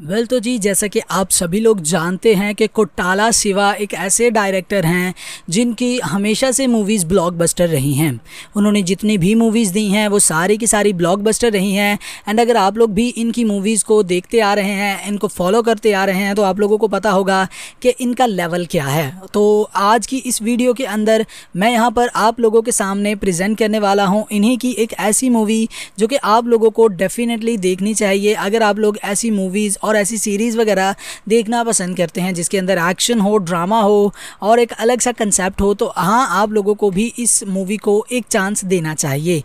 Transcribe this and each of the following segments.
well well, तो जी जैसा कि आप सभी लोग जानते हैं कि कोटाला शिवा एक ऐसे डायरेक्टर हैं जिनकी हमेशा से मूवीज़ ब्लॉकबस्टर रही हैं उन्होंने जितनी भी मूवीज़ दी हैं वो सारी की सारी ब्लॉकबस्टर रही हैं एंड अगर आप लोग भी इनकी मूवीज़ को देखते आ रहे हैं इनको फॉलो करते आ रहे हैं तो आप लोगों को पता होगा कि इनका लेवल क्या है तो आज की इस वीडियो के अंदर मैं यहाँ पर आप लोगों के सामने प्रजेंट करने वाला हूँ इन्हीं की एक ऐसी मूवी जो कि आप लोगों को डेफ़िनेटली देखनी चाहिए अगर आप लोग ऐसी मूवीज़ और ऐसी सीरीज़ वगैरह देखना पसंद करते हैं जिसके अंदर एक्शन हो ड्रामा हो और एक अलग सा कंसेप्ट हो तो हाँ आप लोगों को भी इस मूवी को एक चांस देना चाहिए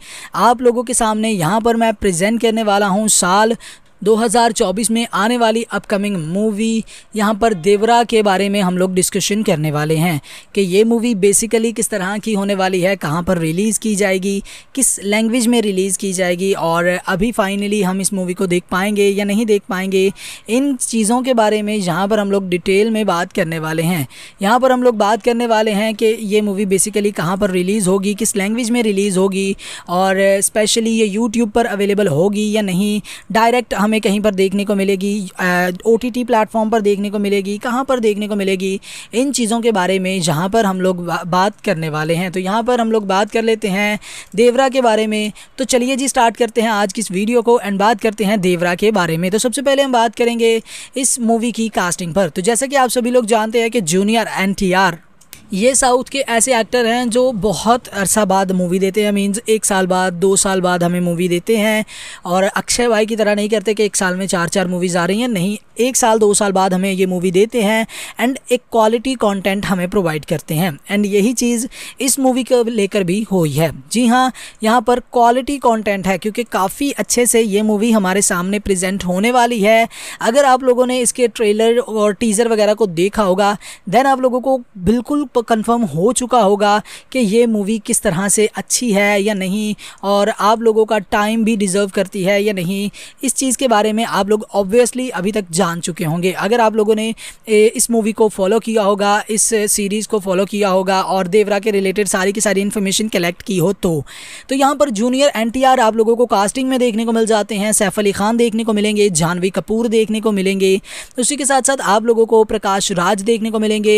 आप लोगों के सामने यहाँ पर मैं प्रेजेंट करने वाला हूँ साल 2024 में आने वाली अपकमिंग मूवी यहाँ पर देवरा के बारे में हम लोग डिस्कशन करने वाले हैं कि ये मूवी बेसिकली किस तरह की होने वाली है कहाँ पर रिलीज़ की जाएगी किस लैंग्वेज में रिलीज़ की जाएगी और अभी फाइनली हम इस मूवी को देख पाएंगे या नहीं देख पाएंगे इन चीज़ों के बारे में यहाँ पर हम लोग डिटेल में बात करने वाले हैं यहाँ पर हम लोग बात करने वाले हैं कि ये मूवी बेसिकली कहाँ पर रिलीज़ होगी किस लैंग्वेज में रिलीज़ होगी और स्पेशली ये यूट्यूब पर अवेलेबल होगी या नहीं डायरेक्ट हमें कहीं पर देखने को मिलेगी ओ टी टी प्लेटफॉर्म पर देखने को मिलेगी कहाँ पर देखने को मिलेगी इन चीज़ों के बारे में जहाँ पर हम लोग बा, बात करने वाले हैं तो यहाँ पर हम लोग बात कर लेते हैं देवरा के बारे में तो चलिए जी स्टार्ट करते हैं आज की इस वीडियो को एंड बात करते हैं देवरा के बारे में तो सबसे पहले हम बात करेंगे इस मूवी की कास्टिंग पर तो जैसा कि आप सभी लोग जानते हैं कि जूनियर एन टी आर ये साउथ के ऐसे एक्टर हैं जो बहुत अरसा बाद मूवी देते हैं मीन्स एक साल बाद दो साल बाद हमें मूवी देते हैं और अक्षय भाई की तरह नहीं करते कि एक साल में चार चार मूवीज़ आ रही हैं नहीं एक साल दो साल बाद हमें ये मूवी देते हैं एंड एक क्वालिटी कंटेंट हमें प्रोवाइड करते हैं एंड यही चीज़ इस मूवी को लेकर भी हुई है जी हाँ यहाँ पर क्वालिटी कॉन्टेंट है क्योंकि काफ़ी अच्छे से ये मूवी हमारे सामने प्रजेंट होने वाली है अगर आप लोगों ने इसके ट्रेलर और टीज़र वगैरह को देखा होगा देन आप लोगों को बिल्कुल आप कंफर्म हो चुका होगा कि ये मूवी किस तरह से अच्छी है या नहीं और आप लोगों का टाइम भी डिज़र्व करती है या नहीं इस चीज़ के बारे में आप लोग ऑब्वियसली अभी तक जान चुके होंगे अगर आप लोगों ने इस मूवी को फॉलो किया होगा इस सीरीज़ को फॉलो किया होगा और देवरा के रिलेटेड सारी की सारी इन्फॉर्मेशन कलेक्ट की हो तो तो यहाँ पर जूनियर एन आप लोगों को कास्टिंग में देखने को मिल जाते हैं सैफ अली खान देखने को मिलेंगे जानवी कपूर देखने को मिलेंगे उसी के साथ साथ आप लोगों को प्रकाश राज देखने को मिलेंगे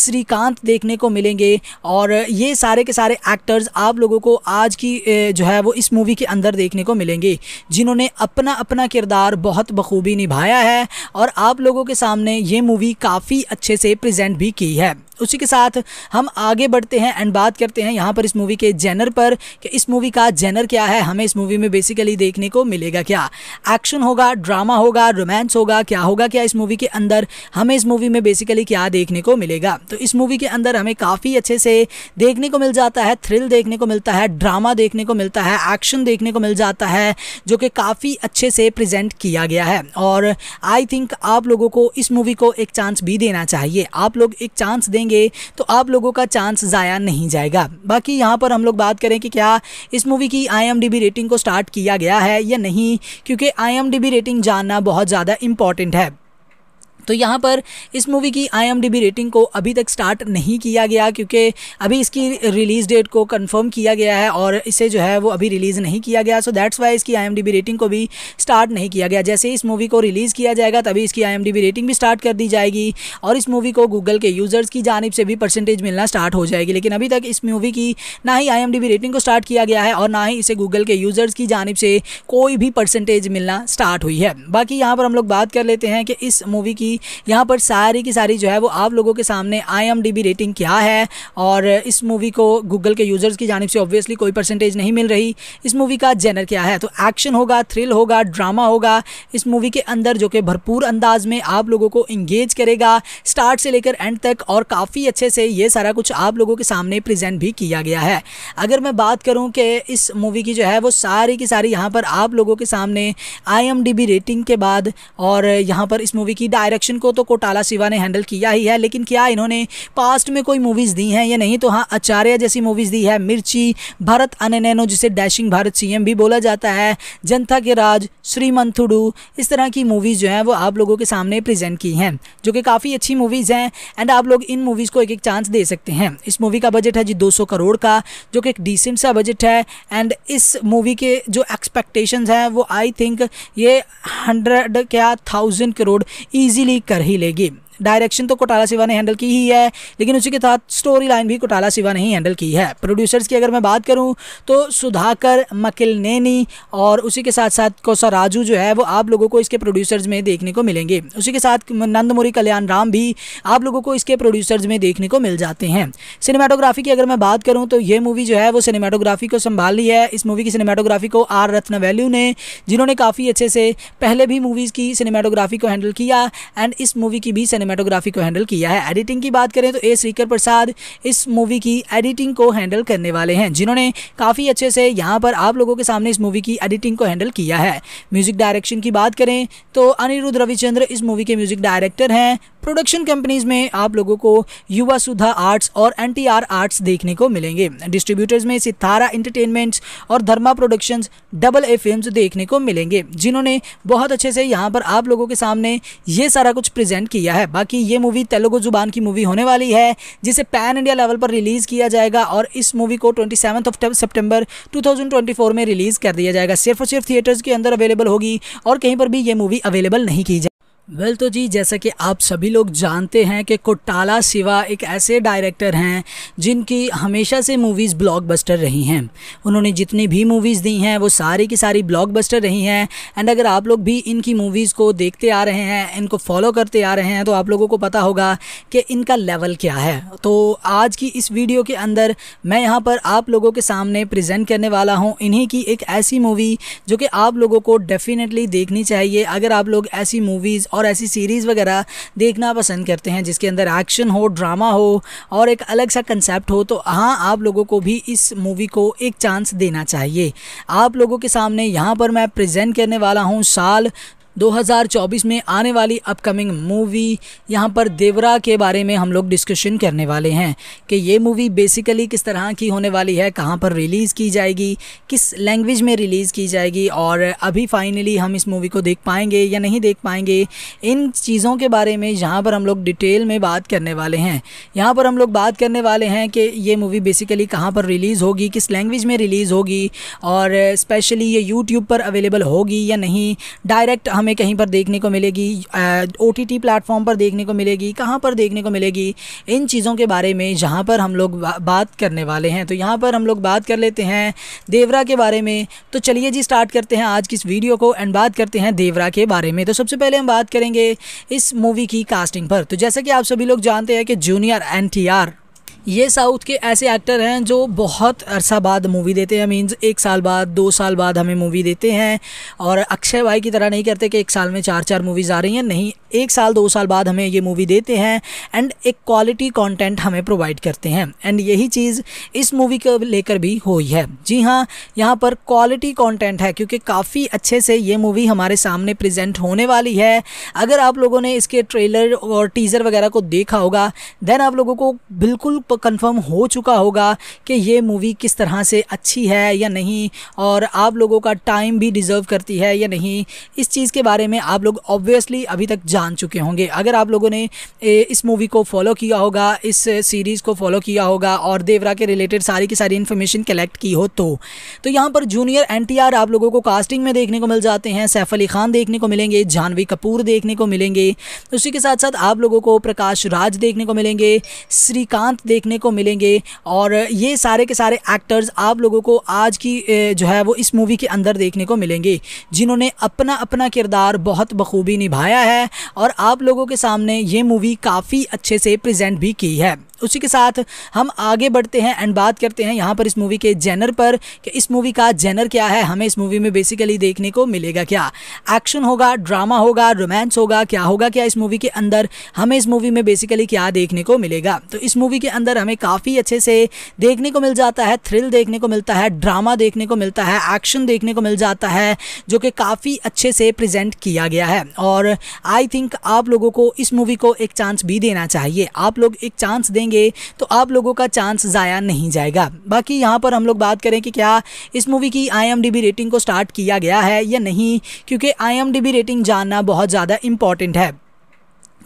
श्रीकांत देख देखने को मिलेंगे और ये सारे के सारे एक्टर्स आप लोगों को आज की जो है वो इस मूवी के अंदर देखने को मिलेंगे जिन्होंने अपना अपना किरदार बहुत बखूबी निभाया है और आप लोगों के सामने ये मूवी काफ़ी अच्छे से प्रेजेंट भी की है उसी के साथ हम आगे बढ़ते हैं एंड बात करते हैं यहाँ पर इस मूवी के जेनर पर कि इस मूवी का जेनर क्या है हमें इस मूवी में बेसिकली देखने को मिलेगा क्या एक्शन होगा ड्रामा होगा रोमांस होगा क्या होगा क्या इस मूवी के अंदर हमें इस मूवी में बेसिकली क्या देखने को मिलेगा तो इस मूवी के अंदर अंदर हमें काफ़ी अच्छे से देखने को मिल जाता है थ्रिल देखने को मिलता है ड्रामा देखने को मिलता है एक्शन देखने को मिल जाता है जो कि काफ़ी अच्छे से प्रेजेंट किया गया है और आई थिंक आप लोगों को इस मूवी को एक चांस भी देना चाहिए आप लोग एक चांस देंगे तो आप लोगों का चांस ज़ाया नहीं जाएगा बाकी यहाँ पर हम लोग बात करें कि क्या इस मूवी की आई रेटिंग को स्टार्ट किया गया है या नहीं क्योंकि आई रेटिंग जानना बहुत ज़्यादा इंपॉर्टेंट है तो यहाँ पर इस मूवी की आईएमडीबी रेटिंग को अभी तक स्टार्ट नहीं किया गया क्योंकि अभी इसकी रिलीज़ डेट को कंफर्म किया गया है और इसे जो है वो अभी रिलीज़ नहीं किया गया सो दैट्स वाई इसकी आईएमडीबी रेटिंग को भी स्टार्ट नहीं किया गया जैसे इस मूवी को रिलीज़ किया जाएगा तभी इसकी आई रेटिंग भी स्टार्ट कर दी जाएगी और इस मूवी को गूगल के यूज़र्स की जानब से भी परसेंटेज मिलना स्टार्ट हो जाएगी लेकिन अभी तक इस मूवी की ना ही आई रेटिंग को स्टार्ट किया गया है और ना ही इसे गूगल के यूज़र्स की जानब से कोई भी परसेंटेज मिलना स्टार्ट हुई है बाकी यहाँ पर हम लोग बात कर लेते हैं कि इस मूवी की यहाँ पर सारी की सारी जो है वो आप लोगों के सामने आई रेटिंग क्या है और इस मूवी को गूगल के यूज़र्स की जानब से ऑब्वियसली कोई परसेंटेज नहीं मिल रही इस मूवी का जेनर क्या है तो एक्शन होगा थ्रिल होगा ड्रामा होगा इस मूवी के अंदर जो कि भरपूर अंदाज में आप लोगों को इंगेज करेगा स्टार्ट से लेकर एंड तक और काफ़ी अच्छे से ये सारा कुछ आप लोगों के सामने प्रेजेंट भी किया गया है अगर मैं बात करूँ कि इस मूवी की जो है वो सारी की सारी यहाँ पर आप लोगों के सामने आई रेटिंग के बाद और यहाँ पर इस मूवी की डायरेक्ट डायरेक्शन को तो कोटाला शिवा ने हैंडल किया ही है लेकिन क्या इन्होंने पास्ट में कोई मूवीज़ दी हैं या नहीं तो हाँ आचार्य जैसी मूवीज़ दी है मिर्ची भारत अनैनो जिसे डैशिंग भारत सी भी बोला जाता है जनता के राज श्री मंथुडू इस तरह की मूवीज़ जो हैं वो आप लोगों के सामने प्रजेंट की हैं जो कि काफ़ी अच्छी मूवीज़ हैं एंड आप लोग इन मूवीज़ को एक एक चांस दे सकते हैं इस मूवी का बजट है जी 200 करोड़ का जो कि एक डिसेंट सा बजट है एंड इस मूवी के जो एक्सपेक्टेशंस हैं वो आई थिंक ये हंड्रेड क्या थाउजेंड करोड़ ईजिली कर ही लेगी डायरेक्शन तो कोटाला सिवा ने हैंडल की ही है लेकिन उसी के साथ स्टोरी लाइन भी कोटाला सिवा ने ही हैंडल की है प्रोड्यूसर्स की अगर मैं बात करूँ तो सुधाकर मकिल नैनी और उसी के साथ साथ कौसा राजू जो है वो आप लोगों को इसके प्रोड्यूसर्स में देखने को मिलेंगे उसी के साथ नंदमुरी कल्याण राम भी आप लोगों को इसके प्रोड्यूसर्स में देखने को मिल जाते हैं सिनेमाटोग्राफी की अगर मैं बात करूँ तो ये मूवी जो है वो सिनेमाटोग्राफी को संभाली है इस मूवी की सिनेमाटोग्राफी को आर वैल्यू ने जिन्होंने काफ़ी अच्छे से पहले भी मूवीज़ की सिनेमाटोग्राफी को हैंडल किया एंड इस मूवी की भी सिनेमा सिनेमाटोग्राफी को हैंडल किया है एडिटिंग की बात करें तो ए श्रीकर प्रसाद इस मूवी की एडिटिंग को हैंडल करने वाले हैं जिन्होंने काफ़ी अच्छे से यहाँ पर आप लोगों के सामने इस मूवी की एडिटिंग को हैंडल किया है म्यूज़िक डायरेक्शन की बात करें तो अनिरुद्ध रविचंद्र इस मूवी के म्यूज़िक डायरेक्टर हैं प्रोडक्शन कंपनीज में आप लोगों को युवा सुधा आर्ट्स और एन आर्ट्स देखने को मिलेंगे डिस्ट्रीब्यूटर्स में सितारा इंटरटेनमेंट्स और Dharma productions double A film देखने को मिलेंगे जिन्होंने बहुत अच्छे से यहाँ पर आप लोगों के सामने ये सारा कुछ प्रेजेंट किया है बाकी ये मूवी तेलुगु जुबान की मूवी होने वाली है जिसे पैन इंडिया लेवल पर रिलीज़ किया जाएगा और इस मूवी को ट्वेंटी ऑफ ट्वेंटी फोर में रिलीज़ कर दिया जाएगा सिर्फ और सिर्फ थिएटर्स के अंदर अवेलेबल होगी और कहीं पर भी ये मूवी अवेलेबल नहीं की जाएगी वेल well, तो जी जैसा कि आप सभी लोग जानते हैं कि कोटाला सिवा एक ऐसे डायरेक्टर हैं जिनकी हमेशा से मूवीज़ ब्लॉकबस्टर रही हैं उन्होंने जितनी भी मूवीज़ दी हैं वो सारी की सारी ब्लॉकबस्टर रही हैं एंड अगर आप लोग भी इनकी मूवीज़ को देखते आ रहे हैं इनको फॉलो करते आ रहे हैं तो आप लोगों को पता होगा कि इनका लेवल क्या है तो आज की इस वीडियो के अंदर मैं यहाँ पर आप लोगों के सामने प्रजेंट करने वाला हूँ इन्हीं की एक ऐसी मूवी जो कि आप लोगों को डेफ़िनेटली देखनी चाहिए अगर आप लोग ऐसी मूवीज़ और और ऐसी सीरीज़ वगैरह देखना पसंद करते हैं जिसके अंदर एक्शन हो ड्रामा हो और एक अलग सा कंसेप्ट हो तो हाँ आप लोगों को भी इस मूवी को एक चांस देना चाहिए आप लोगों के सामने यहाँ पर मैं प्रेजेंट करने वाला हूँ साल 2024 में आने वाली अपकमिंग मूवी यहाँ पर देवरा के बारे में हम लोग डिस्कशन करने वाले हैं कि ये मूवी बेसिकली किस तरह की होने वाली है कहाँ पर रिलीज़ की जाएगी किस लैंग्वेज में रिलीज़ की जाएगी और अभी फाइनली हम इस मूवी को देख पाएंगे या नहीं देख पाएंगे इन चीज़ों के बारे में यहाँ पर हम लोग डिटेल में बात करने वाले हैं यहाँ पर हम लोग बात करने वाले हैं कि ये मूवी बेसिकली कहाँ पर रिलीज़ होगी किस लैंग्वेज में रिलीज़ होगी और स्पेशली ये यूट्यूब पर अवेलेबल होगी या नहीं डायरेक्ट हमें कहीं पर देखने को मिलेगी ओ टी प्लेटफॉर्म पर देखने को मिलेगी कहाँ पर देखने को मिलेगी इन चीज़ों के बारे में जहाँ पर हम लोग बात करने वाले हैं तो यहाँ पर हम लोग बात कर लेते हैं देवरा के बारे में तो चलिए जी स्टार्ट करते हैं आज की इस वीडियो को एंड बात करते हैं देवरा के बारे में तो सबसे पहले हम बात करेंगे इस मूवी की कास्टिंग पर तो जैसा कि आप सभी लोग जानते हैं कि जूनियर एन ये साउथ के ऐसे एक्टर हैं जो बहुत अरसा बाद मूवी देते हैं मीन्स एक साल बाद दो साल बाद हमें मूवी देते हैं और अक्षय भाई की तरह नहीं करते कि एक साल में चार चार मूवीज़ आ रही हैं नहीं एक साल दो साल बाद हमें ये मूवी देते हैं एंड एक क्वालिटी कंटेंट हमें प्रोवाइड करते हैं एंड यही चीज़ इस मूवी को लेकर भी हुई है जी हाँ यहाँ पर क्वालिटी कॉन्टेंट है क्योंकि काफ़ी अच्छे से ये मूवी हमारे सामने प्रजेंट होने वाली है अगर आप लोगों ने इसके ट्रेलर और टीज़र वगैरह को देखा होगा देन आप लोगों को बिल्कुल आप कंफर्म हो चुका होगा कि ये मूवी किस तरह से अच्छी है या नहीं और आप लोगों का टाइम भी डिज़र्व करती है या नहीं इस चीज़ के बारे में आप लोग ऑब्वियसली अभी तक जान चुके होंगे अगर आप लोगों ने इस मूवी को फॉलो किया होगा इस सीरीज़ को फॉलो किया होगा और देवरा के रिलेटेड सारी की सारी इन्फॉर्मेशन कलेक्ट की हो तो तो यहाँ पर जूनियर एन आप लोगों को कास्टिंग में देखने को मिल जाते हैं सैफ अली खान देखने को मिलेंगे जानवी कपूर देखने को मिलेंगे उसी के साथ साथ आप लोगों को प्रकाश राज देखने को मिलेंगे श्रीकांत देख देखने को मिलेंगे और ये सारे के सारे एक्टर्स आप लोगों को आज की जो है वो इस मूवी के अंदर देखने को मिलेंगे जिन्होंने अपना अपना किरदार बहुत बखूबी निभाया है और आप लोगों के सामने ये मूवी काफ़ी अच्छे से प्रेजेंट भी की है उसी के साथ हम आगे बढ़ते हैं एंड बात करते हैं यहाँ पर इस मूवी के जेनर पर कि इस मूवी का जेनर क्या है हमें इस मूवी में बेसिकली देखने को मिलेगा क्या एक्शन होगा ड्रामा होगा रोमांस होगा क्या होगा क्या इस मूवी के अंदर हमें इस मूवी में बेसिकली क्या देखने को मिलेगा तो इस मूवी के अंदर अंदर हमें काफ़ी अच्छे से देखने को मिल जाता है थ्रिल देखने को मिलता है ड्रामा देखने को मिलता है एक्शन देखने को मिल जाता है जो कि काफ़ी अच्छे से प्रेजेंट किया गया है और आई थिंक आप लोगों को इस मूवी को एक चांस भी देना चाहिए आप लोग एक चांस देंगे तो आप लोगों का चांस ज़ाया नहीं जाएगा बाकी यहाँ पर हम लोग बात करें कि क्या इस मूवी की आई रेटिंग को स्टार्ट किया गया है या नहीं क्योंकि आई रेटिंग जानना बहुत ज़्यादा इंपॉर्टेंट है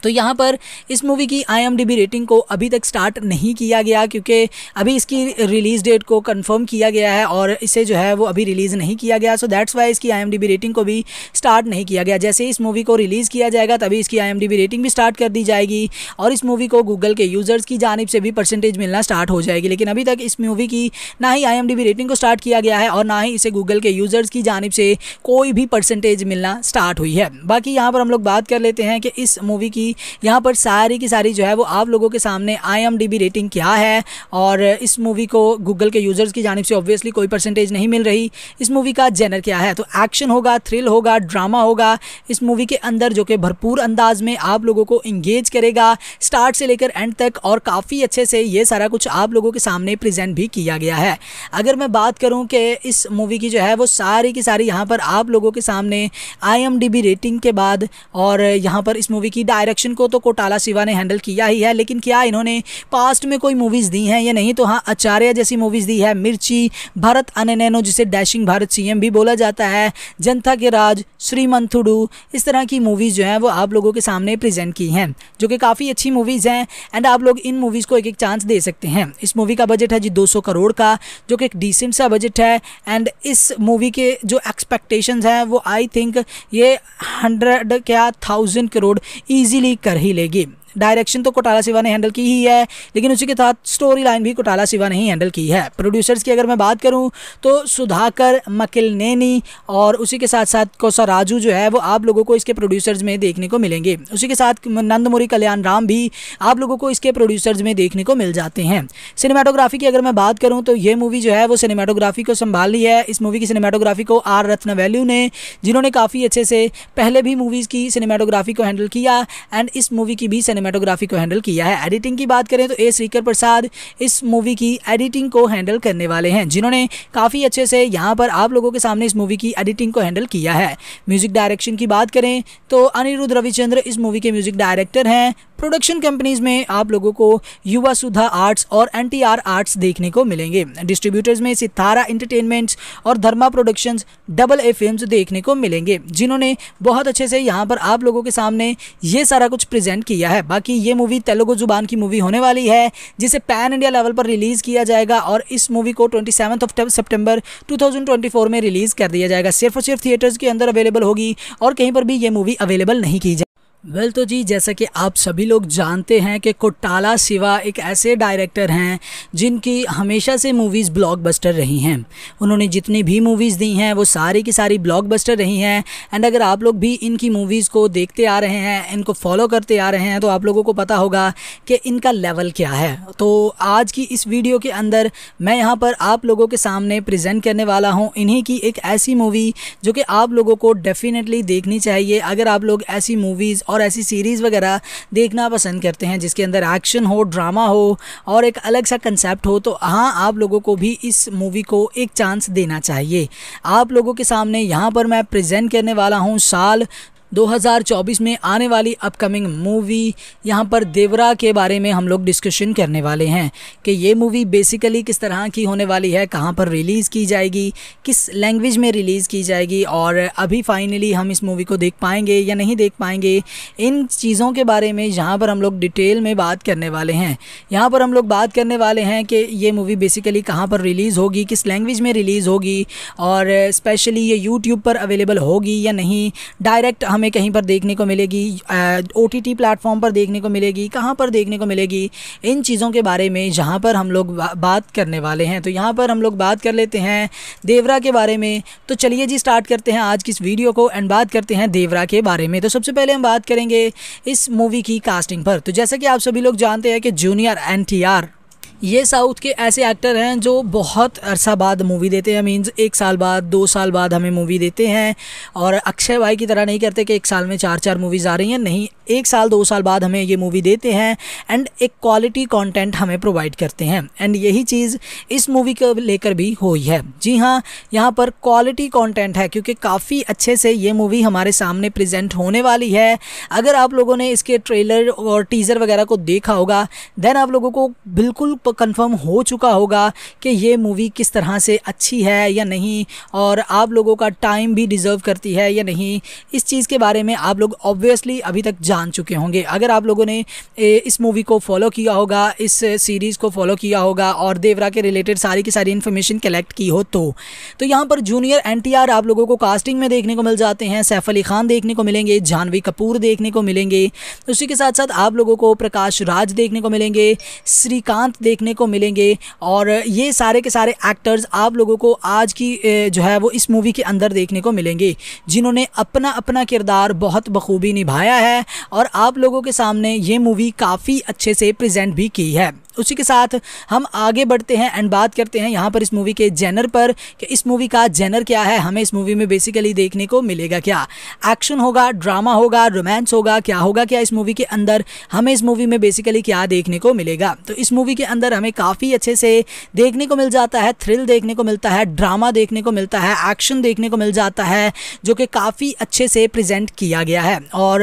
तो यहाँ पर इस मूवी की आई रेटिंग को अभी तक स्टार्ट नहीं किया गया क्योंकि अभी इसकी रिलीज़ डेट को कन्फर्म किया गया है और इसे जो है वो अभी रिलीज़ नहीं किया गया सो दैट्स वाई इसकी आई रेटिंग को भी स्टार्ट नहीं किया गया जैसे इस मूवी को रिलीज़ किया जाएगा तभी इसकी आई रेटिंग भी स्टार्ट कर दी जाएगी और इस मूवी को गूगल के यूज़र्स की जानब से भी परसेंटेज मिलना स्टार्ट हो जाएगी लेकिन अभी तक इस मूवी की ना ही आई रेटिंग को स्टार्ट किया गया है और ना ही इसे गूगल के यूज़र्स की जानब से कोई भी परसेंटेज मिलना स्टार्ट हुई है बाकी यहाँ पर हम लोग बात कर लेते हैं कि इस मूवी की यहाँ पर सारी की सारी जो है वो आप लोगों के सामने आई रेटिंग क्या है और इस मूवी को गूगल के यूज़र्स की जानब से ऑब्वियसली कोई परसेंटेज नहीं मिल रही इस मूवी का जेनर क्या है तो एक्शन होगा थ्रिल होगा ड्रामा होगा इस मूवी के अंदर जो कि भरपूर अंदाज में आप लोगों को इंगेज करेगा स्टार्ट से लेकर एंड तक और काफ़ी अच्छे से ये सारा कुछ आप लोगों के सामने प्रेजेंट भी किया गया है अगर मैं बात करूँ कि इस मूवी की जो है वो सारी की सारी यहाँ पर आप लोगों के सामने आई रेटिंग के बाद और यहां पर इस मूवी की डायरेक्शन प्रोडक्शन को तो कोटाला शिवा ने हैंडल किया ही है लेकिन क्या इन्होंने पास्ट में कोई मूवीज़ दी हैं या नहीं तो हाँ आचार्य जैसी मूवीज़ दी है मिर्ची भारत अनैनो जिसे डैशिंग भारत सी भी बोला जाता है जनता के राज श्रीमंथुडू इस तरह की मूवीज़ जो हैं वो आप लोगों के सामने प्रजेंट की हैं जो कि काफ़ी अच्छी मूवीज़ हैं एंड आप लोग इन मूवीज़ को एक एक चांस दे सकते हैं इस मूवी का बजट है जी 200 करोड़ का जो कि एक डिसेंट सा बजट है एंड इस मूवी के जो एक्सपेक्टेशंस हैं वो आई थिंक ये हंड्रेड क्या थाउजेंड करोड़ ईजिली बिजली कर ही लेगी डायरेक्शन तो कोटाला सिवा ने हैंडल की ही है लेकिन उसी के साथ स्टोरी लाइन भी कोटाला सिवा ने ही हैंडल की है प्रोड्यूसर्स की अगर मैं बात करूँ तो सुधाकर मकिल नैनी और उसी के साथ साथ कौसा राजू जो है वो आप लोगों को इसके प्रोड्यूसर्स में देखने को मिलेंगे उसी के साथ नंदमुरी कल्याण राम भी आप लोगों को इसके प्रोड्यूसर्स में देखने को मिल जाते हैं सिनेमाटोग्राफी की अगर मैं बात करूँ तो ये मूवी जो है वो सिनेमाटोग्राफी को संभाली है इस मूवी की सिनेमाटोग्राफी को आर रत्न वैल्यू ने जिन्होंने काफ़ी अच्छे से पहले भी मूवीज़ की सिनेमाटोग्राफी को हैंडल किया एंड इस मूवी की भी सिनेमा सिनेमाटोग्राफी को हैंडल किया है एडिटिंग की बात करें तो ए श्रीकर प्रसाद इस मूवी की एडिटिंग को हैंडल करने वाले हैं जिन्होंने काफ़ी अच्छे से यहाँ पर आप लोगों के सामने इस मूवी की एडिटिंग को हैंडल किया है म्यूज़िक डायरेक्शन की बात करें तो अनिरुद्ध रविचंद्र इस मूवी के म्यूज़िक डायरेक्टर हैं प्रोडक्शन कंपनीज में आप लोगों को युवा सुधा आर्ट्स और एन आर्ट्स देखने को मिलेंगे डिस्ट्रीब्यूटर्स में सितारा इंटरटेनमेंट्स और Dharma productions double A film देखने को मिलेंगे जिन्होंने बहुत अच्छे से यहाँ पर आप लोगों के सामने ये सारा कुछ प्रेजेंट किया है बाकी ये मूवी तेलुगु जुबान की मूवी होने वाली है जिसे पैन इंडिया लेवल पर रिलीज़ किया जाएगा और इस मूवी को ट्वेंटी ऑफ सेप्टेम्बर टू में रिलीज़ कर दिया जाएगा सिर्फ और सिर्फ थिएटर्स के अंदर अवेलेबल होगी और कहीं पर भी ये मूवी अवेलेबल नहीं की जाएगी वेल well, तो जी जैसा कि आप सभी लोग जानते हैं कि कोटाला सिवा एक ऐसे डायरेक्टर हैं जिनकी हमेशा से मूवीज़ ब्लॉकबस्टर रही हैं उन्होंने जितनी भी मूवीज़ दी हैं वो सारी की सारी ब्लॉकबस्टर रही हैं एंड अगर आप लोग भी इनकी मूवीज़ को देखते आ रहे हैं इनको फॉलो करते आ रहे हैं तो आप लोगों को पता होगा कि इनका लेवल क्या है तो आज की इस वीडियो के अंदर मैं यहाँ पर आप लोगों के सामने प्रजेंट करने वाला हूँ इन्हीं की एक ऐसी मूवी जो कि आप लोगों को डेफ़िनेटली देखनी चाहिए अगर आप लोग ऐसी मूवीज़ और ऐसी सीरीज़ वगैरह देखना पसंद करते हैं जिसके अंदर एक्शन हो ड्रामा हो और एक अलग सा कंसेप्ट हो तो हाँ आप लोगों को भी इस मूवी को एक चांस देना चाहिए आप लोगों के सामने यहाँ पर मैं प्रेजेंट करने वाला हूँ साल 2024 में आने वाली अपकमिंग मूवी यहाँ पर देवरा के बारे में हम लोग डिस्कशन करने वाले हैं कि ये मूवी बेसिकली किस तरह की होने वाली है कहाँ पर रिलीज़ की जाएगी किस लैंग्वेज में रिलीज़ की जाएगी और अभी फाइनली हम इस मूवी को देख पाएंगे या नहीं देख पाएंगे इन चीज़ों के बारे में यहाँ पर हम लोग डिटेल में बात करने वाले हैं यहाँ पर हम लोग बात करने वाले हैं कि ये मूवी बेसिकली कहाँ पर रिलीज़ होगी किस लैंग्वेज में रिलीज़ होगी और स्पेशली ये यूट्यूब पर अवेलेबल होगी या नहीं डायरेक्ट हमें हमें कहीं पर देखने को मिलेगी ओ टी टी प्लेटफॉर्म पर देखने को मिलेगी कहाँ पर देखने को मिलेगी इन चीज़ों के बारे में जहाँ पर हम लोग बा, बात करने वाले हैं तो यहाँ पर हम लोग बात कर लेते हैं देवरा के बारे में तो चलिए जी स्टार्ट करते हैं आज की इस वीडियो को एंड बात करते हैं देवरा के बारे में तो सबसे पहले हम बात करेंगे इस मूवी की कास्टिंग पर तो जैसा कि आप सभी लोग जानते हैं कि जूनियर एन ये साउथ के ऐसे एक्टर हैं जो बहुत अरसा बाद मूवी देते हैं मीन्स एक साल बाद दो साल बाद हमें मूवी देते हैं और अक्षय भाई की तरह नहीं करते कि एक साल में चार चार मूवीज़ आ रही हैं नहीं एक साल दो साल बाद हमें ये मूवी देते हैं एंड एक क्वालिटी कंटेंट हमें प्रोवाइड करते हैं एंड यही चीज़ इस मूवी को लेकर भी हुई है जी हाँ यहाँ पर क्वालिटी कॉन्टेंट है क्योंकि काफ़ी अच्छे से ये मूवी हमारे सामने प्रजेंट होने वाली है अगर आप लोगों ने इसके ट्रेलर और टीज़र वगैरह को देखा होगा देन आप लोगों को बिल्कुल कंफर्म हो चुका होगा कि ये मूवी किस तरह से अच्छी है या नहीं और आप लोगों का टाइम भी डिज़र्व करती है या नहीं इस चीज़ के बारे में आप लोग ऑब्वियसली अभी तक जान चुके होंगे अगर आप लोगों ने इस मूवी को फॉलो किया होगा इस सीरीज़ को फॉलो किया होगा और देवरा के रिलेटेड सारी की सारी इन्फॉर्मेशन कलेक्ट की हो तो तो यहाँ पर जूनियर एन आप लोगों को कास्टिंग में देखने को मिल जाते हैं सैफ अली खान देखने को मिलेंगे जानवी कपूर देखने को मिलेंगे उसी के साथ साथ आप लोगों को प्रकाश राज देखने को मिलेंगे श्रीकांत देख देखने को मिलेंगे और ये सारे के सारे एक्टर्स आप लोगों को आज की जो है वो इस मूवी के अंदर देखने को मिलेंगे जिन्होंने अपना अपना किरदार बहुत बखूबी निभाया है और आप लोगों के सामने ये मूवी काफ़ी अच्छे से प्रेजेंट भी की है उसी के साथ हम आगे बढ़ते हैं एंड बात करते हैं यहाँ पर इस मूवी के जेनर पर कि इस मूवी का जेनर क्या है हमें इस मूवी में बेसिकली देखने को मिलेगा क्या एक्शन होगा ड्रामा होगा रोमांस होगा क्या होगा क्या इस मूवी के अंदर हमें इस मूवी में बेसिकली क्या देखने को मिलेगा तो इस मूवी के अंदर अंदर हमें काफ़ी अच्छे से देखने को मिल जाता है थ्रिल देखने को मिलता है ड्रामा देखने को मिलता है एक्शन देखने को मिल जाता है जो कि काफ़ी अच्छे से प्रेजेंट किया गया है और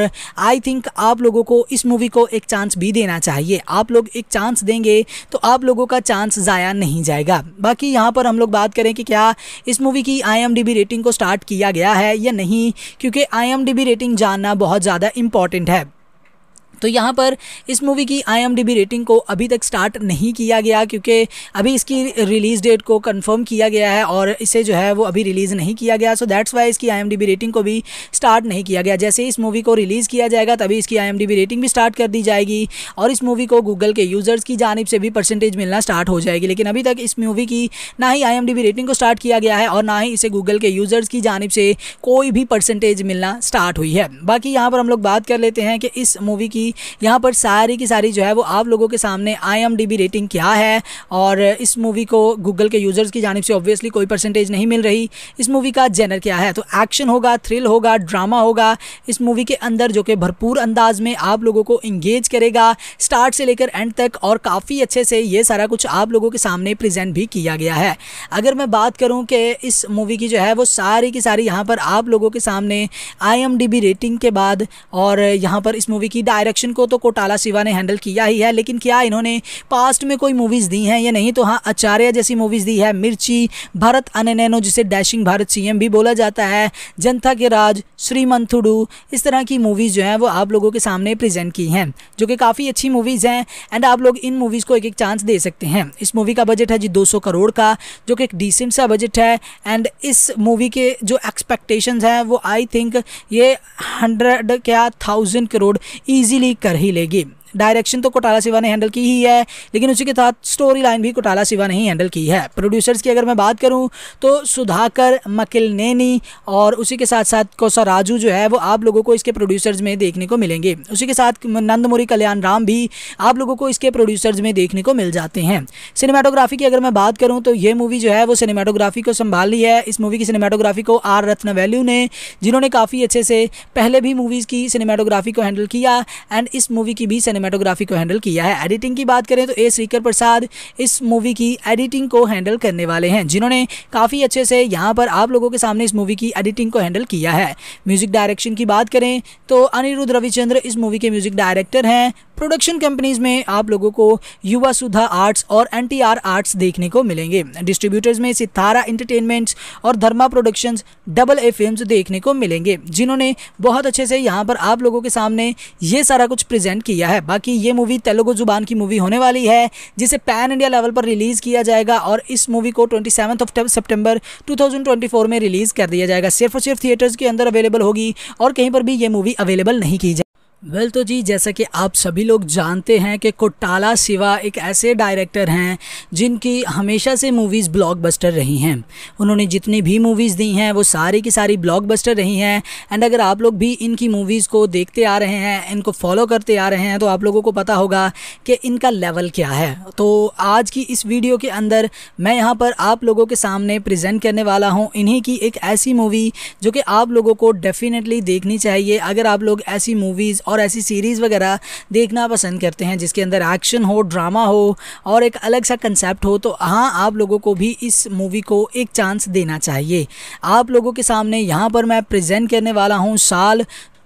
आई थिंक आप लोगों को इस मूवी को एक चांस भी देना चाहिए आप लोग एक चांस देंगे तो आप लोगों का चांस ज़ाया नहीं जाएगा बाकी यहाँ पर हम लोग बात करें कि क्या इस मूवी की आई रेटिंग को स्टार्ट किया गया है या नहीं क्योंकि आई रेटिंग जानना बहुत ज़्यादा इंपॉर्टेंट है तो यहाँ पर इस मूवी की आई रेटिंग को अभी तक स्टार्ट नहीं किया गया क्योंकि अभी इसकी रिलीज़ डेट को कन्फर्म किया गया है और इसे जो है वो अभी रिलीज़ नहीं किया गया सो दैट्स वाई इसकी आई रेटिंग को भी स्टार्ट नहीं किया गया जैसे इस मूवी को रिलीज़ किया जाएगा तभी इसकी आई रेटिंग भी स्टार्ट कर दी जाएगी और इस मूवी को गूगल के यूज़र्स की जानब से भी परसेंटेज मिलना स्टार्ट हो जाएगी लेकिन अभी तक इस मूवी की ना ही आई रेटिंग को स्टार्ट किया गया है और ना ही इसे गूगल के यूज़र्स की जानब से कोई भी परसेंटेज मिलना स्टार्ट हुई है बाकी यहाँ पर हम लोग बात कर लेते हैं कि इस मूवी की होगी यहाँ पर सारी की सारी जो है वो आप लोगों के सामने आई रेटिंग क्या है और इस मूवी को गूगल के यूज़र्स की जानब से ऑब्वियसली कोई परसेंटेज नहीं मिल रही इस मूवी का जेनर क्या है तो एक्शन होगा थ्रिल होगा ड्रामा होगा इस मूवी के अंदर जो कि भरपूर अंदाज में आप लोगों को इंगेज करेगा स्टार्ट से लेकर एंड तक और काफ़ी अच्छे से ये सारा कुछ आप लोगों के सामने प्रेजेंट भी किया गया है अगर मैं बात करूँ कि इस मूवी की जो है वो सारी की सारी यहां पर आप लोगों के सामने आई रेटिंग के बाद और यहां पर इस मूवी की डायरेक्शन प्रोडक्शन को तो कोटाला शिवा ने हैंडल किया ही है लेकिन क्या इन्होंने पास्ट में कोई मूवीज़ दी हैं या नहीं तो हाँ आचार्य जैसी मूवीज़ दी है मिर्ची भारत अननैनो जिसे डैशिंग भारत सीएम भी बोला जाता है जनता के राज श्रीमंथुडू इस तरह की मूवीज़ जो है वो आप लोगों के सामने प्रेजेंट की हैं जो कि काफ़ी अच्छी मूवीज़ हैं एंड आप लोग इन मूवीज़ को एक एक चांस दे सकते हैं इस मूवी का बजट है जी दो करोड़ का जो कि एक डिसेंट सा बजट है एंड इस मूवी के जो एक्सपेक्टेशन हैं वो आई थिंक ये हंड्रेड क्या थाउजेंड करोड़ ईजिली कर ही लेगी डायरेक्शन तो कोटाला सिवा ने हैंडल की ही है लेकिन उसी के साथ स्टोरी लाइन भी कोटाला सिवा ने ही हैंडल की है प्रोड्यूसर्स की अगर मैं बात करूँ तो सुधाकर मकिल नैनी और उसी के साथ साथ कौसा राजू जो है वो आप लोगों को इसके प्रोड्यूसर्स में देखने को मिलेंगे उसी के साथ नंदमुरी कल्याण राम भी आप लोगों को इसके प्रोड्यूसर्स में देखने को मिल जाते हैं सिनेमाटोग्राफी की अगर मैं बात करूँ तो ये मूवी जो है वो सिनेमाटोग्राफी को संभाल ली है इस मूवी की सिनेमाटोग्राफी को आर रत्न वैल्यू ने जिन्होंने काफ़ी अच्छे से पहले भी मूवीज़ की सिनेमाटोग्राफी को हैंडल किया एंड इस मूवी की भी सिनेमाटोग्राफी को हैंडल किया है एडिटिंग की बात करें तो ए श्रीकर प्रसाद इस मूवी की एडिटिंग को हैंडल करने वाले हैं जिन्होंने काफ़ी अच्छे से यहाँ पर आप लोगों के सामने इस मूवी की एडिटिंग को हैंडल किया है म्यूज़िक डायरेक्शन की बात करें तो अनिरुद्ध रविचंद्र इस मूवी के म्यूज़िक डायरेक्टर हैं प्रोडक्शन कंपनीज में आप लोगों को युवा सुधा आर्ट्स और एन आर्ट्स देखने को मिलेंगे डिस्ट्रीब्यूटर्स में सितारा इंटरटेनमेंट्स और Dharma production double A film देखने को मिलेंगे जिन्होंने बहुत अच्छे से यहाँ पर आप लोगों के सामने ये सारा कुछ प्रेजेंट किया है बाकी ये मूवी तेलुगु जुबान की मूवी होने वाली है जिसे पैन इंडिया लेवल पर रिलीज़ किया जाएगा और इस मूवी को ट्वेंटी ऑफ ट्वेंटी फोर में रिलीज़ कर दिया जाएगा सिर्फ और सिर्फ थिएटर्स के अंदर अवेलेबल होगी और कहीं पर भी ये मूवी अवेलेबल नहीं की जाएगी वेल well, तो जी जैसा कि आप सभी लोग जानते हैं कि कोटाला सिवा एक ऐसे डायरेक्टर हैं जिनकी हमेशा से मूवीज़ ब्लॉकबस्टर रही हैं उन्होंने जितनी भी मूवीज़ दी हैं वो सारी की सारी ब्लॉकबस्टर रही हैं एंड अगर आप लोग भी इनकी मूवीज़ को देखते आ रहे हैं इनको फॉलो करते आ रहे हैं तो आप लोगों को पता होगा कि इनका लेवल क्या है तो आज की इस वीडियो के अंदर मैं यहाँ पर आप लोगों के सामने प्रजेंट करने वाला हूँ इन्हीं की एक ऐसी मूवी जो कि आप लोगों को डेफ़िनेटली देखनी चाहिए अगर आप लोग ऐसी मूवीज़ और ऐसी सीरीज़ वगैरह देखना पसंद करते हैं जिसके अंदर एक्शन हो ड्रामा हो और एक अलग सा कंसेप्ट हो तो हाँ आप लोगों को भी इस मूवी को एक चांस देना चाहिए आप लोगों के सामने यहाँ पर मैं प्रेजेंट करने वाला हूँ साल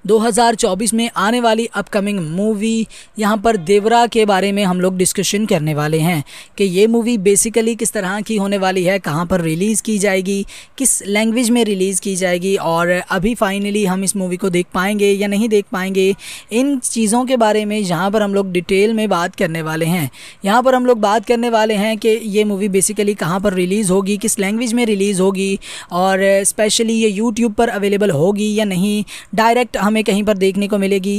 2024 में आने वाली अपकमिंग मूवी यहाँ पर देवरा के बारे में हम लोग डिस्कशन करने वाले हैं कि ये मूवी बेसिकली किस तरह की होने वाली है कहाँ पर रिलीज़ की जाएगी किस लैंग्वेज में रिलीज़ की जाएगी और अभी फाइनली हम इस मूवी को देख पाएंगे या नहीं देख पाएंगे इन चीज़ों के बारे में यहाँ पर हम लोग डिटेल में बात करने वाले हैं यहाँ पर हम लोग बात करने वाले हैं कि ये मूवी बेसिकली कहाँ पर रिलीज़ होगी किस लैंग्वेज में रिलीज़ होगी और स्पेशली ये यूट्यूब पर अवेलेबल होगी या नहीं डायरेक्ट हम हमें कहीं पर देखने को मिलेगी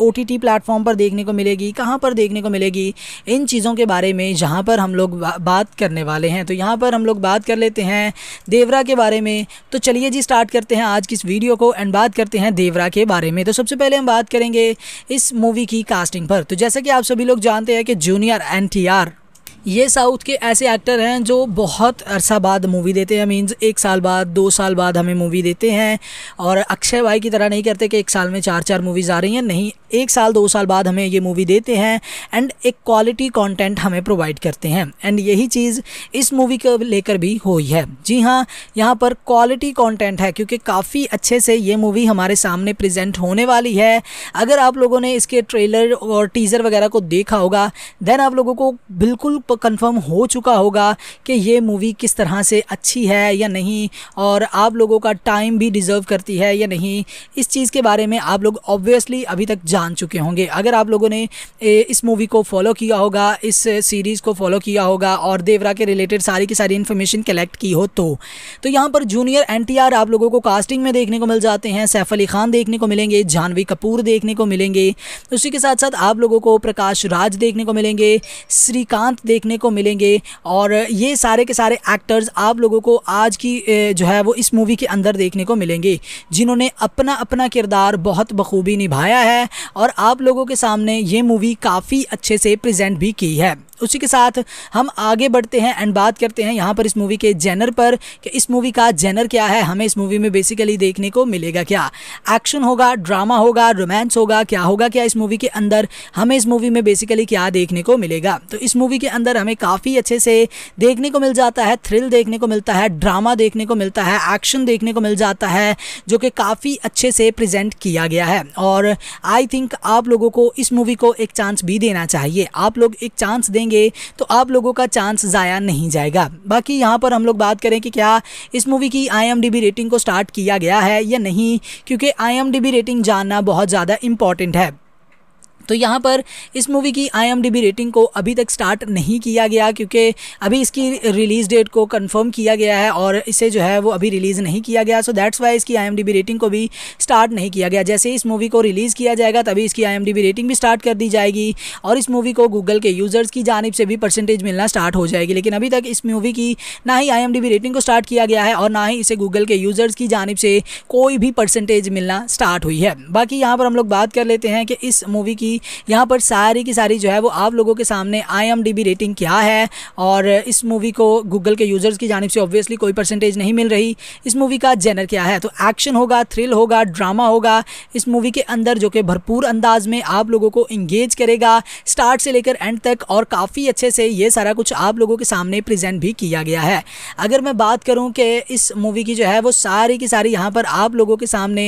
ओ टी टी प्लेटफॉर्म पर देखने को मिलेगी कहाँ पर देखने को मिलेगी इन चीज़ों के बारे में जहाँ पर हम लोग बात करने वाले हैं तो यहाँ पर हम लोग बात कर लेते हैं देवरा के बारे में तो चलिए जी स्टार्ट करते हैं आज की इस वीडियो को एंड बात करते हैं देवरा के बारे में तो सबसे पहले हम बात करेंगे इस मूवी की कास्टिंग पर तो जैसा कि आप सभी लोग जानते हैं कि जूनियर एन ये साउथ के ऐसे एक्टर हैं जो बहुत अरसा बाद मूवी देते हैं मीन्स एक साल बाद दो साल बाद हमें मूवी देते हैं और अक्षय भाई की तरह नहीं करते कि एक साल में चार चार मूवीज़ आ रही हैं नहीं एक साल दो साल बाद हमें ये मूवी देते हैं एंड एक क्वालिटी कंटेंट हमें प्रोवाइड करते हैं एंड यही चीज़ इस मूवी को लेकर भी हुई है जी हाँ यहाँ पर क्वालिटी कॉन्टेंट है क्योंकि काफ़ी अच्छे से ये मूवी हमारे सामने प्रजेंट होने वाली है अगर आप लोगों ने इसके ट्रेलर और टीज़र वगैरह को देखा होगा देन आप लोगों को बिल्कुल कंफर्म हो चुका होगा कि ये मूवी किस तरह से अच्छी है या नहीं और आप लोगों का टाइम भी डिज़र्व करती है या नहीं इस चीज़ के बारे में आप लोग ऑब्वियसली अभी तक जान चुके होंगे अगर आप लोगों ने इस मूवी को फॉलो किया होगा इस सीरीज़ को फॉलो किया होगा और देवरा के रिलेटेड सारी की सारी इन्फॉर्मेशन कलेक्ट की हो तो तो यहाँ पर जूनियर एन आप लोगों को कास्टिंग में देखने को मिल जाते हैं सैफ अली खान देखने को मिलेंगे जानवी कपूर देखने को मिलेंगे उसी के साथ साथ आप लोगों को प्रकाश राज देखने को मिलेंगे श्रीकांत देख देखने को मिलेंगे और ये सारे के सारे एक्टर्स आप लोगों को आज की जो है वो इस मूवी के अंदर देखने को मिलेंगे जिन्होंने अपना अपना किरदार बहुत बखूबी निभाया है और आप लोगों के सामने ये मूवी काफ़ी अच्छे से प्रेजेंट भी की है उसी के साथ हम आगे बढ़ते हैं एंड बात करते हैं यहाँ पर इस मूवी के जेनर पर कि इस मूवी का जेनर क्या है हमें इस मूवी में बेसिकली देखने को मिलेगा क्या एक्शन होगा ड्रामा होगा रोमांस होगा क्या होगा क्या इस मूवी के अंदर हमें इस मूवी में बेसिकली क्या देखने को मिलेगा तो इस मूवी के अंदर अंदर हमें काफ़ी अच्छे से देखने को मिल जाता है थ्रिल देखने को मिलता है ड्रामा देखने को मिलता है एक्शन देखने को मिल जाता है जो कि काफ़ी अच्छे से प्रेजेंट किया गया है और आई थिंक आप लोगों को इस मूवी को एक चांस भी देना चाहिए आप लोग एक चांस देंगे तो आप लोगों का चांस ज़ाया नहीं जाएगा बाकी यहाँ पर हम लोग बात करें कि क्या इस मूवी की आई रेटिंग को स्टार्ट किया गया है या नहीं क्योंकि आई रेटिंग जानना बहुत ज़्यादा इंपॉर्टेंट है तो यहाँ पर इस मूवी की आईएमडीबी रेटिंग को अभी तक स्टार्ट नहीं किया गया क्योंकि अभी इसकी रिलीज़ डेट को कंफर्म किया गया है और इसे जो है वो अभी रिलीज़ नहीं किया गया सो दैट्स वाई इसकी आईएमडीबी रेटिंग को भी स्टार्ट नहीं किया गया जैसे इस मूवी को रिलीज़ किया जाएगा तभी इसकी आई रेटिंग भी स्टार्ट कर दी जाएगी और इस मूवी को गूगल के यूज़र्स की जानब से भी परसेंटेज मिलना स्टार्ट हो जाएगी लेकिन अभी तक इस मूवी की ना ही आई रेटिंग को स्टार्ट किया गया है और ना ही इसे गूगल के यूज़र्स की जानब से कोई भी परसेंटेज मिलना स्टार्ट हुई है बाकी यहाँ पर हम लोग बात कर लेते हैं कि इस मूवी की होगी यहाँ पर सारी की सारी जो है वो आप लोगों के सामने आई रेटिंग क्या है और इस मूवी को गूगल के यूज़र्स की जानब से ऑब्वियसली कोई परसेंटेज नहीं मिल रही इस मूवी का जेनर क्या है तो एक्शन होगा थ्रिल होगा ड्रामा होगा इस मूवी के अंदर जो कि भरपूर अंदाज में आप लोगों को इंगेज करेगा स्टार्ट से लेकर एंड तक और काफ़ी अच्छे से ये सारा कुछ आप लोगों के सामने प्रेजेंट भी किया गया है अगर मैं बात करूं कि इस मूवी की जो है वो सारी की सारी यहां पर आप लोगों के सामने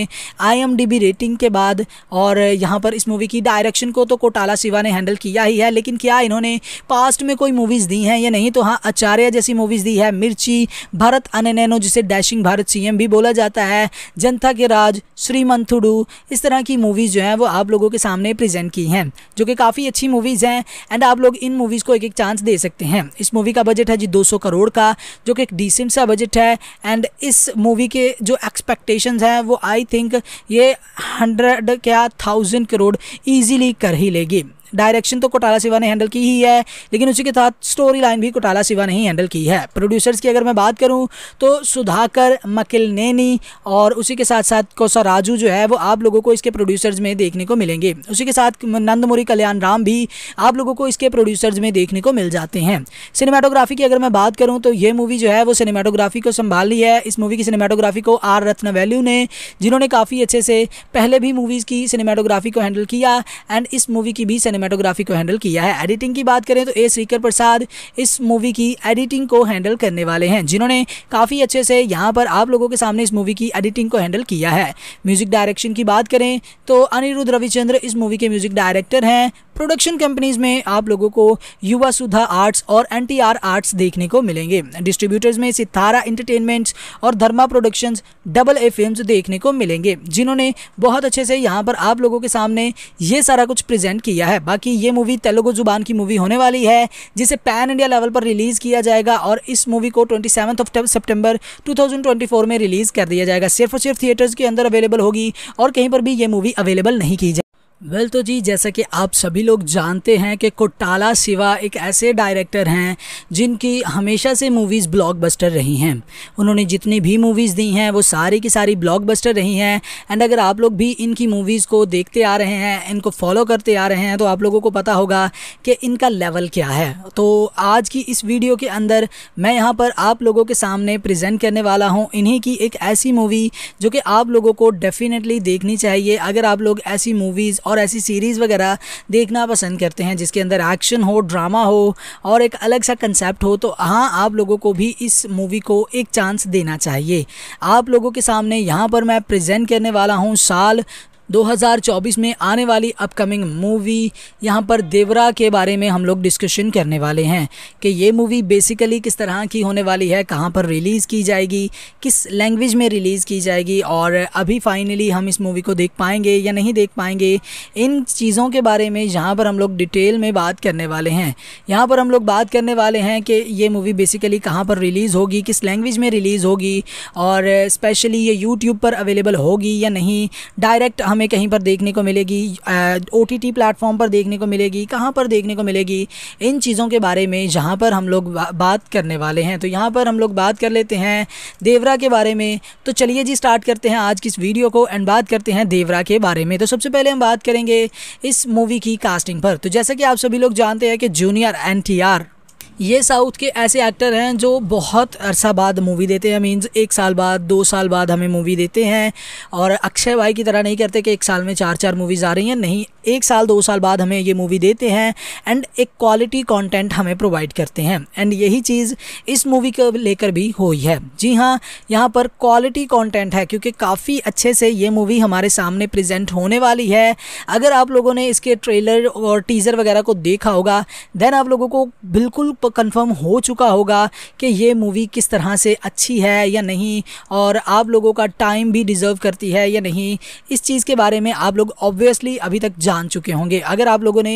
आई रेटिंग के बाद और यहां पर इस मूवी की डायरेक्शन एक्शन को तो कोटाला शिवा ने हैंडल किया ही है लेकिन क्या इन्होंने पास्ट में कोई मूवीज़ दी हैं या नहीं तो हाँ आचार्य जैसी मूवीज़ दी है मिर्ची भारत अननैनो जिसे डैशिंग भारत सीएम भी बोला जाता है जनता के राज श्रीमंथुडू इस तरह की मूवीज़ जो हैं वो आप लोगों के सामने प्रेजेंट की हैं जो कि काफ़ी अच्छी मूवीज़ हैं एंड आप लोग इन मूवीज़ को एक एक चांस दे सकते हैं इस मूवी का बजट है जी दो करोड़ का जो कि एक डिसेंट सा बजट है एंड इस मूवी के जो एक्सपेक्टेशन हैं वो आई थिंक ये हंड्रेड क्या थाउजेंड करोड़ ईजिली कर ही लेगी डायरेक्शन तो कोटाला सिवा ने हैंडल की ही है लेकिन उसी के साथ स्टोरी लाइन भी कोटाला सिवा ने ही हैंडल की है प्रोड्यूसर्स की अगर मैं बात करूँ तो सुधाकर मकिल नैनी और उसी के साथ साथ कौसा राजू जो है वो आप लोगों को इसके प्रोड्यूसर्स में देखने को मिलेंगे उसी के साथ नंदमुरी कल्याण राम भी आप लोगों को इसके प्रोड्यूसर्स में देखने को मिल जाते हैं सिनेमाटोग्राफी की अगर मैं बात करूँ तो ये मूवी जो है वो सिनेमाटोग्राफी को संभाल ली है इस मूवी की सिनेमाटोग्राफी को आर रत्न वैल्यू ने जिन्होंने काफ़ी अच्छे से पहले भी मूवीज़ की सिनेमाटोग्राफी को हैंडल किया एंड इस मूवी की भी सिने सिनेमाटोग्राफी को हैंडल किया है एडिटिंग की बात करें तो ए श्रीकर प्रसाद इस मूवी की एडिटिंग को हैंडल करने वाले हैं जिन्होंने काफ़ी अच्छे से यहाँ पर आप लोगों के सामने इस मूवी की एडिटिंग को हैंडल किया है म्यूजिक डायरेक्शन की बात करें तो अनिरुद्ध रविचंद्र इस मूवी के म्यूजिक डायरेक्टर हैं प्रोडक्शन कंपनीज में आप लोगों को युवा सुधा आर्ट्स और एन आर्ट्स देखने को मिलेंगे डिस्ट्रीब्यूटर्स में सितारा इंटरटेनमेंट्स और Dharma productions double A film देखने को मिलेंगे जिन्होंने बहुत अच्छे से यहाँ पर आप लोगों के सामने ये सारा कुछ प्रेजेंट किया है बाकी ये मूवी तेलुगु जुबान की मूवी होने वाली है जिसे पैन इंडिया लेवल पर रिलीज़ किया जाएगा और इस मूवी को ट्वेंटी ऑफ ट्वेंटी फोर में रिलीज़ कर दिया जाएगा सिर्फ और सिर्फ थिएटर्स के अंदर अवेलेबल होगी और कहीं पर भी ये मूवी अवेलेबल नहीं की जाएगी वेल well, तो जी जैसा कि आप सभी लोग जानते हैं कि कोटाला सिवा एक ऐसे डायरेक्टर हैं जिनकी हमेशा से मूवीज़ ब्लॉकबस्टर रही हैं उन्होंने जितनी भी मूवीज़ दी हैं वो सारी की सारी ब्लॉकबस्टर रही हैं एंड अगर आप लोग भी इनकी मूवीज़ को देखते आ रहे हैं इनको फॉलो करते आ रहे हैं तो आप लोगों को पता होगा कि इनका लेवल क्या है तो आज की इस वीडियो के अंदर मैं यहाँ पर आप लोगों के सामने प्रजेंट करने वाला हूँ इन्हीं की एक ऐसी मूवी जो कि आप लोगों को डेफ़िनेटली देखनी चाहिए अगर आप लोग ऐसी मूवीज़ और ऐसी सीरीज़ वगैरह देखना पसंद करते हैं जिसके अंदर एक्शन हो ड्रामा हो और एक अलग सा कंसेप्ट हो तो हाँ आप लोगों को भी इस मूवी को एक चांस देना चाहिए आप लोगों के सामने यहाँ पर मैं प्रेजेंट करने वाला हूँ साल 2024 में आने वाली अपकमिंग मूवी यहाँ पर देवरा के बारे में हम लोग डिस्कशन करने वाले हैं कि ये मूवी बेसिकली किस तरह की होने वाली है कहाँ पर रिलीज़ की जाएगी किस लैंग्वेज में रिलीज़ की जाएगी और अभी फाइनली हम इस मूवी को देख पाएंगे या नहीं देख पाएंगे इन चीज़ों के बारे में यहाँ पर हम लोग डिटेल में बात करने वाले हैं यहाँ पर हम लोग बात करने वाले हैं कि ये मूवी बेसिकली कहाँ पर रिलीज़ होगी किस लैंग्वेज में रिलीज़ होगी और स्पेशली ये यूट्यूब पर अवेलेबल होगी या नहीं डायरेक्ट हम हमें कहीं पर देखने को मिलेगी ओ टी टी प्लेटफॉर्म पर देखने को मिलेगी कहाँ पर देखने को मिलेगी इन चीज़ों के बारे में जहाँ पर हम लोग बा, बात करने वाले हैं तो यहाँ पर हम लोग बात कर लेते हैं देवरा के बारे में तो चलिए जी स्टार्ट करते हैं आज की इस वीडियो को एंड बात करते हैं देवरा के बारे में तो सबसे पहले हम बात करेंगे इस मूवी की कास्टिंग पर तो जैसा कि आप सभी लोग जानते हैं कि जूनियर एन टी आर ये साउथ के ऐसे एक्टर हैं जो बहुत अरसा बाद मूवी देते हैं मीन्स एक साल बाद दो साल बाद हमें मूवी देते हैं और अक्षय भाई की तरह नहीं करते कि एक साल में चार चार मूवीज़ आ रही हैं नहीं एक साल दो साल बाद हमें ये मूवी देते हैं एंड एक क्वालिटी कंटेंट हमें प्रोवाइड करते हैं एंड यही चीज़ इस मूवी को लेकर भी हुई है जी हाँ यहाँ पर क्वालिटी कॉन्टेंट है क्योंकि काफ़ी अच्छे से ये मूवी हमारे सामने प्रजेंट होने वाली है अगर आप लोगों ने इसके ट्रेलर और टीज़र वगैरह को देखा होगा देन आप लोगों को बिल्कुल आपको कंफर्म हो चुका होगा कि ये मूवी किस तरह से अच्छी है या नहीं और आप लोगों का टाइम भी डिज़र्व करती है या नहीं इस चीज़ के बारे में आप लोग ऑब्वियसली अभी तक जान चुके होंगे अगर आप लोगों ने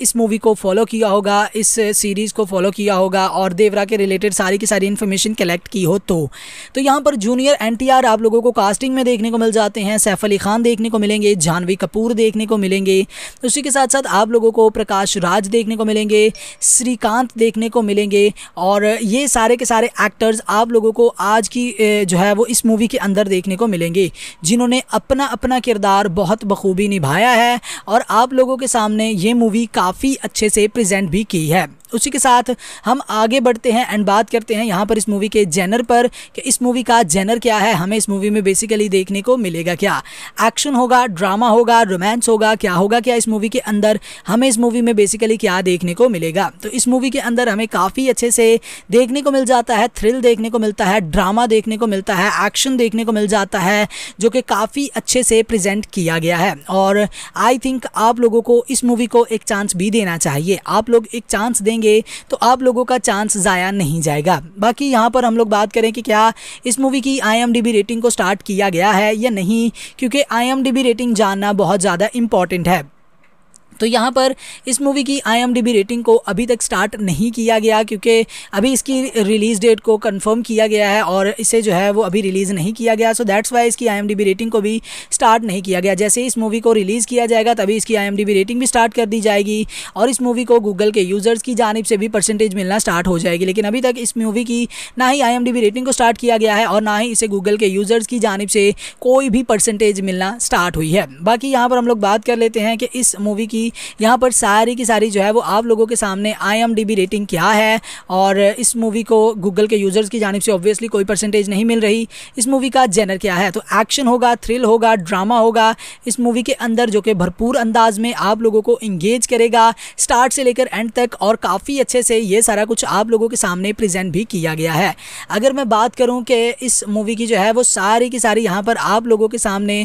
इस मूवी को फॉलो किया होगा इस सीरीज़ को फॉलो किया होगा और देवरा के रिलेटेड सारी की सारी इन्फॉर्मेशन कलेक्ट की हो तो तो यहाँ पर जूनियर एन आप लोगों को कास्टिंग में देखने को मिल जाते हैं सैफ अली खान देखने को मिलेंगे जानवी कपूर देखने को मिलेंगे उसी के साथ साथ आप लोगों को प्रकाश राज देखने को मिलेंगे श्रीकांत देख देखने को मिलेंगे और ये सारे के सारे एक्टर्स आप लोगों को आज की जो है वो इस मूवी के अंदर देखने को मिलेंगे जिन्होंने अपना अपना किरदार बहुत बखूबी निभाया है और आप लोगों के सामने ये मूवी काफ़ी अच्छे से प्रेजेंट भी की है उसी के साथ हम आगे बढ़ते हैं एंड बात करते हैं यहाँ पर इस मूवी के जेनर पर कि इस मूवी का जेनर क्या है हमें इस मूवी में बेसिकली देखने को मिलेगा क्या एक्शन होगा ड्रामा होगा रोमांस होगा क्या होगा क्या इस मूवी के अंदर हमें इस मूवी में बेसिकली क्या देखने को मिलेगा तो इस मूवी के अंदर अंदर हमें काफ़ी अच्छे से देखने को मिल जाता है थ्रिल देखने को मिलता है ड्रामा देखने को मिलता है एक्शन देखने को मिल जाता है जो कि काफ़ी अच्छे से प्रेजेंट किया गया है और आई थिंक आप लोगों को इस मूवी को एक चांस भी देना चाहिए आप लोग एक चांस देंगे तो आप लोगों का चांस ज़ाया नहीं जाएगा बाकी यहाँ पर हम लोग बात करें कि क्या इस मूवी की आई रेटिंग को स्टार्ट किया गया है या नहीं क्योंकि आई रेटिंग जानना बहुत ज़्यादा इंपॉर्टेंट है तो यहाँ पर इस मूवी की आईएमडीबी रेटिंग को अभी तक स्टार्ट नहीं किया गया क्योंकि अभी इसकी रिलीज़ डेट को कंफर्म किया गया है और इसे जो है वो अभी रिलीज़ नहीं किया गया सो दैट्स वाई इसकी आई रेटिंग को भी स्टार्ट नहीं किया गया जैसे इस मूवी को रिलीज़ किया जाएगा तभी इसकी आई रेटिंग भी स्टार्ट कर दी जाएगी और इस मूवी को गूगल के यूज़र्स की जानब से भी परसेंटेज मिलना स्टार्ट हो जाएगी लेकिन अभी तक इस मूवी की ना ही आई रेटिंग को स्टार्ट किया गया है और ना ही इसे गूगल के यूज़र्स की जानब से कोई भी परसेंटेज मिलना स्टार्ट हुई है बाकी यहाँ पर हम लोग बात कर लेते हैं कि इस मूवी की होगी यहाँ पर सारी की सारी जो है वो आप लोगों के सामने आई रेटिंग क्या है और इस मूवी को गूगल के यूज़र्स की जानब से ऑब्वियसली कोई परसेंटेज नहीं मिल रही इस मूवी का जेनर क्या है तो एक्शन होगा थ्रिल होगा ड्रामा होगा इस मूवी के अंदर जो कि भरपूर अंदाज में आप लोगों को इंगेज करेगा स्टार्ट से लेकर एंड तक और काफ़ी अच्छे से ये सारा कुछ आप लोगों के सामने प्रेजेंट भी किया गया है अगर मैं बात करूँ कि इस मूवी की जो है वो सारी की सारी यहां पर आप लोगों के सामने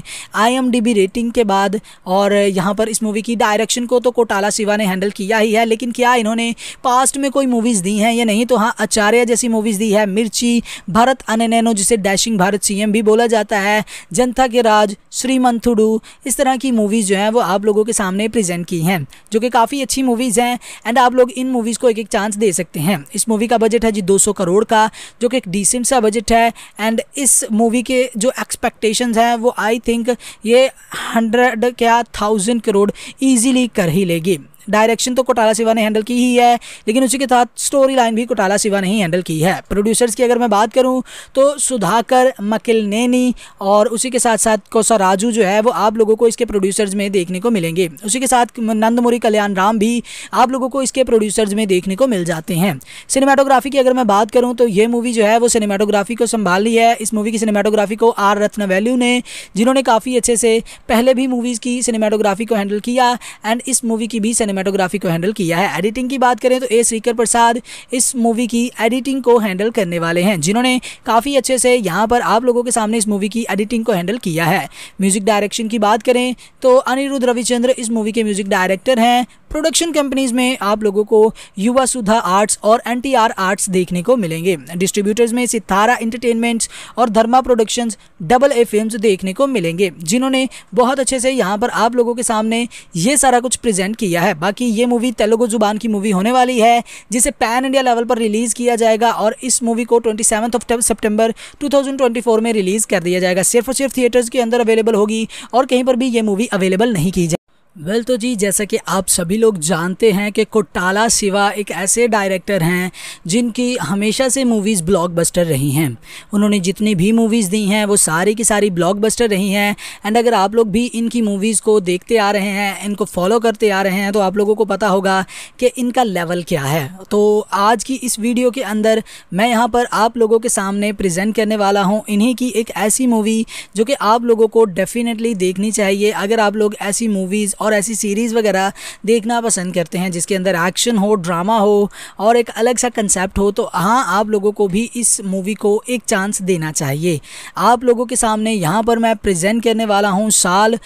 आई रेटिंग के बाद और यहां पर इस मूवी की डायरेक्शन एक्शन को तो कोटाला शिवा ने हैंडल किया ही है लेकिन क्या इन्होंने पास्ट में कोई मूवीज़ दी हैं या नहीं तो हाँ आचार्य जैसी मूवीज़ दी है मिर्ची भारत अननैनो जिसे डैशिंग भारत सीएम भी बोला जाता है जनता के राज श्री मंथुडू इस तरह की मूवीज़ जो हैं वो आप लोगों के सामने प्रेजेंट की हैं जो कि काफ़ी अच्छी मूवीज़ हैं एंड आप लोग इन मूवीज़ को एक एक चांस दे सकते हैं इस मूवी का बजट है जी दो करोड़ का जो कि एक डिसेंट सा बजट है एंड इस मूवी के जो एक्सपेक्टेशन हैं वो आई थिंक ये हंड्रेड क्या थाउजेंड करोड़ ईजिली कर ही लेगी डायरेक्शन तो कोटाला सिवा ने हैंडल की ही है लेकिन उसी के साथ स्टोरी लाइन भी कोटाला सिवा ने ही हैंडल की है प्रोड्यूसर्स की अगर मैं बात करूँ तो सुधाकर मकिल नैनी और उसी के साथ साथ कौसा राजू जो है वो आप लोगों को इसके प्रोड्यूसर्स में देखने को मिलेंगे उसी के साथ नंदमुरी कल्याण राम भी आप लोगों को इसके प्रोड्यूसर्स में देखने को मिल जाते हैं सिनेमाटोग्राफी की अगर मैं बात करूँ तो ये मूवी जो है वो सिनेमाटोग्राफी को संभाल ली है इस मूवी की सिनेमाटोग्राफी को आर रत्न वैल्यू ने जिन्होंने काफ़ी अच्छे से पहले भी मूवीज़ की सिनेमाटोग्राफी को हैंडल किया एंड इस मूवी की भी सिनेमाटोग्राफी को हैंडल किया है एडिटिंग की बात करें तो ए श्रीकर प्रसाद इस मूवी की एडिटिंग को हैंडल करने वाले हैं जिन्होंने काफ़ी अच्छे से यहाँ पर आप लोगों के सामने इस मूवी की एडिटिंग को हैंडल किया है म्यूजिक डायरेक्शन की बात करें तो अनिरुद्ध रविचंद्र इस मूवी के म्यूजिक डायरेक्टर हैं प्रोडक्शन कंपनीज में आप लोगों को युवा सुधा आर्ट्स और एन आर्ट्स देखने को मिलेंगे डिस्ट्रीब्यूटर्स में सितारा इंटरटेनमेंट्स और Dharma productions double A film देखने को मिलेंगे जिन्होंने बहुत अच्छे से यहाँ पर आप लोगों के सामने ये सारा कुछ प्रेजेंट किया है बाकी ये मूवी तेलुगु जुबान की मूवी होने वाली है जिसे पैन इंडिया लेवल पर रिलीज़ किया जाएगा और इस मूवी को ट्वेंटी ऑफ ट्वेंटी फोर में रिलीज़ कर दिया जाएगा सिर्फ और सिर्फ थिएटर्स के अंदर अवेलेबल होगी और कहीं पर भी ये मूवी अवेलेबल नहीं की जाएगी वेल well, तो जी जैसा कि आप सभी लोग जानते हैं कि कोटाला सिवा एक ऐसे डायरेक्टर हैं जिनकी हमेशा से मूवीज़ ब्लॉकबस्टर रही हैं उन्होंने जितनी भी मूवीज़ दी हैं वो सारी की सारी ब्लॉकबस्टर रही हैं एंड अगर आप लोग भी इनकी मूवीज़ को देखते आ रहे हैं इनको फॉलो करते आ रहे हैं तो आप लोगों को पता होगा कि इनका लेवल क्या है तो आज की इस वीडियो के अंदर मैं यहाँ पर आप लोगों के सामने प्रजेंट करने वाला हूँ इन्हीं की एक ऐसी मूवी जो कि आप लोगों को डेफ़िनेटली देखनी चाहिए अगर आप लोग ऐसी मूवीज़ और ऐसी सीरीज़ वगैरह देखना पसंद करते हैं जिसके अंदर एक्शन हो ड्रामा हो और एक अलग सा कंसेप्ट हो तो हाँ आप लोगों को भी इस मूवी को एक चांस देना चाहिए आप लोगों के सामने यहाँ पर मैं प्रेजेंट करने वाला हूँ साल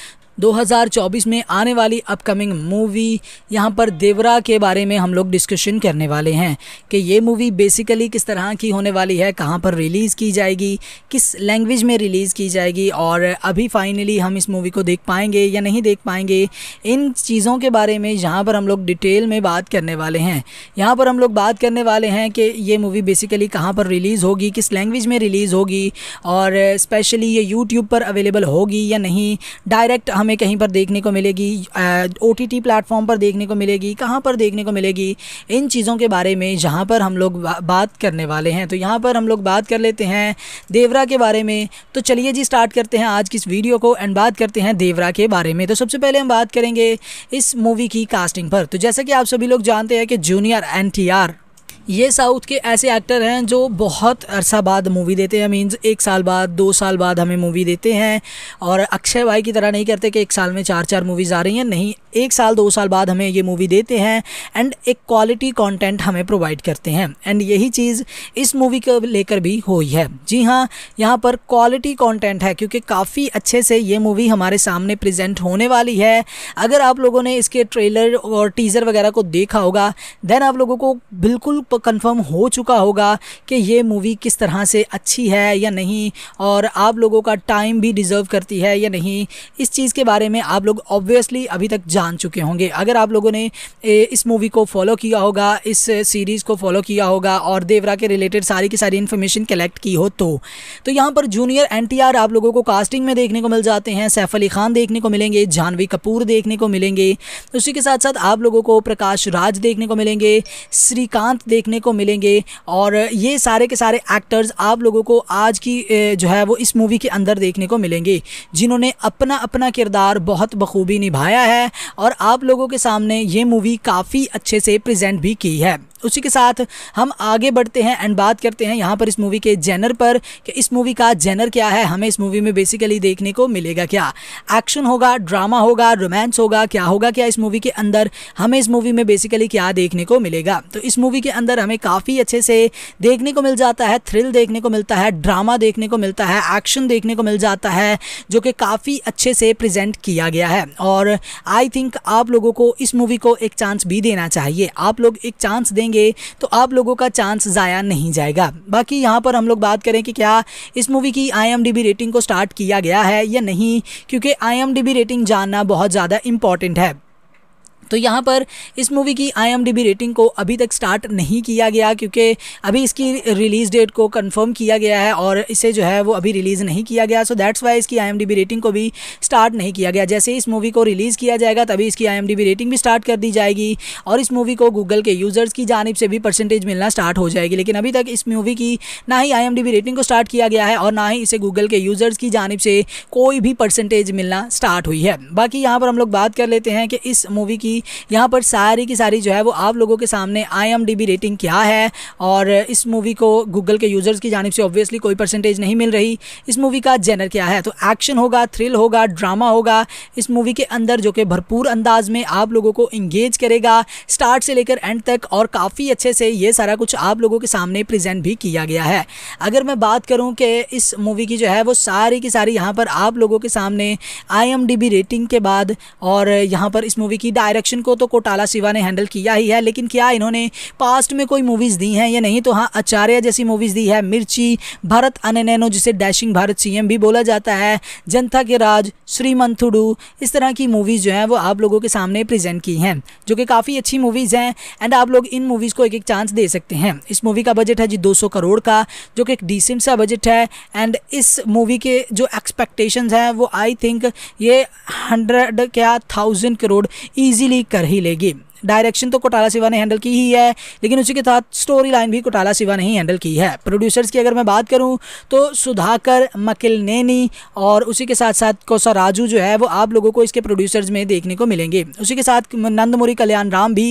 2024 में आने वाली अपकमिंग मूवी यहाँ पर देवरा के बारे में हम लोग डिस्कशन करने वाले हैं कि ये मूवी बेसिकली किस तरह की होने वाली है कहाँ पर रिलीज़ की जाएगी किस लैंग्वेज में रिलीज़ की जाएगी और अभी फाइनली हम इस मूवी को देख पाएंगे या नहीं देख पाएंगे इन चीज़ों के बारे में यहाँ पर हम लोग डिटेल में बात करने वाले हैं यहाँ पर हम लोग बात करने वाले हैं कि ये मूवी बेसिकली कहाँ पर रिलीज़ होगी किस लैंग्वेज में रिलीज़ होगी और स्पेशली ये यूट्यूब पर अवेलेबल होगी या नहीं डायरेक्ट हम हमें कहीं पर देखने को मिलेगी ओ टी टी प्लेटफॉर्म पर देखने को मिलेगी कहाँ पर देखने को मिलेगी इन चीज़ों के बारे में जहाँ पर हम लोग बा, बात करने वाले हैं तो यहाँ पर हम लोग बात कर लेते हैं देवरा के बारे में तो चलिए जी स्टार्ट करते हैं आज की इस वीडियो को एंड बात करते हैं देवरा के बारे में तो सबसे पहले हम बात करेंगे इस मूवी की कास्टिंग पर तो जैसा कि आप सभी लोग जानते हैं कि जूनियर एन टी आर ये साउथ के ऐसे एक्टर हैं जो बहुत अरसा बाद मूवी देते हैं मीन्स एक साल बाद दो साल बाद हमें मूवी देते हैं और अक्षय भाई की तरह नहीं करते कि एक साल में चार चार मूवीज़ आ रही हैं नहीं एक साल दो साल बाद हमें ये मूवी देते हैं एंड एक क्वालिटी कंटेंट हमें प्रोवाइड करते हैं एंड यही चीज़ इस मूवी को लेकर भी हुई है जी हाँ यहाँ पर क्वालिटी कॉन्टेंट है क्योंकि काफ़ी अच्छे से ये मूवी हमारे सामने प्रजेंट होने वाली है अगर आप लोगों ने इसके ट्रेलर और टीज़र वगैरह को देखा होगा देन आप लोगों को बिल्कुल आपको कंफर्म हो चुका होगा कि ये मूवी किस तरह से अच्छी है या नहीं और आप लोगों का टाइम भी डिज़र्व करती है या नहीं इस चीज़ के बारे में आप लोग ऑब्वियसली अभी तक जान चुके होंगे अगर आप लोगों ने इस मूवी को फॉलो किया होगा इस सीरीज़ को फॉलो किया होगा और देवरा के रिलेटेड सारी की सारी इन्फॉर्मेशन कलेक्ट की हो तो तो यहाँ पर जूनियर एन आप लोगों को कास्टिंग में देखने को मिल जाते हैं सैफ अली खान देखने को मिलेंगे जानवी कपूर देखने को मिलेंगे उसी के साथ साथ आप लोगों को प्रकाश राज देखने को मिलेंगे श्रीकांत देख देखने को मिलेंगे और ये सारे के सारे एक्टर्स आप लोगों को आज की जो है वो इस मूवी के अंदर देखने को मिलेंगे जिन्होंने अपना अपना किरदार बहुत बखूबी निभाया है और आप लोगों के सामने ये मूवी काफ़ी अच्छे से प्रेजेंट भी की है उसी के साथ हम आगे बढ़ते हैं एंड बात करते हैं यहाँ पर इस मूवी के जेनर पर कि इस मूवी का जेनर क्या है हमें इस मूवी में बेसिकली देखने को मिलेगा क्या एक्शन होगा ड्रामा होगा रोमांस होगा क्या होगा क्या इस मूवी के अंदर हमें इस मूवी में बेसिकली क्या देखने को मिलेगा तो इस मूवी के अंदर अंदर हमें काफ़ी अच्छे से देखने को मिल जाता है थ्रिल देखने को मिलता है ड्रामा देखने को मिलता है एक्शन देखने को मिल जाता है जो कि काफ़ी अच्छे से प्रेजेंट किया गया है और आई थिंक आप लोगों को इस मूवी को एक चांस भी देना चाहिए आप लोग एक चांस देंगे तो आप लोगों का चांस ज़ाया नहीं जाएगा बाकी यहाँ पर हम लोग बात करें कि क्या इस मूवी की आई रेटिंग को स्टार्ट किया गया है या नहीं क्योंकि आई रेटिंग जानना बहुत ज़्यादा इंपॉर्टेंट है तो यहाँ पर इस मूवी की आईएमडीबी रेटिंग को अभी तक स्टार्ट नहीं किया गया क्योंकि अभी इसकी रिलीज़ डेट को कंफर्म किया गया है और इसे जो है वो अभी रिलीज़ नहीं किया गया सो दैट्स वाई इसकी आईएमडीबी रेटिंग को भी स्टार्ट नहीं किया गया जैसे इस मूवी को रिलीज़ किया जाएगा तभी इसकी आई रेटिंग भी स्टार्ट कर दी जाएगी और इस मूवी को गूगल के यूज़र्स की जानब से भी परसेंटेज मिलना स्टार्ट हो जाएगी लेकिन अभी तक इस मूवी की ना ही आई रेटिंग को स्टार्ट किया गया है और ना ही इसे गूगल के यूज़र्स की जानब से कोई भी परसेंटेज मिलना स्टार्ट हुई है बाकी यहाँ पर हम लोग बात कर लेते हैं कि इस मूवी की होगी यहाँ पर सारी की सारी जो है वो आप लोगों के सामने आई रेटिंग क्या है और इस मूवी को गूगल के यूज़र्स की जानब से ऑब्वियसली कोई परसेंटेज नहीं मिल रही इस मूवी का जेनर क्या है तो एक्शन होगा थ्रिल होगा ड्रामा होगा इस मूवी के अंदर जो कि भरपूर अंदाज में आप लोगों को इंगेज करेगा स्टार्ट से लेकर एंड तक और काफ़ी अच्छे से ये सारा कुछ आप लोगों के सामने प्रेजेंट भी किया गया है अगर मैं बात करूं कि इस मूवी की जो है वो सारी की सारी यहां पर आप लोगों के सामने आई रेटिंग के बाद और यहां पर इस मूवी की डायरेक्ट प्रोडक्शन को तो कोटाला शिवा ने हैंडल किया ही है लेकिन क्या इन्होंने पास्ट में कोई मूवीज़ दी हैं या नहीं तो हाँ आचार्य जैसी मूवीज़ दी है मिर्ची भारत अननैनो जिसे डैशिंग भारत सी भी बोला जाता है जनता के राज श्री मंथुडू इस तरह की मूवीज़ जो हैं वो आप लोगों के सामने प्रेजेंट की हैं जो कि काफ़ी अच्छी मूवीज़ हैं एंड आप लोग इन मूवीज़ को एक एक चांस दे सकते हैं इस मूवी का बजट है जी 200 करोड़ का जो कि एक डिसेंट सा बजट है एंड इस मूवी के जो एक्सपेक्टेशंस हैं वो आई थिंक ये हंड्रेड क्या थाउजेंड करोड़ ईजिली कर ही लेगी डायरेक्शन तो कोटाला सिवा ने हैंडल की ही है लेकिन उसी के साथ स्टोरी लाइन भी कोटाला सिवा ने ही हैंडल की है प्रोड्यूसर्स की अगर मैं बात करूँ तो सुधाकर मकिल नैनी और उसी के साथ साथ कौसा राजू जो है वो आप लोगों को इसके प्रोड्यूसर्स में देखने को मिलेंगे उसी के साथ नंदमुरी कल्याण राम भी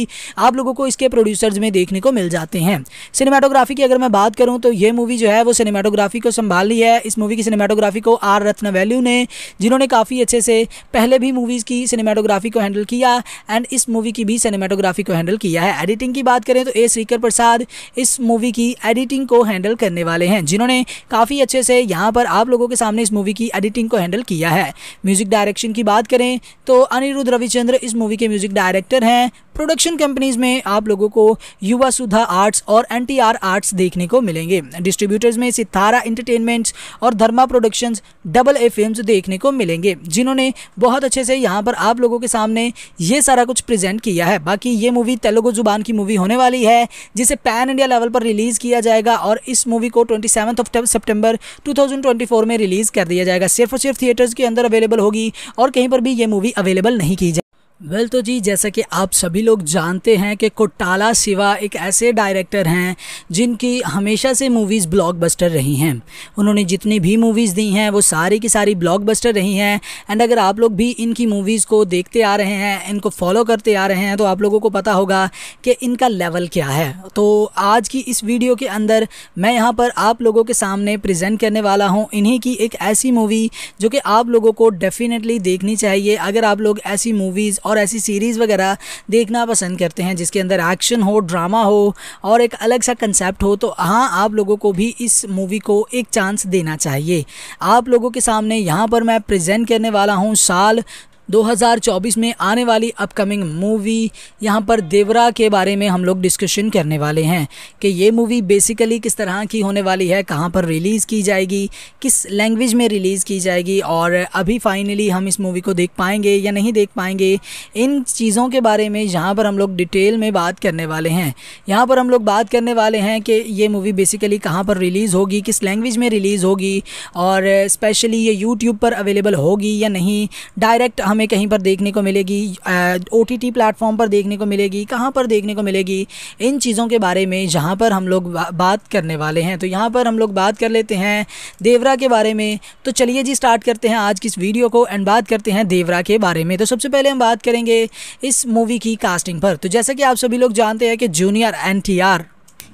आप लोगों को इसके प्रोड्यूसर्स में देखने को मिल जाते हैं सिनेमाटोग्राफी की अगर मैं बात करूँ तो ये मूवी जो है वो सिनेमाटोग्राफी को संभाल ली है इस मूवी की सिनेमाटोग्राफी को आर रत्न वैल्यू ने जिन्होंने काफ़ी अच्छे से पहले भी मूवीज़ की सिनेमाटोग्राफी को हैंडल किया एंड इस मूवी की भी सिनेमा सिनेमाटोग्राफी को हैंडल किया है एडिटिंग की बात करें तो ए श्रीकर प्रसाद इस मूवी की एडिटिंग को हैंडल करने वाले हैं जिन्होंने काफ़ी अच्छे से यहाँ पर आप लोगों के सामने इस मूवी की एडिटिंग को हैंडल किया है म्यूज़िक डायरेक्शन की बात करें तो अनिरुद्ध रविचंद्र इस मूवी के म्यूज़िक डायरेक्टर हैं प्रोडक्शन कंपनीज में आप लोगों को युवा सुधा आर्ट्स और एन आर्ट्स देखने को मिलेंगे डिस्ट्रीब्यूटर्स में सितारा इंटरटेनमेंट्स और Dharma productions double A film देखने को मिलेंगे जिन्होंने बहुत अच्छे से यहाँ पर आप लोगों के सामने ये सारा कुछ प्रेजेंट किया है बाकी ये मूवी तेलुगु जुबान की मूवी होने वाली है जिसे पैन इंडिया लेवल पर रिलीज़ किया जाएगा और इस मूवी को ट्वेंटी ऑफ ट्वेंटी फोर में रिलीज़ कर दिया जाएगा सिर्फ और सिर्फ थिएटर्स के अंदर अवेलेबल होगी और कहीं पर भी ये मूवी अवेलेबल नहीं की जाएगी वेल well, तो जी जैसा कि आप सभी लोग जानते हैं कि कोटाला शिवा एक ऐसे डायरेक्टर हैं जिनकी हमेशा से मूवीज़ ब्लॉकबस्टर रही हैं उन्होंने जितनी भी मूवीज़ दी हैं वो सारी की सारी ब्लॉकबस्टर रही हैं एंड अगर आप लोग भी इनकी मूवीज़ को देखते आ रहे हैं इनको फॉलो करते आ रहे हैं तो आप लोगों को पता होगा कि इनका लेवल क्या है तो आज की इस वीडियो के अंदर मैं यहाँ पर आप लोगों के सामने प्रजेंट करने वाला हूँ इन्हीं की एक ऐसी मूवी जो कि आप लोगों को डेफ़िनेटली देखनी चाहिए अगर आप लोग ऐसी मूवीज़ और ऐसी सीरीज़ वगैरह देखना पसंद करते हैं जिसके अंदर एक्शन हो ड्रामा हो और एक अलग सा कंसेप्ट हो तो हाँ आप लोगों को भी इस मूवी को एक चांस देना चाहिए आप लोगों के सामने यहाँ पर मैं प्रेजेंट करने वाला हूँ साल 2024 में आने वाली अपकमिंग मूवी यहाँ पर देवरा के बारे में हम लोग डिस्कशन करने वाले हैं कि ये मूवी बेसिकली किस तरह की होने वाली है कहाँ पर रिलीज़ की जाएगी किस लैंग्वेज में रिलीज़ की जाएगी और अभी फाइनली हम इस मूवी को देख पाएंगे या नहीं देख पाएंगे इन चीज़ों के बारे में यहाँ पर हम लोग डिटेल में बात करने वाले हैं यहाँ पर हम लोग बात करने वाले हैं कि ये मूवी बेसिकली कहाँ पर रिलीज़ होगी किस लैंग्वेज में रिलीज़ होगी और स्पेशली ये यूट्यूब पर अवेलेबल होगी या नहीं डायरेक्ट हमें कहीं पर देखने को मिलेगी ओ टी टी प्लेटफॉर्म पर देखने को मिलेगी कहाँ पर देखने को मिलेगी इन चीज़ों के बारे में जहाँ पर हम लोग बा, बात करने वाले हैं तो यहाँ पर हम लोग बात कर लेते हैं देवरा के बारे में तो चलिए जी स्टार्ट करते हैं आज की इस वीडियो को एंड बात करते हैं देवरा के बारे में तो सबसे पहले हम बात करेंगे इस मूवी की कास्टिंग पर तो जैसा कि आप सभी लोग जानते हैं कि जूनियर एन टी आर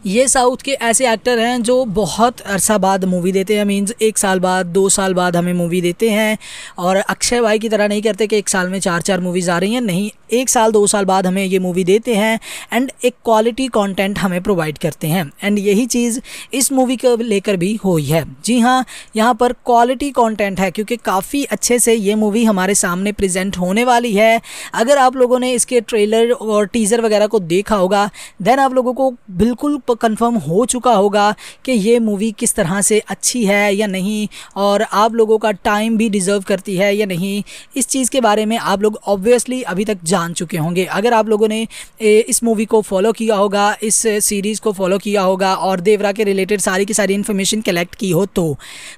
ये साउथ के ऐसे एक्टर हैं जो बहुत अरसा बाद मूवी देते हैं मीन्स एक साल बाद दो साल बाद हमें मूवी देते हैं और अक्षय भाई की तरह नहीं करते कि एक साल में चार चार मूवीज़ आ रही हैं नहीं एक साल दो साल बाद हमें ये मूवी देते हैं एंड एक क्वालिटी कंटेंट हमें प्रोवाइड करते हैं एंड यही चीज़ इस मूवी को लेकर भी हुई है जी हाँ यहाँ पर क्वालिटी कॉन्टेंट है क्योंकि काफ़ी अच्छे से ये मूवी हमारे सामने प्रजेंट होने वाली है अगर आप लोगों ने इसके ट्रेलर और टीज़र वगैरह को देखा होगा देन आप लोगों को बिल्कुल आप कंफर्म हो चुका होगा कि ये मूवी किस तरह से अच्छी है या नहीं और आप लोगों का टाइम भी डिज़र्व करती है या नहीं इस चीज़ के बारे में आप लोग ऑब्वियसली अभी तक जान चुके होंगे अगर आप लोगों ने इस मूवी को फॉलो किया होगा इस सीरीज़ को फॉलो किया होगा और देवरा के रिलेटेड सारी की सारी इन्फॉर्मेशन कलेक्ट की हो तो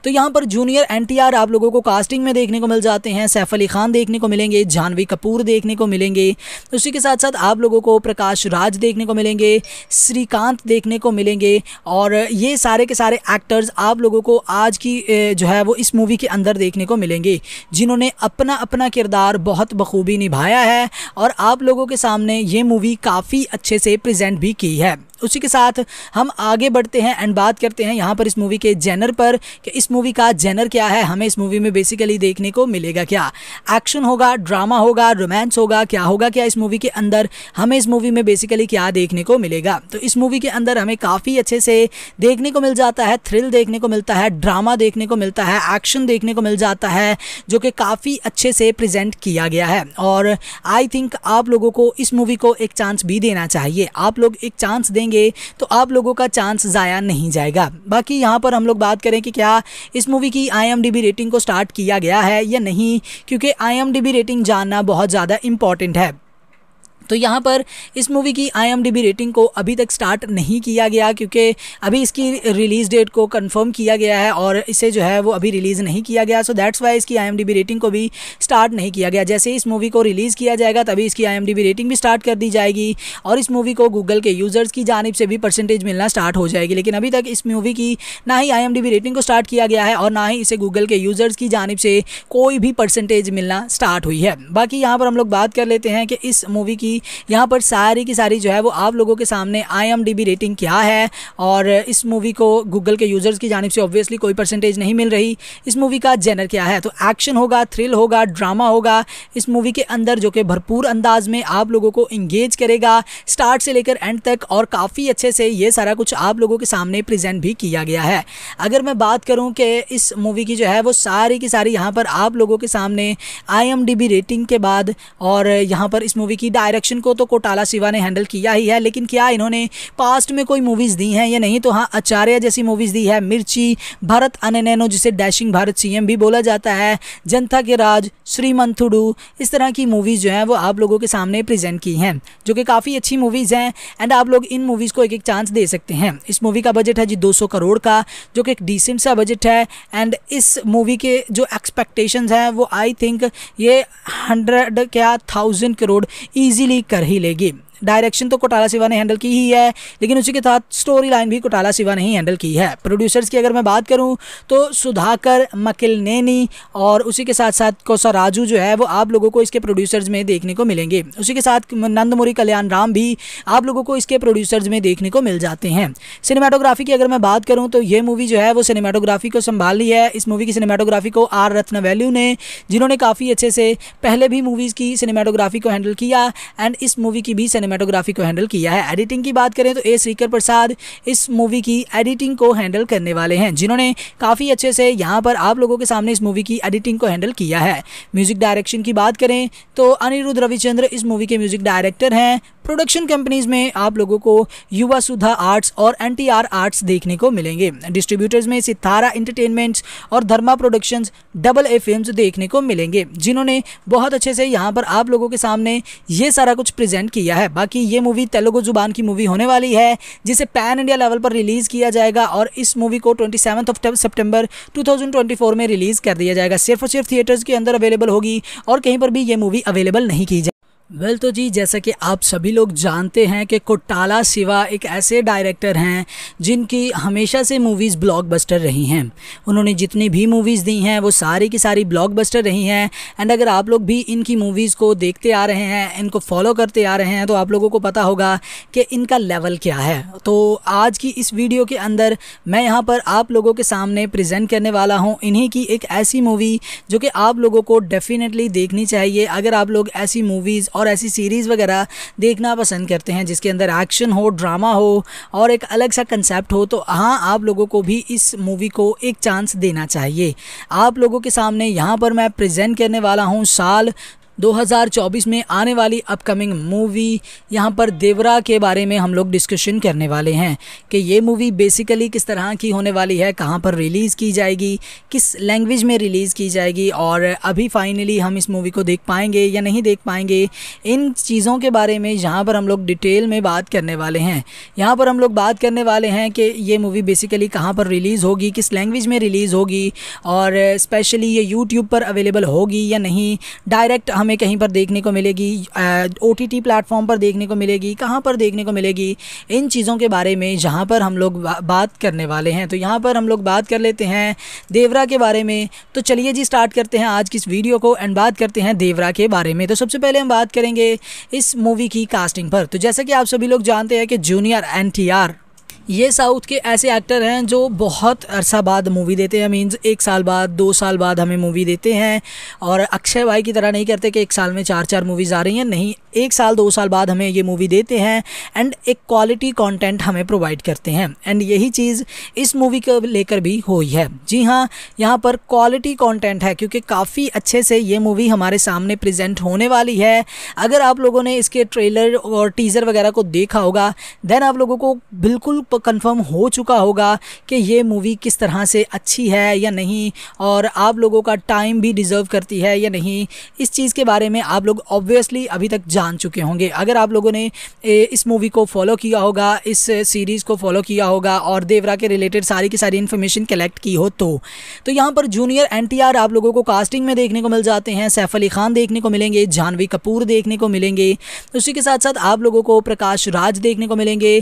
तो यहाँ पर जूनियर एन आप लोगों को कास्टिंग में देखने को मिल जाते हैं सैफ अली खान देखने को मिलेंगे जानवी कपूर देखने को मिलेंगे उसी के साथ साथ आप लोगों को प्रकाश राज देखने को मिलेंगे श्रीकांत देख देखने को मिलेंगे और ये सारे के सारे एक्टर्स आप लोगों को आज की जो है वो इस मूवी के अंदर देखने को मिलेंगे जिन्होंने अपना अपना किरदार बहुत बखूबी निभाया है और आप लोगों के सामने ये मूवी काफ़ी अच्छे से प्रेजेंट भी की है उसी के साथ हम आगे बढ़ते हैं एंड बात करते हैं यहाँ पर इस मूवी के जेनर पर कि इस मूवी का जेनर क्या है हमें इस मूवी में बेसिकली देखने को मिलेगा क्या एक्शन होगा ड्रामा होगा रोमांस होगा क्या होगा क्या इस मूवी के अंदर हमें इस मूवी में बेसिकली क्या देखने को मिलेगा तो इस मूवी के अंदर अंदर हमें काफ़ी अच्छे से देखने को मिल जाता है थ्रिल देखने को मिलता है ड्रामा देखने को मिलता है एक्शन देखने को मिल जाता है जो कि काफ़ी अच्छे से प्रेजेंट किया गया है और आई थिंक आप लोगों को इस मूवी को एक चांस भी देना चाहिए आप लोग एक चांस देंगे तो आप लोगों का चांस ज़ाया नहीं जाएगा बाकी यहाँ पर हम लोग बात करें कि क्या इस मूवी की आई रेटिंग को स्टार्ट किया गया है या नहीं क्योंकि आई रेटिंग जानना बहुत ज़्यादा इंपॉर्टेंट है तो यहाँ पर इस मूवी की आईएमडीबी रेटिंग को अभी तक स्टार्ट नहीं किया गया क्योंकि अभी इसकी रिलीज़ डेट को कंफर्म किया गया है और इसे जो है वो अभी रिलीज़ नहीं किया गया सो दैट्स वाई इसकी आईएमडीबी रेटिंग को भी स्टार्ट नहीं किया गया जैसे इस मूवी को रिलीज़ किया जाएगा तभी इसकी आई रेटिंग भी स्टार्ट कर दी जाएगी और इस मूवी को गूगल के यूज़र्स की जानब से भी परसेंटेज मिलना स्टार्ट हो जाएगी लेकिन अभी तक इस मूवी की ना ही आई रेटिंग को स्टार्ट किया गया है और ना ही इसे गूगल के यूज़र्स की जानब से कोई भी परसेंटेज मिलना स्टार्ट हुई है बाकी यहाँ पर हम लोग बात कर लेते हैं कि इस मूवी की होगी यहाँ पर सारी की सारी जो है वो आप लोगों के सामने आई रेटिंग क्या है और इस मूवी को गूगल के यूज़र्स की जानब से ऑब्वियसली कोई परसेंटेज नहीं मिल रही इस मूवी का जेनर क्या है तो एक्शन होगा थ्रिल होगा ड्रामा होगा इस मूवी के अंदर जो कि भरपूर अंदाज में आप लोगों को इंगेज करेगा स्टार्ट से लेकर एंड तक और काफ़ी अच्छे से ये सारा कुछ आप लोगों के सामने प्रेजेंट भी किया गया है अगर मैं बात करूं कि इस मूवी की जो है वो सारी की सारी यहां पर आप लोगों के सामने आई रेटिंग के बाद और यहां पर इस मूवी की डायरेक्ट डायरेक्शन को तो कोटाला शिवा ने हैंडल किया ही है लेकिन क्या इन्होंने पास्ट में कोई मूवीज़ दी हैं या नहीं तो हाँ आचार्य जैसी मूवीज़ दी है मिर्ची भारत अनैनो जिसे डैशिंग भारत सी भी बोला जाता है जनता के राज श्री मंथुडू इस तरह की मूवीज़ जो हैं वो आप लोगों के सामने प्रजेंट की हैं जो कि काफ़ी अच्छी मूवीज़ हैं एंड आप लोग इन मूवीज़ को एक एक चांस दे सकते हैं इस मूवी का बजट है जी 200 करोड़ का जो कि एक डिसेंट सा बजट है एंड इस मूवी के जो एक्सपेक्टेशंस हैं वो आई थिंक ये हंड्रेड क्या थाउजेंड करोड़ ईजिली कर ही लेगी डायरेक्शन तो कोटाला सिवा ने हैंडल की ही है लेकिन उसी के साथ स्टोरी लाइन भी कोटाला सिवा ने ही हैंडल की है प्रोड्यूसर्स की अगर मैं बात करूँ तो सुधाकर मकिल नैनी और उसी के साथ साथ कौसा राजू जो है वो आप लोगों को इसके प्रोड्यूसर्स में देखने को मिलेंगे उसी के साथ नंदमुरी कल्याण राम भी आप लोगों को इसके प्रोड्यूसर्स में देखने को मिल जाते हैं सिनेमाटोग्राफी की अगर मैं बात करूँ तो ये मूवी जो है वो सिनेमाटोग्राफी को संभाली है इस मूवी की सिनेमाटोग्राफी को आर वैल्यू ने जिन्होंने काफ़ी अच्छे से पहले भी मूवीज़ की सिनेमाटोग्राफी को हैंडल किया एंड इस मूवी की भी सिनेमा सिनेमाटोग्राफी को हैंडल किया है एडिटिंग की बात करें तो ए श्रीकर प्रसाद इस मूवी की एडिटिंग को हैंडल करने वाले हैं जिन्होंने काफ़ी अच्छे से यहाँ पर आप लोगों के सामने इस मूवी की एडिटिंग को हैंडल किया है म्यूज़िक डायरेक्शन की बात करें तो अनिरुद्ध रविचंद्र इस मूवी के म्यूज़िक डायरेक्टर हैं प्रोडक्शन कंपनीज में आप लोगों को युवा सुधा आर्ट्स और एन आर्ट्स देखने को मिलेंगे डिस्ट्रीब्यूटर्स में सितारा इंटरटेनमेंट्स और Dharma productions double A film देखने को मिलेंगे जिन्होंने बहुत अच्छे से यहाँ पर आप लोगों के सामने ये सारा कुछ प्रेजेंट किया है बाकी ये मूवी तेलुगु जुबान की मूवी होने वाली है जिसे पैन इंडिया लेवल पर रिलीज़ किया जाएगा और इस मूवी को ट्वेंटी ऑफ ट्वेंटी फोर में रिलीज़ कर दिया जाएगा सिर्फ और सिर्फ थिएटर्स के अंदर अवेलेबल होगी और कहीं पर भी ये मूवी अवेलेबल नहीं की जाएगी वेल well, तो जी जैसा कि आप सभी लोग जानते हैं कि कोटाला सिवा एक ऐसे डायरेक्टर हैं जिनकी हमेशा से मूवीज़ ब्लॉकबस्टर रही हैं उन्होंने जितनी भी मूवीज़ दी हैं वो सारी की सारी ब्लॉकबस्टर रही हैं एंड अगर आप लोग भी इनकी मूवीज़ को देखते आ रहे हैं इनको फॉलो करते आ रहे हैं तो आप लोगों को पता होगा कि इनका लेवल क्या है तो आज की इस वीडियो के अंदर मैं यहाँ पर आप लोगों के सामने प्रजेंट करने वाला हूँ इन्हीं की एक ऐसी मूवी जो कि आप लोगों को डेफ़िनेटली देखनी चाहिए अगर आप लोग ऐसी मूवीज़ और और ऐसी सीरीज़ वगैरह देखना पसंद करते हैं जिसके अंदर एक्शन हो ड्रामा हो और एक अलग सा कंसेप्ट हो तो हाँ आप लोगों को भी इस मूवी को एक चांस देना चाहिए आप लोगों के सामने यहाँ पर मैं प्रेजेंट करने वाला हूँ साल 2024 में आने वाली अपकमिंग मूवी यहाँ पर देवरा के बारे में हम लोग डिस्कशन करने वाले हैं कि ये मूवी बेसिकली किस तरह की होने वाली है कहाँ पर रिलीज़ की जाएगी किस लैंग्वेज में रिलीज़ की जाएगी और अभी फाइनली हम इस मूवी को देख पाएंगे या नहीं देख पाएंगे इन चीज़ों के बारे में यहाँ पर हम लोग डिटेल में बात करने वाले हैं यहाँ पर हम लोग बात करने वाले हैं कि ये मूवी बेसिकली कहाँ पर रिलीज़ होगी किस लैंग्वेज में रिलीज़ होगी और स्पेशली ये यूट्यूब पर अवेलेबल होगी या नहीं डायरेक्ट हमें कहीं पर देखने को मिलेगी ओ टी प्लेटफॉर्म पर देखने को मिलेगी कहाँ पर देखने को मिलेगी इन चीज़ों के बारे में जहाँ पर हम लोग बात करने वाले हैं तो यहाँ पर हम लोग बात कर लेते हैं देवरा के बारे में तो चलिए जी स्टार्ट करते हैं आज की इस वीडियो को एंड बात करते हैं देवरा के बारे में तो सबसे पहले हम बात करेंगे इस मूवी की कास्टिंग पर तो जैसा कि आप सभी लोग जानते हैं कि जूनियर एन ये साउथ के ऐसे एक्टर हैं जो बहुत अरसा बाद मूवी देते हैं मीन्स एक साल बाद दो साल बाद हमें मूवी देते हैं और अक्षय भाई की तरह नहीं करते कि एक साल में चार चार मूवीज़ आ रही हैं नहीं एक साल दो साल बाद हमें ये मूवी देते हैं एंड एक क्वालिटी कंटेंट हमें प्रोवाइड करते हैं एंड यही चीज़ इस मूवी को लेकर भी हुई है जी हाँ यहाँ पर क्वालिटी कॉन्टेंट है क्योंकि काफ़ी अच्छे से ये मूवी हमारे सामने प्रजेंट होने वाली है अगर आप लोगों ने इसके ट्रेलर और टीज़र वगैरह को देखा होगा देन आप लोगों को बिल्कुल आपको कंफर्म हो चुका होगा कि ये मूवी किस तरह से अच्छी है या नहीं और आप लोगों का टाइम भी डिज़र्व करती है या नहीं इस चीज़ के बारे में आप लोग ऑब्वियसली अभी तक जान चुके होंगे अगर आप लोगों ने इस मूवी को फॉलो किया होगा इस सीरीज़ को फॉलो किया होगा और देवरा के रिलेटेड सारी की सारी इन्फॉर्मेशन कलेक्ट की हो तो तो यहाँ पर जूनियर एन आप लोगों को कास्टिंग में देखने को मिल जाते हैं सैफ अली खान देखने को मिलेंगे जानवी कपूर देखने को मिलेंगे उसी के साथ साथ आप लोगों को प्रकाश राज देखने को मिलेंगे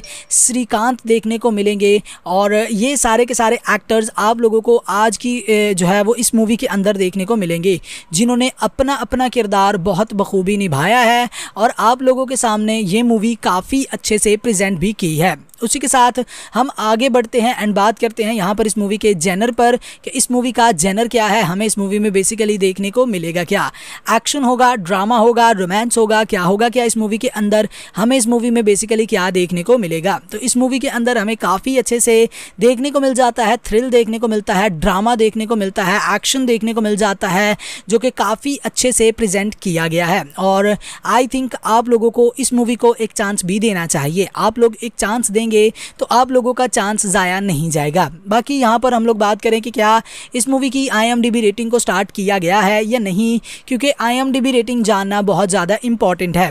श्रीकांत देख देखने को मिलेंगे और ये सारे के सारे एक्टर्स आप लोगों को आज की जो है वो इस मूवी के अंदर देखने को मिलेंगे जिन्होंने अपना अपना किरदार बहुत बखूबी निभाया है और आप लोगों के सामने ये मूवी काफ़ी अच्छे से प्रेजेंट भी की है उसी के साथ हम आगे बढ़ते हैं एंड बात करते हैं यहाँ पर इस मूवी के जेनर पर कि इस मूवी का जेनर क्या है हमें इस मूवी में बेसिकली देखने को मिलेगा क्या एक्शन होगा ड्रामा होगा रोमांस होगा क्या होगा क्या इस मूवी के अंदर हमें इस मूवी में बेसिकली क्या देखने को मिलेगा तो इस मूवी के अंदर अंदर हमें काफ़ी अच्छे से देखने को मिल जाता है थ्रिल देखने को मिलता है ड्रामा देखने को मिलता है एक्शन देखने को मिल जाता है जो कि काफ़ी अच्छे से प्रजेंट किया गया है और आई थिंक आप लोगों को इस मूवी को एक चांस भी देना चाहिए आप लोग एक चांस देंगे तो आप लोगों का चांस ज़ाया नहीं जाएगा बाकी यहाँ पर हम लोग बात करें कि क्या इस मूवी की आई रेटिंग को स्टार्ट किया गया है या नहीं क्योंकि आई रेटिंग जानना बहुत ज़्यादा इंपॉर्टेंट है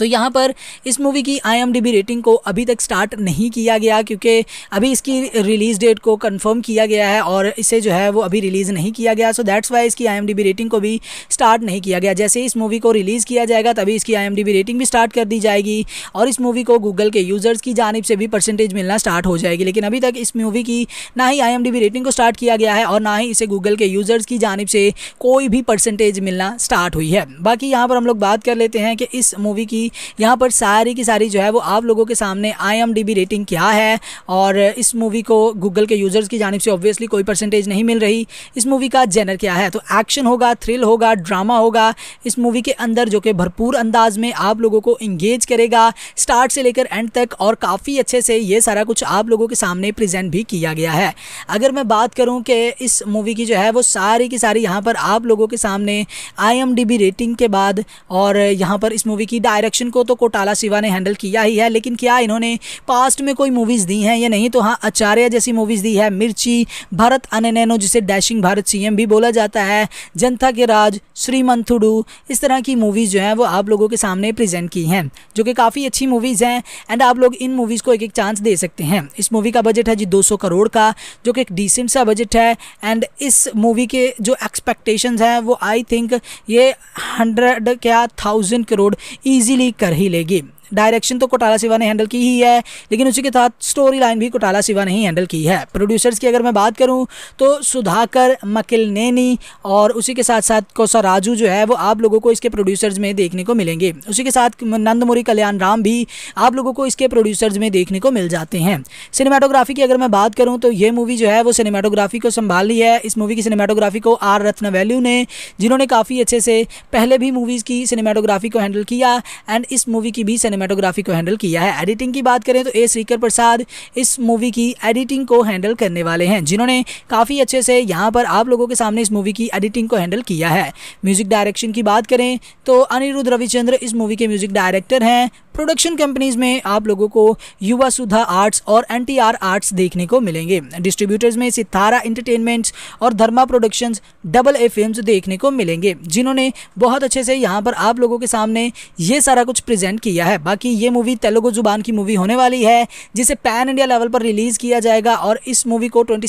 तो यहाँ पर इस मूवी की आई रेटिंग को अभी तक स्टार्ट नहीं किया गया क्योंकि अभी इसकी रिलीज़ डेट को कन्फर्म किया गया है और इसे जो है वो अभी रिलीज़ नहीं किया गया सो दैट्स वाई इसकी आई रेटिंग को भी स्टार्ट नहीं किया गया जैसे इस मूवी को रिलीज़ किया जाएगा तभी इसकी आई रेटिंग भी स्टार्ट कर दी जाएगी और इस मूवी को गूगल के यूज़र्स की जानब से भी परसेंटेज मिलना स्टार्ट हो जाएगी लेकिन अभी तक इस मूवी की ना ही आई रेटिंग को स्टार्ट किया गया है और ना ही इसे गूगल के यूज़र्स की जानब से कोई भी परसेंटेज मिलना स्टार्ट हुई है बाकी यहाँ पर हम लोग बात कर लेते हैं कि इस मूवी की यहाँ पर सारी की सारी जो है वो आप लोगों के सामने आई रेटिंग क्या है और इस मूवी को गूगल के यूज़र्स की जानब से ऑब्वियसली कोई परसेंटेज नहीं मिल रही इस मूवी का जेनर क्या है तो एक्शन होगा थ्रिल होगा ड्रामा होगा इस मूवी के अंदर जो कि भरपूर अंदाज में आप लोगों को इंगेज करेगा स्टार्ट से लेकर एंड तक और काफ़ी अच्छे से ये सारा कुछ आप लोगों के सामने प्रेजेंट भी किया गया है अगर मैं बात करूँ कि इस मूवी की जो है वो सारी की सारी यहाँ पर आप लोगों के सामने आई रेटिंग के बाद और यहाँ पर इस मूवी की डायरेक्शन प्रोडक्शन को तो कोटाला शिवा ने हैंडल किया ही है लेकिन क्या इन्होंने पास्ट में कोई मूवीज़ दी हैं या नहीं तो हाँ आचार्य जैसी मूवीज़ दी है मिर्ची भारत अनैनो जिसे डैशिंग भारत सी भी बोला जाता है जनता के राज श्रीमंथुडू इस तरह की मूवीज़ जो हैं वो आप लोगों के सामने प्रजेंट की हैं जो कि काफ़ी अच्छी मूवीज़ हैं एंड आप लोग इन मूवीज़ को एक एक चांस दे सकते हैं इस मूवी का बजट है जी 200 करोड़ का जो कि एक डिसेंट सा बजट है एंड इस मूवी के जो एक्सपेक्टेशंस हैं वो आई थिंक ये हंड्रेड क्या थाउजेंड करोड़ ईजिली कर ही लेगी डायरेक्शन तो कोटाला सिवा ने हैंडल की ही है लेकिन उसी के साथ स्टोरी लाइन भी कोटाला सिवा ने ही हैंडल की है प्रोड्यूसर्स की अगर मैं बात करूँ तो सुधाकर मकिल नैनी और उसी के साथ साथ कौसा राजू जो है वो आप लोगों को इसके प्रोड्यूसर्स में देखने को मिलेंगे उसी के साथ नंदमुरी कल्याण राम भी आप लोगों को इसके प्रोड्यूसर्स में देखने को मिल जाते हैं सिनेमाटोग्राफी की अगर मैं बात करूँ तो ये मूवी जो है वो सिनेमाटोग्राफी को संभाली है इस मूवी की सिनेमाटोग्राफी को आर रत्न वैल्यू ने जिन्होंने काफ़ी अच्छे से पहले भी मूवीज़ की सिनेमाटोग्राफी को हैंडल किया एंड इस मूवी की भी सिनेमा सिनेमाटोग्राफी को हैंडल किया है एडिटिंग की बात करें तो ए श्रीकर प्रसाद इस मूवी की एडिटिंग को हैंडल करने वाले हैं जिन्होंने काफ़ी अच्छे से यहाँ पर आप लोगों के सामने इस मूवी की एडिटिंग को हैंडल किया है म्यूज़िक डायरेक्शन की बात करें तो अनिरुद्ध रविचंद्र इस मूवी के म्यूज़िक डायरेक्टर हैं प्रोडक्शन कंपनीज में आप लोगों को युवा सुधा आर्ट्स और एन आर्ट्स देखने को मिलेंगे डिस्ट्रीब्यूटर्स में सितारा इंटरटेनमेंट्स और Dharma productions double A film देखने को मिलेंगे जिन्होंने बहुत अच्छे से यहाँ पर आप लोगों के सामने ये सारा कुछ प्रेजेंट किया है बाकी ये मूवी तेलुगु जुबान की मूवी होने वाली है जिसे पैन इंडिया लेवल पर रिलीज़ किया जाएगा और इस मूवी को ट्वेंटी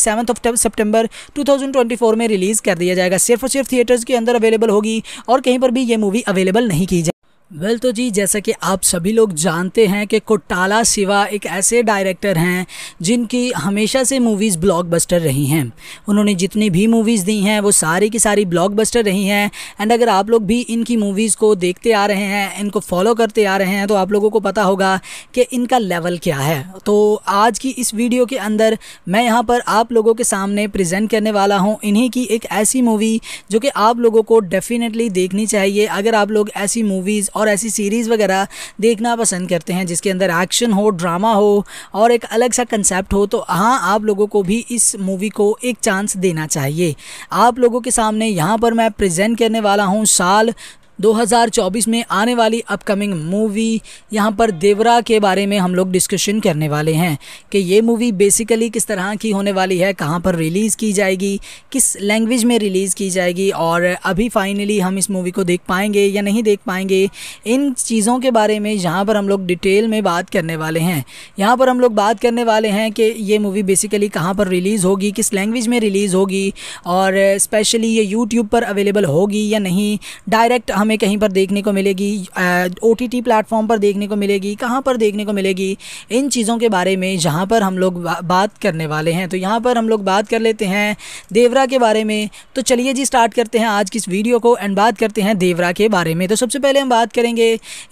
ऑफ सेप्टेम्बर टू में रिलीज़ कर दिया जाएगा सिर्फ और सिर्फ थिएटर्स के अंदर अवेलेबल होगी और कहीं पर भी ये मूवी अवेलेबल नहीं की जाएगी वेल well, तो जी जैसा कि आप सभी लोग जानते हैं कि कोटाला सिवा एक ऐसे डायरेक्टर हैं जिनकी हमेशा से मूवीज़ ब्लॉकबस्टर रही हैं उन्होंने जितनी भी मूवीज़ दी हैं वो सारी की सारी ब्लॉकबस्टर रही हैं एंड अगर आप लोग भी इनकी मूवीज़ को देखते आ रहे हैं इनको फॉलो करते आ रहे हैं तो आप लोगों को पता होगा कि इनका लेवल क्या है तो आज की इस वीडियो के अंदर मैं यहाँ पर आप लोगों के सामने प्रजेंट करने वाला हूँ इन्हीं की एक ऐसी मूवी जो कि आप लोगों को डेफ़िनेटली देखनी चाहिए अगर आप लोग ऐसी मूवीज़ और ऐसी सीरीज़ वगैरह देखना पसंद करते हैं जिसके अंदर एक्शन हो ड्रामा हो और एक अलग सा कंसेप्ट हो तो हाँ आप लोगों को भी इस मूवी को एक चांस देना चाहिए आप लोगों के सामने यहाँ पर मैं प्रेजेंट करने वाला हूँ साल 2024 में आने वाली अपकमिंग मूवी यहाँ पर देवरा के बारे में हम लोग डिस्कशन करने वाले हैं कि ये मूवी बेसिकली किस तरह की होने वाली है कहाँ पर रिलीज़ की जाएगी किस लैंग्वेज में रिलीज़ की जाएगी और अभी फाइनली हम इस मूवी को देख पाएंगे या नहीं देख पाएंगे इन चीज़ों के बारे में यहाँ पर हम लोग डिटेल में बात करने वाले हैं यहाँ पर हम लोग बात करने वाले हैं कि ये मूवी बेसिकली कहाँ पर रिलीज़ होगी किस लैंग्वेज में रिलीज़ होगी और स्पेशली ये यूट्यूब पर अवेलेबल होगी या नहीं डायरेक्ट हमें हमें कहीं पर देखने को मिलेगी ओ टी टी प्लेटफॉर्म पर देखने को मिलेगी कहाँ पर देखने को मिलेगी इन चीज़ों के बारे में जहाँ पर हम लोग बा, बात करने वाले हैं तो यहाँ पर हम लोग बात कर लेते हैं देवरा के बारे में तो चलिए जी स्टार्ट करते हैं आज की इस वीडियो को एंड बात करते हैं देवरा के बारे में तो सबसे पहले हम बात करेंगे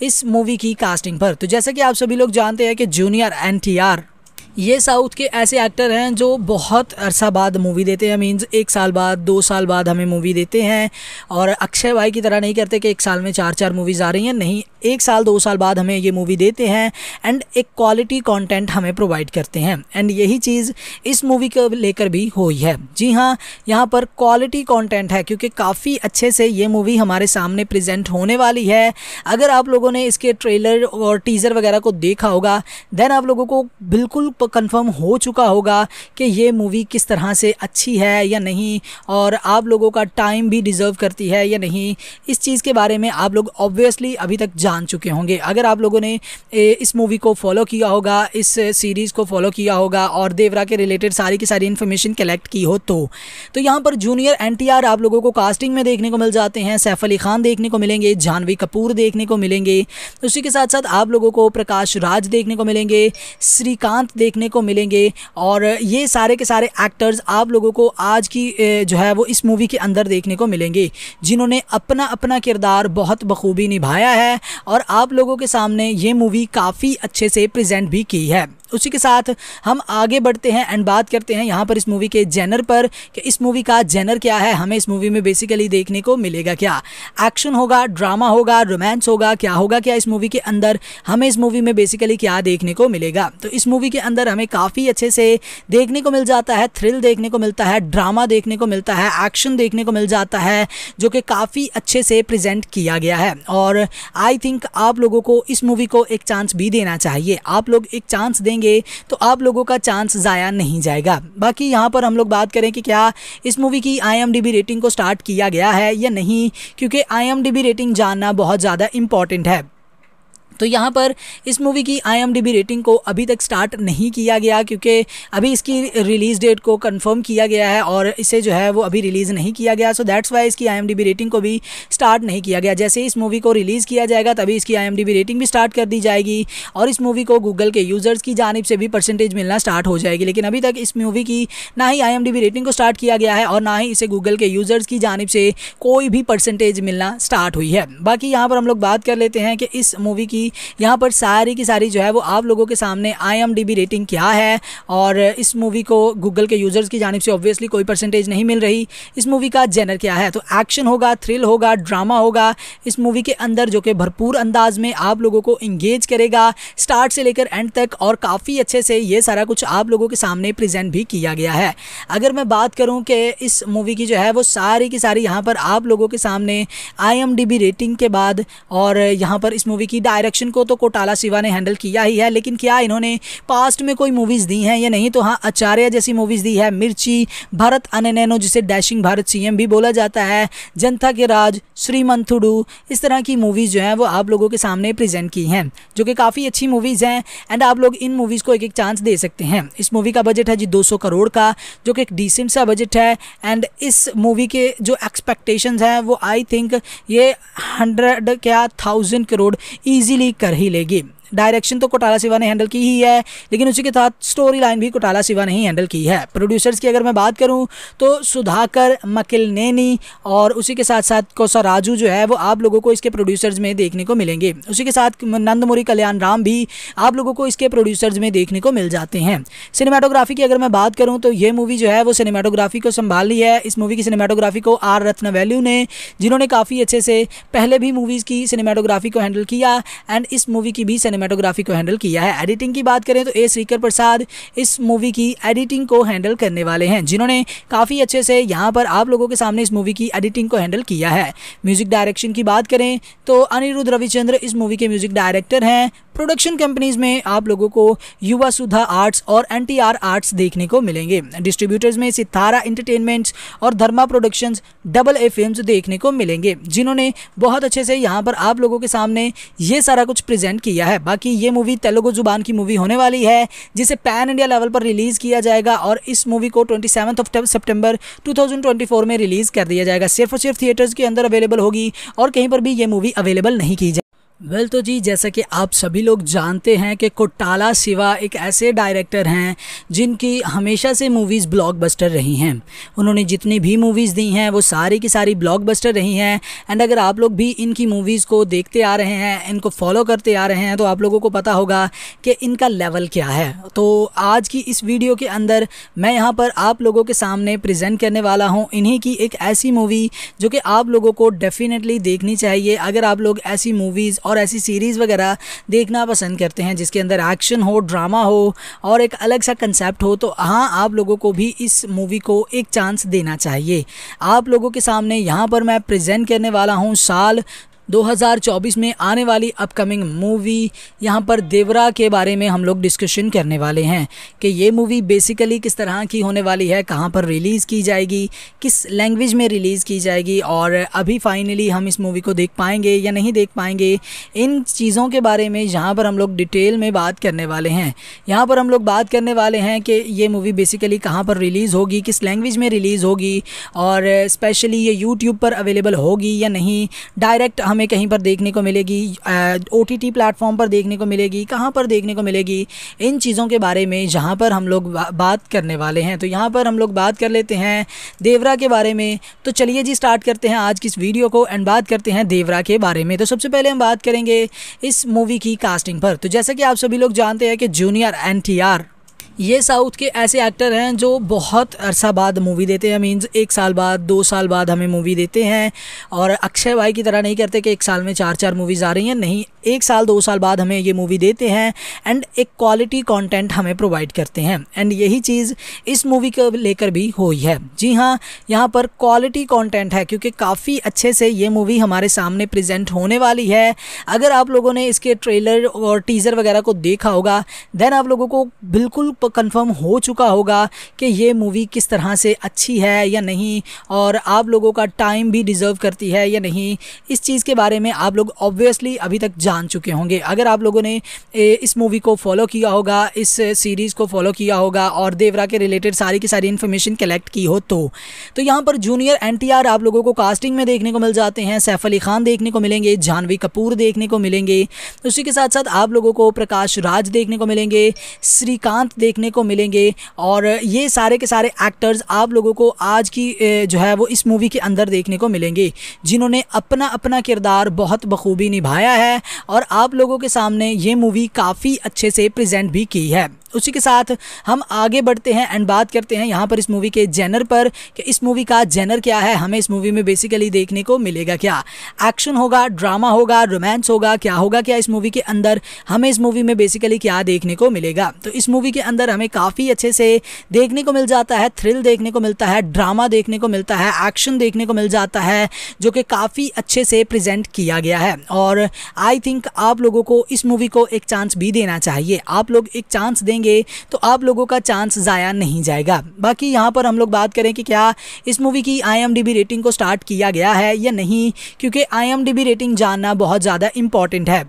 इस मूवी की कास्टिंग पर तो जैसा कि आप सभी लोग जानते हैं कि जूनियर एन ये साउथ के ऐसे एक्टर हैं जो बहुत अरसा बाद मूवी देते हैं मीन्स एक साल बाद दो साल बाद हमें मूवी देते हैं और अक्षय भाई की तरह नहीं करते कि एक साल में चार चार मूवीज़ आ रही हैं नहीं एक साल दो साल बाद हमें ये मूवी देते हैं एंड एक क्वालिटी कंटेंट हमें प्रोवाइड करते हैं एंड यही चीज़ इस मूवी को लेकर भी हुई है जी हाँ यहाँ पर क्वालिटी कॉन्टेंट है क्योंकि काफ़ी अच्छे से ये मूवी हमारे सामने प्रजेंट होने वाली है अगर आप लोगों ने इसके ट्रेलर और टीज़र वगैरह को देखा होगा देन आप लोगों को बिल्कुल आप कंफर्म हो चुका होगा कि ये मूवी किस तरह से अच्छी है या नहीं और आप लोगों का टाइम भी डिज़र्व करती है या नहीं इस चीज़ के बारे में आप लोग ऑब्वियसली अभी तक जान चुके होंगे अगर आप लोगों ने इस मूवी को फॉलो किया होगा इस सीरीज़ को फॉलो किया होगा और देवरा के रिलेटेड सारी की सारी इन्फॉर्मेशन कलेक्ट की हो तो तो यहाँ पर जूनियर एन आप लोगों को कास्टिंग में देखने को मिल जाते हैं सैफ अली खान देखने को मिलेंगे जानवी कपूर देखने को मिलेंगे उसी के साथ साथ आप लोगों को प्रकाश राज देखने को मिलेंगे श्रीकांत देख देखने को मिलेंगे और ये सारे के सारे एक्टर्स आप लोगों को आज की जो है वो इस मूवी के अंदर देखने को मिलेंगे जिन्होंने अपना अपना किरदार बहुत बखूबी निभाया है और आप लोगों के सामने ये मूवी काफ़ी अच्छे से प्रेजेंट भी की है उसी के साथ हम आगे बढ़ते हैं एंड बात करते हैं यहाँ पर इस मूवी के जेनर पर कि इस मूवी का जेनर क्या है हमें इस मूवी में बेसिकली देखने को मिलेगा क्या एक्शन होगा ड्रामा होगा रोमांस होगा क्या होगा क्या इस मूवी के अंदर हमें इस मूवी में बेसिकली क्या देखने को मिलेगा तो इस मूवी के अंदर अंदर हमें काफ़ी अच्छे से देखने को मिल जाता है थ्रिल देखने को मिलता है ड्रामा देखने को मिलता है एक्शन देखने को मिल जाता है जो कि काफ़ी अच्छे से प्रेजेंट किया गया है और आई थिंक आप लोगों को इस मूवी को एक चांस भी देना चाहिए आप लोग एक चांस देंगे तो आप लोगों का चांस ज़ाया नहीं जाएगा बाकी यहाँ पर हम लोग बात करें कि क्या इस मूवी की आई रेटिंग को स्टार्ट किया गया है या नहीं क्योंकि आई रेटिंग जानना बहुत ज़्यादा इंपॉर्टेंट है तो यहाँ पर इस मूवी की आई रेटिंग को अभी तक स्टार्ट नहीं किया गया क्योंकि अभी इसकी रिलीज़ डेट को कन्फर्म किया गया है और इसे जो है वो अभी रिलीज़ नहीं किया गया सो दैट्स वाई इसकी आई रेटिंग को भी स्टार्ट नहीं किया गया जैसे इस मूवी को रिलीज़ किया जाएगा तभी इसकी आई रेटिंग भी स्टार्ट कर दी जाएगी और इस मूवी को गूगल के यूज़र्स की जानब से भी परसेंटेज मिलना स्टार्ट हो जाएगी लेकिन अभी तक इस मूवी की ना ही आई रेटिंग को स्टार्ट किया गया है और ना ही इसे गूगल के यूज़र्स की जानब से कोई भी परसेंटेज मिलना स्टार्ट हुई है बाकी यहाँ पर हम लोग बात कर लेते हैं कि इस मूवी की होगी यहाँ पर सारी की सारी जो है वो आप लोगों के सामने आई रेटिंग क्या है और इस मूवी को गूगल के यूज़र्स की जानब से ऑब्वियसली कोई परसेंटेज नहीं मिल रही इस मूवी का जेनर क्या है तो एक्शन होगा थ्रिल होगा ड्रामा होगा इस मूवी के अंदर जो कि भरपूर अंदाज में आप लोगों को इंगेज करेगा स्टार्ट से लेकर एंड तक और काफ़ी अच्छे से ये सारा कुछ आप लोगों के सामने प्रेजेंट भी किया गया है अगर मैं बात करूं कि इस मूवी की जो है वो सारी की सारी यहां पर आप लोगों के सामने आई रेटिंग के बाद और यहां पर इस मूवी की डायरेक्शन प्रोडक्शन को तो कोटाला शिवा ने हैंडल किया ही है लेकिन क्या इन्होंने पास्ट में कोई मूवीज़ दी हैं या नहीं तो हाँ आचार्य जैसी मूवीज़ दी है मिर्ची भारत अननैनो जिसे डैशिंग भारत सीएम भी बोला जाता है जनता के राज श्रीमंथुडू इस तरह की मूवीज़ जो है वो आप लोगों के सामने प्रेजेंट की हैं जो कि काफ़ी अच्छी मूवीज़ हैं एंड आप लोग इन मूवीज़ को एक एक चांस दे सकते हैं इस मूवी का बजट है जी दो करोड़ का जो कि एक डिसेंट सा बजट है एंड इस मूवी के जो एक्सपेक्टेशन हैं वो आई थिंक ये हंड्रेड क्या थाउजेंड करोड़ ईजिली कर ही लेगी डायरेक्शन तो कोटाला सिवा ने हैंडल की ही है लेकिन उसी के साथ स्टोरी लाइन भी कोटाला सिवा ने ही हैंडल की है प्रोड्यूसर्स की अगर मैं बात करूँ तो सुधाकर मकिल नैनी और उसी के साथ साथ कौसा राजू जो है वो आप लोगों को इसके प्रोड्यूसर्स में देखने को मिलेंगे उसी के साथ नंदमुरी कल्याण राम भी आप लोगों को इसके प्रोड्यूसर्स में देखने को मिल जाते हैं सिनेमाटोग्राफी की अगर मैं बात करूँ तो ये मूवी जो है वो सिनेमाटोग्राफी को संभाल ली है इस मूवी की सिनेमाटोग्राफी को आर रत्न वैल्यू ने जिन्होंने काफ़ी अच्छे से पहले भी मूवीज़ की सिनेमाटोग्राफी को हैंडल किया एंड इस मूवी की भी सिनेमा सिनेमाटोग्राफी को हैंडल किया है एडिटिंग की बात करें तो ए श्रीकर प्रसाद इस मूवी की एडिटिंग को हैंडल करने वाले हैं जिन्होंने काफ़ी अच्छे से यहाँ पर आप लोगों के सामने इस मूवी की एडिटिंग को हैंडल किया है म्यूज़िक डायरेक्शन की बात करें तो अनिरुद्ध रविचंद्र इस मूवी के म्यूज़िक डायरेक्टर हैं प्रोडक्शन कंपनीज में आप लोगों को युवा सुधा आर्ट्स और एन आर्ट्स देखने को मिलेंगे डिस्ट्रीब्यूटर्स में सितारा इंटरटेनमेंट्स और Dharma production double A film देखने को मिलेंगे जिन्होंने बहुत अच्छे से यहाँ पर आप लोगों के सामने ये सारा कुछ प्रेजेंट किया है बाकी ये मूवी तेलुगु जुबान की मूवी होने वाली है जिसे पैन इंडिया लेवल पर रिलीज़ किया जाएगा और इस मूवी को ट्वेंटी ऑफ ट्वेंटी फोर में रिलीज़ कर दिया जाएगा सिर्फ और सिर्फ थिएटर्स के अंदर अवेलेबल होगी और कहीं पर भी ये मूवी अवेलेबल नहीं की जाएगी वेल well, तो जी जैसा कि आप सभी लोग जानते हैं कि कोटाला सिवा एक ऐसे डायरेक्टर हैं जिनकी हमेशा से मूवीज़ ब्लॉकबस्टर रही हैं उन्होंने जितनी भी मूवीज़ दी हैं वो सारी की सारी ब्लॉकबस्टर रही हैं एंड अगर आप लोग भी इनकी मूवीज़ को देखते आ रहे हैं इनको फॉलो करते आ रहे हैं तो आप लोगों को पता होगा कि इनका लेवल क्या है तो आज की इस वीडियो के अंदर मैं यहाँ पर आप लोगों के सामने प्रजेंट करने वाला हूँ इन्हीं की एक ऐसी मूवी जो कि आप लोगों को डेफ़िनेटली देखनी चाहिए अगर आप लोग ऐसी मूवीज़ और ऐसी सीरीज़ वगैरह देखना पसंद करते हैं जिसके अंदर एक्शन हो ड्रामा हो और एक अलग सा कंसेप्ट हो तो हाँ आप लोगों को भी इस मूवी को एक चांस देना चाहिए आप लोगों के सामने यहाँ पर मैं प्रेजेंट करने वाला हूँ साल 2024 में आने वाली अपकमिंग मूवी यहाँ पर देवरा के बारे में हम लोग डिस्कशन करने वाले हैं कि ये मूवी बेसिकली किस तरह की होने वाली है कहाँ पर रिलीज़ की जाएगी किस लैंग्वेज में रिलीज़ की जाएगी और अभी फाइनली हम इस मूवी को देख पाएंगे या नहीं देख पाएंगे इन चीज़ों के बारे में यहाँ पर हम लोग डिटेल में बात करने वाले हैं यहाँ पर हम लोग बात करने वाले हैं कि ये मूवी बेसिकली कहाँ पर रिलीज़ होगी किस लैंग्वेज में रिलीज़ होगी और स्पेशली ये यूट्यूब पर अवेलेबल होगी या नहीं डायरेक्ट हम हमें कहीं पर देखने को मिलेगी ओ टी टी प्लेटफॉर्म पर देखने को मिलेगी कहाँ पर देखने को मिलेगी इन चीज़ों के बारे में जहाँ पर हम लोग बात करने वाले हैं तो यहाँ पर हम लोग बात कर लेते हैं देवरा के बारे में तो चलिए जी स्टार्ट करते हैं आज की इस वीडियो को एंड बात करते हैं देवरा के बारे में तो सबसे पहले हम बात करेंगे इस मूवी की कास्टिंग पर तो जैसा कि आप सभी लोग जानते हैं कि जूनियर एन ये साउथ के ऐसे एक्टर हैं जो बहुत अरसा बाद मूवी देते हैं मीन्स एक साल बाद दो साल बाद हमें मूवी देते हैं और अक्षय भाई की तरह नहीं करते कि एक साल में चार चार मूवीज़ आ रही हैं नहीं एक साल दो साल बाद हमें ये मूवी देते हैं एंड एक क्वालिटी कंटेंट हमें प्रोवाइड करते हैं एंड यही चीज़ इस मूवी को लेकर भी हुई है जी हाँ यहाँ पर क्वालिटी कॉन्टेंट है क्योंकि काफ़ी अच्छे से ये मूवी हमारे सामने प्रजेंट होने वाली है अगर आप लोगों ने इसके ट्रेलर और टीज़र वगैरह को देखा होगा देन आप लोगों को बिल्कुल कंफर्म हो चुका होगा कि ये मूवी किस तरह से अच्छी है या नहीं और आप लोगों का टाइम भी डिज़र्व करती है या नहीं इस चीज़ के बारे में आप लोग ऑब्वियसली अभी तक जान चुके होंगे अगर आप लोगों ने इस मूवी को फॉलो किया होगा इस सीरीज़ को फॉलो किया होगा और देवरा के रिलेटेड सारी की सारी इन्फॉर्मेशन कलेक्ट की हो तो तो यहाँ पर जूनियर एन आप लोगों को कास्टिंग में देखने को मिल जाते हैं सैफ अली खान देखने को मिलेंगे जानवी कपूर देखने को मिलेंगे उसी के साथ साथ आप लोगों को प्रकाश राज देखने को मिलेंगे श्रीकांत देख देखने को मिलेंगे और ये सारे के सारे एक्टर्स आप लोगों को आज की जो है वो इस मूवी के अंदर देखने को मिलेंगे जिन्होंने अपना अपना किरदार बहुत बखूबी निभाया है और आप लोगों के सामने ये मूवी काफ़ी अच्छे से प्रेजेंट भी की है उसी के साथ हम आगे बढ़ते हैं एंड बात करते हैं यहाँ पर इस मूवी के जेनर पर कि इस मूवी का जेनर क्या है हमें इस मूवी में बेसिकली देखने को मिलेगा क्या एक्शन होगा ड्रामा होगा रोमांस होगा क्या होगा क्या इस मूवी के अंदर हमें इस मूवी में बेसिकली क्या देखने को मिलेगा तो इस मूवी के अंदर अंदर हमें काफ़ी अच्छे से देखने को मिल जाता है थ्रिल देखने को मिलता है ड्रामा देखने को मिलता है एक्शन देखने को मिल जाता है जो कि काफ़ी अच्छे से प्रेजेंट किया गया है और आई थिंक आप लोगों को इस मूवी को एक चांस भी देना चाहिए आप लोग एक चांस देंगे तो आप लोगों का चांस ज़ाया नहीं जाएगा बाकी यहाँ पर हम लोग बात करें कि क्या इस मूवी की आई रेटिंग को स्टार्ट किया गया है या नहीं क्योंकि आई रेटिंग जानना बहुत ज़्यादा इंपॉर्टेंट है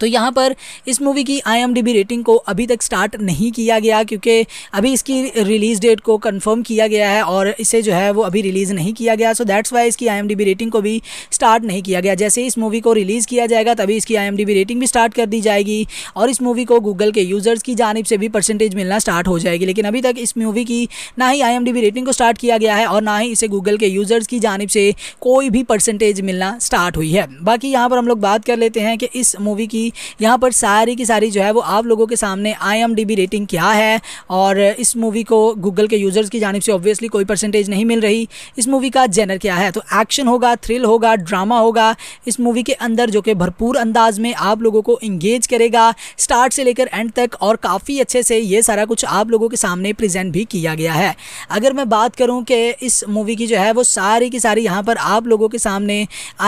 तो यहाँ पर इस मूवी की आईएमडीबी रेटिंग को अभी तक स्टार्ट नहीं किया गया क्योंकि अभी इसकी रिलीज़ डेट को कंफर्म किया गया है और इसे जो है वो अभी रिलीज़ नहीं किया गया सो दैट्स वाई इसकी आईएमडीबी रेटिंग को भी स्टार्ट नहीं किया गया जैसे इस मूवी को रिलीज़ किया जाएगा तभी इसकी आई रेटिंग भी स्टार्ट कर दी जाएगी और इस मूवी को गूगल के यूज़र्स की जानब से भी परसेंटेज मिलना स्टार्ट हो जाएगी लेकिन अभी तक इस मूवी की ना ही आई रेटिंग को स्टार्ट किया गया है और ना ही इसे गूगल के यूज़र्स की जानब से कोई भी परसेंटेज मिलना स्टार्ट हुई है बाकी यहाँ पर हम लोग बात कर लेते हैं कि इस मूवी की होगी यहाँ पर सारी की सारी जो है वो आप लोगों के सामने आई रेटिंग क्या है और इस मूवी को गूगल के यूज़र्स की जानब से ऑब्वियसली कोई परसेंटेज नहीं मिल रही इस मूवी का जेनर क्या है तो एक्शन होगा थ्रिल होगा ड्रामा होगा इस मूवी के अंदर जो कि भरपूर अंदाज में आप लोगों को इंगेज करेगा स्टार्ट से लेकर एंड तक और काफ़ी अच्छे से ये सारा कुछ आप लोगों के सामने प्रेजेंट भी किया गया है अगर मैं बात करूं कि इस मूवी की जो है वो सारी की सारी यहां पर आप लोगों के सामने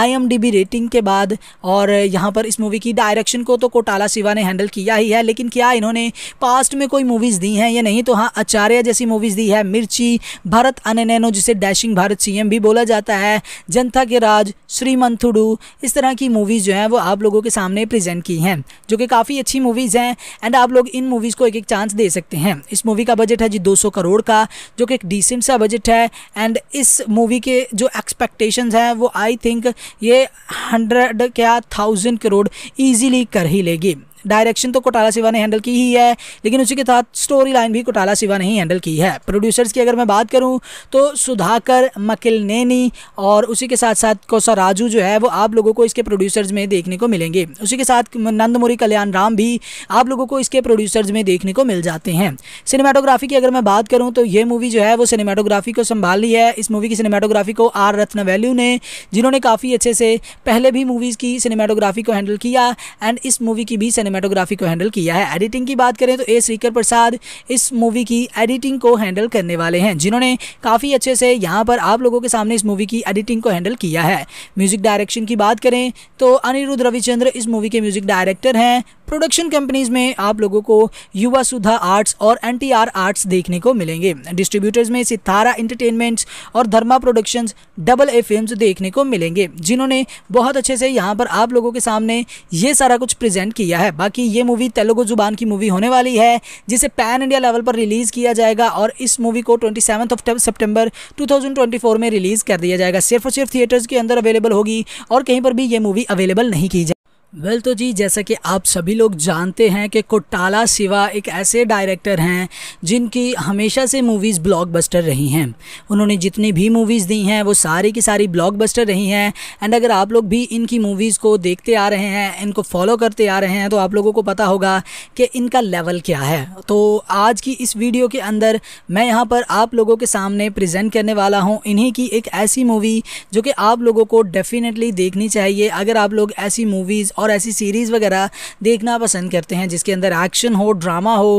आई रेटिंग के बाद और यहां पर इस मूवी की डायरेक्शन एक्शन को तो कोटाला शिवा ने हैंडल किया ही है लेकिन क्या इन्होंने पास्ट में कोई मूवीज़ दी हैं या नहीं तो हाँ आचार्य जैसी मूवीज़ दी है मिर्ची भारत अननैनो जिसे डैशिंग भारत सीएम भी बोला जाता है जनता के राज श्रीमंथुडू इस तरह की मूवीज़ जो हैं वो आप लोगों के सामने प्रेजेंट की हैं जो कि काफ़ी अच्छी मूवीज़ हैं एंड आप लोग इन मूवीज़ को एक एक चांस दे सकते हैं इस मूवी का बजट है जी दो करोड़ का जो कि एक डिसेंट सा बजट है एंड इस मूवी के जो एक्सपेक्टेशन हैं वो आई थिंक ये हंड्रेड क्या थाउजेंड करोड़ ईजिली कर ही लेगी डायरेक्शन तो कोटाला सिवा ने हैंडल की ही है लेकिन उसी के साथ स्टोरी लाइन भी कोटाला सिवा ने ही हैंडल की है प्रोड्यूसर्स की अगर मैं बात करूँ तो सुधाकर मकिल नैनी और उसी के साथ साथ कौसा राजू जो है वो आप लोगों को इसके प्रोड्यूसर्स में देखने को मिलेंगे उसी के साथ नंदमुरी कल्याण राम भी आप लोगों को इसके प्रोड्यूसर्स में देखने को मिल जाते हैं सिनेमाटोग्राफी की अगर मैं बात करूँ तो ये मूवी जो है वो सिनेमाटोग्राफी को संभाल ली है इस मूवी की सिनेमाटोग्राफी को आर रत्न वैल्यू ने जिन्होंने काफ़ी अच्छे से पहले भी मूवीज़ की सिनेमाटोग्राफी को हैंडल किया एंड इस मूवी की भी सिने सिनेमाटोग्राफी को हैंडल किया है एडिटिंग की बात करें तो ए श्रीकर प्रसाद इस मूवी की एडिटिंग को हैंडल करने वाले हैं जिन्होंने काफ़ी अच्छे से यहाँ पर आप लोगों के सामने इस मूवी की एडिटिंग को हैंडल किया है म्यूजिक डायरेक्शन की बात करें तो अनिरुद्ध रविचंद्र इस मूवी के म्यूजिक डायरेक्टर हैं प्रोडक्शन कंपनीज में आप लोगों को युवा सुधा आर्ट्स और एन आर्ट्स देखने को मिलेंगे डिस्ट्रीब्यूटर्स में सितारा इंटरटेनमेंट्स और Dharma production double A film देखने को मिलेंगे जिन्होंने बहुत अच्छे से यहाँ पर आप लोगों के सामने ये सारा कुछ प्रेजेंट किया है बाकी ये मूवी तेलुगु जुबान की मूवी होने वाली है जिसे पैन इंडिया लेवल पर रिलीज़ किया जाएगा और इस मूवी को ट्वेंटी ऑफ ट्वेंटी फोर में रिलीज़ कर दिया जाएगा सिर्फ और सिर्फ थिएटर्स के अंदर अवेलेबल होगी और कहीं पर भी ये मूवी अवेलेबल नहीं की जाएगी वेल well, तो जी जैसा कि आप सभी लोग जानते हैं कि कोटाला सिवा एक ऐसे डायरेक्टर हैं जिनकी हमेशा से मूवीज़ ब्लॉकबस्टर रही हैं उन्होंने जितनी भी मूवीज़ दी हैं वो सारी की सारी ब्लॉकबस्टर रही हैं एंड अगर आप लोग भी इनकी मूवीज़ को देखते आ रहे हैं इनको फॉलो करते आ रहे हैं तो आप लोगों को पता होगा कि इनका लेवल क्या है तो आज की इस वीडियो के अंदर मैं यहाँ पर आप लोगों के सामने प्रजेंट करने वाला हूँ इन्हीं की एक ऐसी मूवी जो कि आप लोगों को डेफ़िनेटली देखनी चाहिए अगर आप लोग ऐसी मूवीज़ और ऐसी सीरीज़ वगैरह देखना पसंद करते हैं जिसके अंदर एक्शन हो ड्रामा हो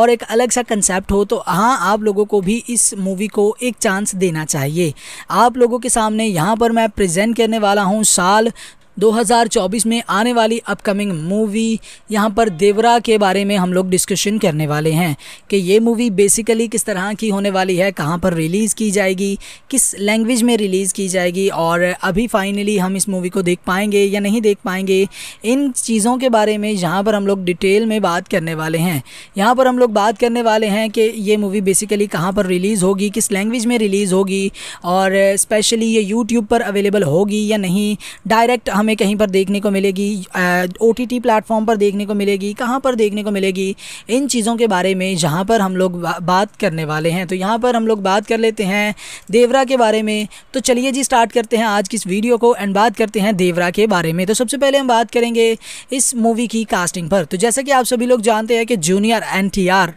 और एक अलग सा कंसेप्ट हो तो हाँ आप लोगों को भी इस मूवी को एक चांस देना चाहिए आप लोगों के सामने यहाँ पर मैं प्रेजेंट करने वाला हूँ साल 2024 में आने वाली अपकमिंग मूवी यहाँ पर देवरा के बारे में हम लोग डिस्कशन करने वाले हैं कि ये मूवी बेसिकली किस तरह की होने वाली है कहाँ पर रिलीज़ की जाएगी किस लैंग्वेज में रिलीज़ की जाएगी और अभी फाइनली हम इस मूवी को देख पाएंगे या नहीं देख पाएंगे इन चीज़ों के बारे में यहाँ पर हम लोग डिटेल में बात करने वाले हैं यहाँ पर हम लोग बात करने वाले हैं कि ये मूवी बेसिकली कहाँ पर रिलीज़ होगी किस लैंग्वेज में रिलीज़ होगी और स्पेशली ये यूट्यूब पर अवेलेबल होगी या नहीं डायरेक्ट हम हमें कहीं पर देखने को मिलेगी ओ टी टी प्लेटफॉर्म पर देखने को मिलेगी कहाँ पर देखने को मिलेगी इन चीज़ों के बारे में जहाँ पर हम लोग बा, बात करने वाले हैं तो यहाँ पर हम लोग बात कर लेते हैं देवरा के बारे में तो चलिए जी स्टार्ट करते हैं आज की इस वीडियो को एंड बात करते हैं देवरा के बारे में तो सबसे पहले हम बात करेंगे इस मूवी की कास्टिंग पर तो जैसा कि आप सभी लोग जानते हैं कि जूनियर एन टी आर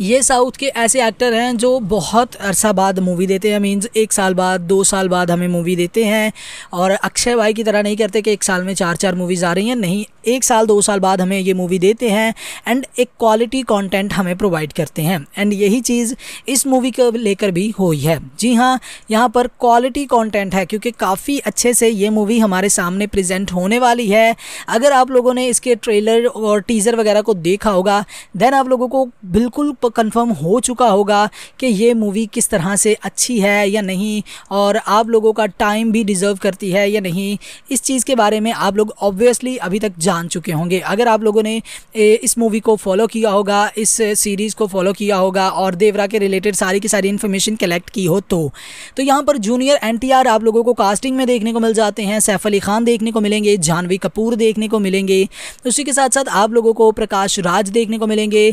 ये साउथ के ऐसे एक्टर हैं जो बहुत अरसा बाद मूवी देते हैं मीन्स एक साल बाद दो साल बाद हमें मूवी देते हैं और अक्षय भाई की तरह नहीं करते कि एक साल में चार चार मूवीज़ आ रही हैं नहीं एक साल दो साल बाद हमें ये मूवी देते हैं एंड एक क्वालिटी कंटेंट हमें प्रोवाइड करते हैं एंड यही चीज़ इस मूवी को लेकर भी हुई है जी हाँ यहाँ पर क्वालिटी कॉन्टेंट है क्योंकि काफ़ी अच्छे से ये मूवी हमारे सामने प्रजेंट होने वाली है अगर आप लोगों ने इसके ट्रेलर और टीज़र वगैरह को देखा होगा देन आप लोगों को बिल्कुल आपको कंफर्म हो चुका होगा कि ये मूवी किस तरह से अच्छी है या नहीं और आप लोगों का टाइम भी डिज़र्व करती है या नहीं इस चीज़ के बारे में आप लोग ऑब्वियसली अभी तक जान चुके होंगे अगर आप लोगों ने इस मूवी को फॉलो किया होगा इस सीरीज़ को फॉलो किया होगा और देवरा के रिलेटेड सारी की सारी इन्फॉर्मेशन कलेक्ट की हो तो तो यहाँ पर जूनियर एन आप लोगों को कास्टिंग में देखने को मिल जाते हैं सैफ अली खान देखने को मिलेंगे जानवी कपूर देखने को मिलेंगे उसी के साथ साथ आप लोगों को प्रकाश राज देखने को मिलेंगे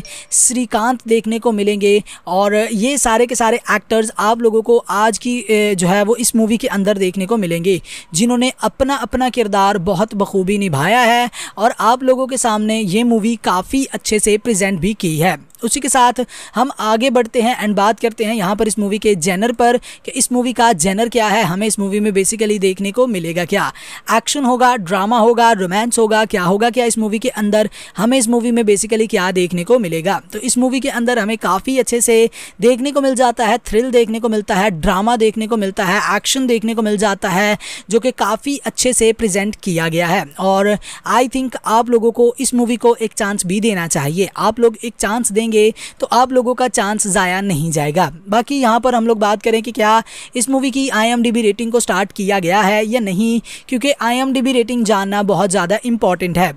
श्रीकांत देख देखने को मिलेंगे और ये सारे के सारे एक्टर्स आप लोगों को आज की जो है वो इस मूवी के अंदर देखने को मिलेंगे जिन्होंने अपना अपना किरदार बहुत बखूबी निभाया है और आप लोगों के सामने ये मूवी काफ़ी अच्छे से प्रजेंट भी की है उसी के साथ हम आगे बढ़ते हैं एंड बात करते हैं यहाँ पर इस मूवी के जेनर पर कि इस मूवी का जेनर क्या है हमें इस मूवी में बेसिकली देखने को मिलेगा क्या एक्शन होगा ड्रामा होगा रोमांस होगा क्या होगा क्या इस मूवी के अंदर हमें इस मूवी में बेसिकली क्या देखने को मिलेगा तो इस मूवी के अंदर हमें काफ़ी अच्छे से देखने को मिल जाता है थ्रिल देखने को मिलता है ड्रामा देखने को मिलता है एक्शन देखने को मिल जाता है जो कि काफ़ी अच्छे से प्रेजेंट किया गया है और आई थिंक आप लोगों को इस मूवी को एक चांस भी देना चाहिए आप लोग एक चांस देंगे देंगे तो आप लोगों का चांस ज़ाया नहीं जाएगा बाकी यहाँ पर हम लोग बात करें कि क्या इस मूवी की आई रेटिंग को स्टार्ट किया गया है या नहीं क्योंकि आई रेटिंग जानना बहुत ज़्यादा इंपॉर्टेंट है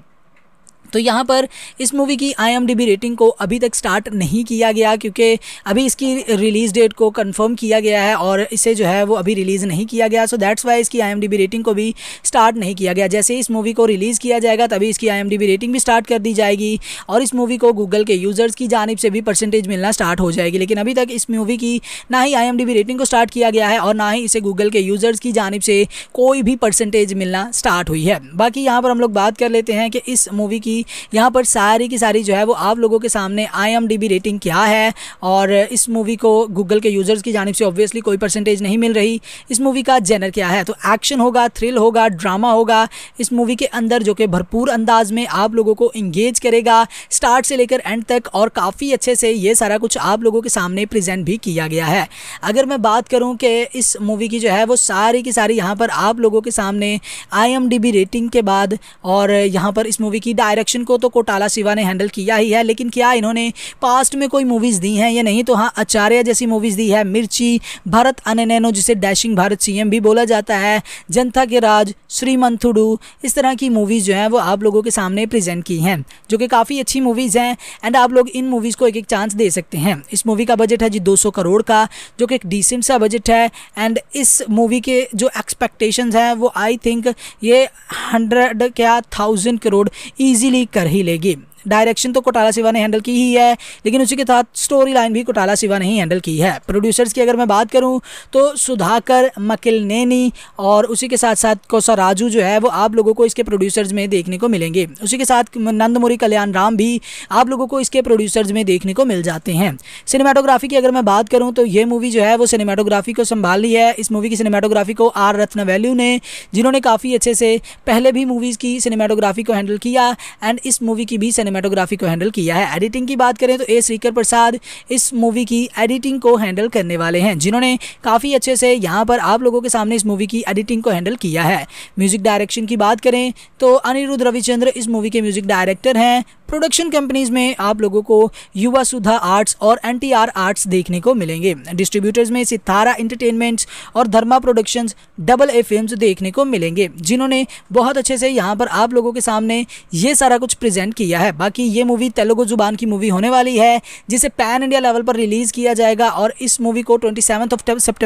तो यहाँ पर इस मूवी की आईएमडीबी रेटिंग को अभी तक स्टार्ट नहीं किया गया क्योंकि अभी इसकी रिलीज़ डेट को कंफर्म किया गया है और इसे जो है वो अभी रिलीज़ नहीं किया गया सो दैट्स वाई इसकी आईएमडीबी रेटिंग को भी स्टार्ट नहीं किया गया जैसे इस मूवी को रिलीज़ किया जाएगा तभी इसकी आई रेटिंग भी स्टार्ट कर दी जाएगी और इस मूवी को गूगल के यूज़र्स की जानब से भी परसेंटेज मिलना स्टार्ट हो जाएगी लेकिन अभी तक इस मूवी की ना ही आई रेटिंग को स्टार्ट किया गया है और ना ही इसे गूगल के यूज़र्स की जानब से कोई भी परसेंटेज मिलना स्टार्ट हुई है बाकी यहाँ पर हम लोग बात कर लेते हैं कि इस मूवी की होगी यहाँ पर सारी की सारी जो है वो आप लोगों के सामने आई रेटिंग क्या है और इस मूवी को गूगल के यूज़र्स की जानब से ऑब्वियसली कोई परसेंटेज नहीं मिल रही इस मूवी का जेनर क्या है तो एक्शन होगा थ्रिल होगा ड्रामा होगा इस मूवी के अंदर जो कि भरपूर अंदाज में आप लोगों को इंगेज करेगा स्टार्ट से लेकर एंड तक और काफ़ी अच्छे से ये सारा कुछ आप लोगों के सामने प्रेजेंट भी किया गया है अगर मैं बात करूँ कि इस मूवी की जो है वो सारी की सारी यहां पर आप लोगों के सामने आई रेटिंग के बाद और यहां पर इस मूवी की डायरेक्शन एक्शन को तो कोटाला शिवा ने हैंडल किया ही है लेकिन क्या इन्होंने पास्ट में कोई मूवीज़ दी हैं या नहीं तो हाँ आचार्य जैसी मूवीज़ दी है मिर्ची भारत अननैनो जिसे डैशिंग भारत सीएम भी बोला जाता है जनता के राज श्री मंथुडू इस तरह की मूवीज़ जो हैं वो आप लोगों के सामने प्रेजेंट की हैं जो कि काफ़ी अच्छी मूवीज़ हैं एंड आप लोग इन मूवीज़ को एक एक चांस दे सकते हैं इस मूवी का बजट है जी दो करोड़ का जो कि एक डिसेंट सा बजट है एंड इस मूवी के जो एक्सपेक्टेशन हैं वो आई थिंक ये हंड्रेड क्या थाउजेंड करोड़ ईजिली कर ही लेगी डायरेक्शन तो कोटाला सिवा ने हैंडल की ही है लेकिन उसी के साथ स्टोरी लाइन भी कोटाला सिवा ने ही हैंडल की है प्रोड्यूसर्स की अगर मैं बात करूँ तो सुधाकर मकिल नैनी और उसी के साथ साथ कौसा राजू जो है वो आप लोगों को इसके प्रोड्यूसर्स में देखने को मिलेंगे उसी के साथ नंदमुरी कल्याण राम भी आप लोगों को इसके प्रोड्यूसर्स में देखने को मिल जाते हैं सिनेमाटोग्राफी की अगर मैं बात करूँ तो ये मूवी जो है वो सिनेमाटोग्राफी को संभाल ली है इस मूवी की सिनेमाटोग्राफी को आर रत्न वैल्यू ने जिन्होंने काफ़ी अच्छे से पहले भी मूवीज़ की सिनेमाटोग्राफी को हैंडल किया एंड इस मूवी की भी सिनेमाटोग्राफी को हैंडल किया है एडिटिंग की बात करें तो ए श्रीकर प्रसाद इस मूवी की एडिटिंग को हैंडल करने वाले हैं जिन्होंने काफ़ी अच्छे से यहाँ पर आप लोगों के सामने इस मूवी की एडिटिंग को हैंडल किया है म्यूज़िक डायरेक्शन की बात करें तो अनिरुद्ध रविचंद्र इस मूवी के म्यूज़िक डायरेक्टर हैं प्रोडक्शन कंपनीज में आप लोगों को युवा सुधा आर्ट्स और एन आर्ट्स देखने को मिलेंगे डिस्ट्रीब्यूटर्स में सितारा इंटरटेनमेंट्स और Dharma productions double A film देखने को मिलेंगे जिन्होंने बहुत अच्छे से यहाँ पर आप लोगों के सामने ये सारा कुछ प्रेजेंट किया है बाकी ये मूवी तेलुगु जुबान की मूवी होने वाली है जिसे पैन इंडिया लेवल पर रिलीज़ किया जाएगा और इस मूवी को ट्वेंटी ऑफ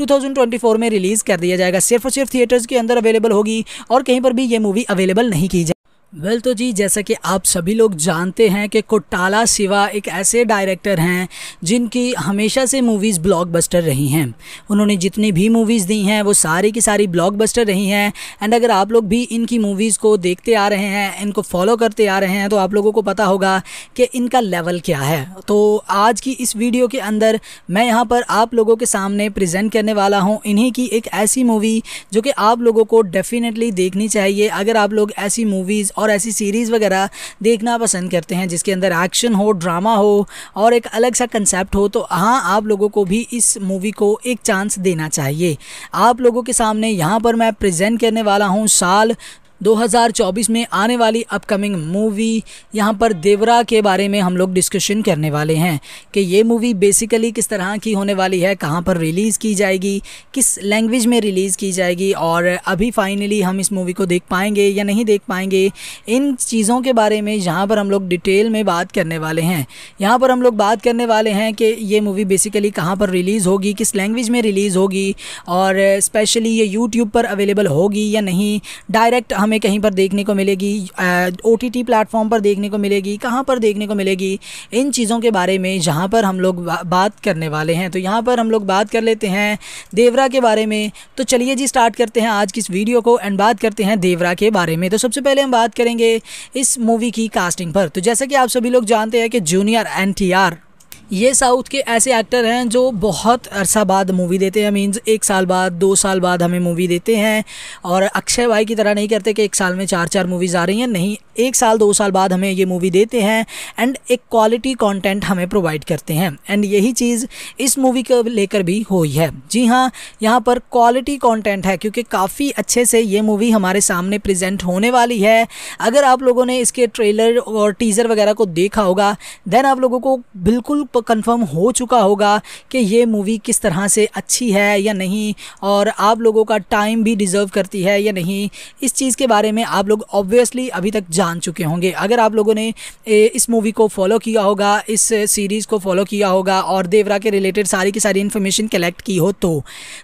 ट्वेंटी फोर में रिलीज़ कर दिया जाएगा सिर्फ और सिर्फ थिएटर्स के अंदर अवेलेबल होगी और कहीं पर भी ये मूवी अवेलेबल नहीं की जाएगी वेल well, तो जी जैसा कि आप सभी लोग जानते हैं कि कोटाला सिवा एक ऐसे डायरेक्टर हैं जिनकी हमेशा से मूवीज़ ब्लॉकबस्टर रही हैं उन्होंने जितनी भी मूवीज़ दी हैं वो सारी की सारी ब्लॉकबस्टर रही हैं एंड अगर आप लोग भी इनकी मूवीज़ को देखते आ रहे हैं इनको फॉलो करते आ रहे हैं तो आप लोगों को पता होगा कि इनका लेवल क्या है तो आज की इस वीडियो के अंदर मैं यहाँ पर आप लोगों के सामने प्रजेंट करने वाला हूँ इन्हीं की एक ऐसी मूवी जो कि आप लोगों को डेफ़िनेटली देखनी चाहिए अगर आप लोग ऐसी मूवीज़ और ऐसी सीरीज़ वगैरह देखना पसंद करते हैं जिसके अंदर एक्शन हो ड्रामा हो और एक अलग सा कंसेप्ट हो तो हाँ आप लोगों को भी इस मूवी को एक चांस देना चाहिए आप लोगों के सामने यहाँ पर मैं प्रेजेंट करने वाला हूँ साल 2024 में आने वाली अपकमिंग मूवी यहाँ पर देवरा के बारे में हम लोग डिस्कशन करने वाले हैं कि ये मूवी बेसिकली किस तरह की होने वाली है कहाँ पर रिलीज़ की जाएगी किस लैंग्वेज में रिलीज़ की जाएगी और अभी फाइनली हम इस मूवी को देख पाएंगे या नहीं देख पाएंगे इन चीज़ों के बारे में यहाँ पर हम लोग डिटेल में बात करने वाले हैं यहाँ पर हम लोग बात करने वाले हैं कि ये मूवी बेसिकली कहाँ पर रिलीज़ होगी किस लैंग्वेज में रिलीज़ होगी और स्पेशली ये यूट्यूब पर अवेलेबल होगी या नहीं डायरेक्ट हम हमें कहीं पर देखने को मिलेगी ओ टी टी प्लेटफॉर्म पर देखने को मिलेगी कहाँ पर देखने को मिलेगी इन चीज़ों के बारे में जहाँ पर हम लोग बा, बात करने वाले हैं तो यहाँ पर हम लोग बात कर लेते हैं देवरा के बारे में तो चलिए जी स्टार्ट करते हैं आज की इस वीडियो को एंड बात करते हैं देवरा के बारे में तो सबसे पहले हम बात करेंगे इस मूवी की कास्टिंग पर तो जैसा कि आप सभी लोग जानते हैं कि जूनियर एन टी आर ये साउथ के ऐसे एक्टर हैं जो बहुत अरसा बाद मूवी देते हैं मीन्स एक साल बाद दो साल बाद हमें मूवी देते हैं और अक्षय भाई की तरह नहीं करते कि एक साल में चार चार मूवीज़ आ रही हैं नहीं एक साल दो साल बाद हमें ये मूवी देते हैं एंड एक क्वालिटी कंटेंट हमें प्रोवाइड करते हैं एंड यही चीज़ इस मूवी को लेकर भी हुई है जी हाँ यहाँ पर क्वालिटी कॉन्टेंट है क्योंकि काफ़ी अच्छे से ये मूवी हमारे सामने प्रजेंट होने वाली है अगर आप लोगों ने इसके ट्रेलर और टीज़र वगैरह को देखा होगा देन आप लोगों को बिल्कुल आपको कंफर्म हो चुका होगा कि ये मूवी किस तरह से अच्छी है या नहीं और आप लोगों का टाइम भी डिज़र्व करती है या नहीं इस चीज़ के बारे में आप लोग ऑब्वियसली अभी तक जान चुके होंगे अगर आप लोगों ने इस मूवी को फॉलो किया होगा इस सीरीज़ को फॉलो किया होगा और देवरा के रिलेटेड सारी की सारी इन्फॉर्मेशन कलेक्ट की हो तो,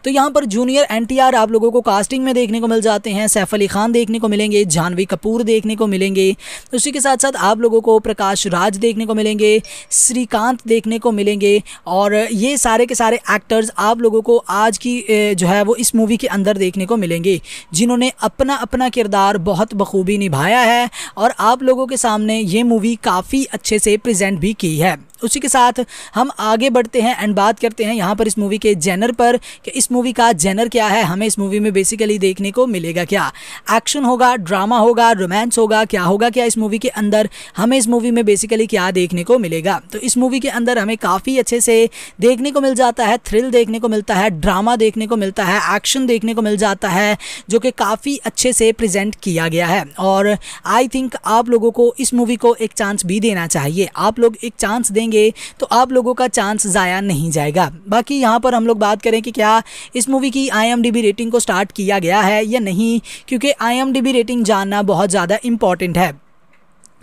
तो यहाँ पर जूनियर एन आप लोगों को कास्टिंग में देखने को मिल जाते हैं सैफ अली खान देखने को मिलेंगे जानवी कपूर देखने को मिलेंगे उसी के साथ साथ आप लोगों को प्रकाश राज देखने को मिलेंगे श्रीकांत देख देखने को मिलेंगे और ये सारे के सारे एक्टर्स आप लोगों को आज की जो है वो इस मूवी के अंदर देखने को मिलेंगे जिन्होंने अपना अपना किरदार बहुत बखूबी निभाया है और आप लोगों के सामने ये मूवी काफ़ी अच्छे से प्रजेंट भी की है उसी के साथ हम आगे बढ़ते हैं एंड बात करते हैं यहाँ पर इस मूवी के जेनर पर कि इस मूवी का जेनर क्या है हमें इस मूवी में बेसिकली देखने को मिलेगा क्या एक्शन होगा ड्रामा होगा रोमांस होगा क्या होगा क्या इस मूवी के अंदर हमें इस मूवी में बेसिकली क्या देखने को मिलेगा तो इस मूवी के अंदर हमें काफ़ी अच्छे से देखने को मिल जाता है थ्रिल देखने को मिलता है ड्रामा देखने को मिलता है एक्शन देखने को मिल जाता है जो कि काफ़ी अच्छे से प्रजेंट किया गया है और आई थिंक आप लोगों को इस मूवी को एक चांस भी देना चाहिए आप लोग एक चांस देंगे देंगे तो आप लोगों का चांस ज़ाया नहीं जाएगा बाकी यहाँ पर हम लोग बात करें कि क्या इस मूवी की आई रेटिंग को स्टार्ट किया गया है या नहीं क्योंकि आई रेटिंग जानना बहुत ज़्यादा इंपॉर्टेंट है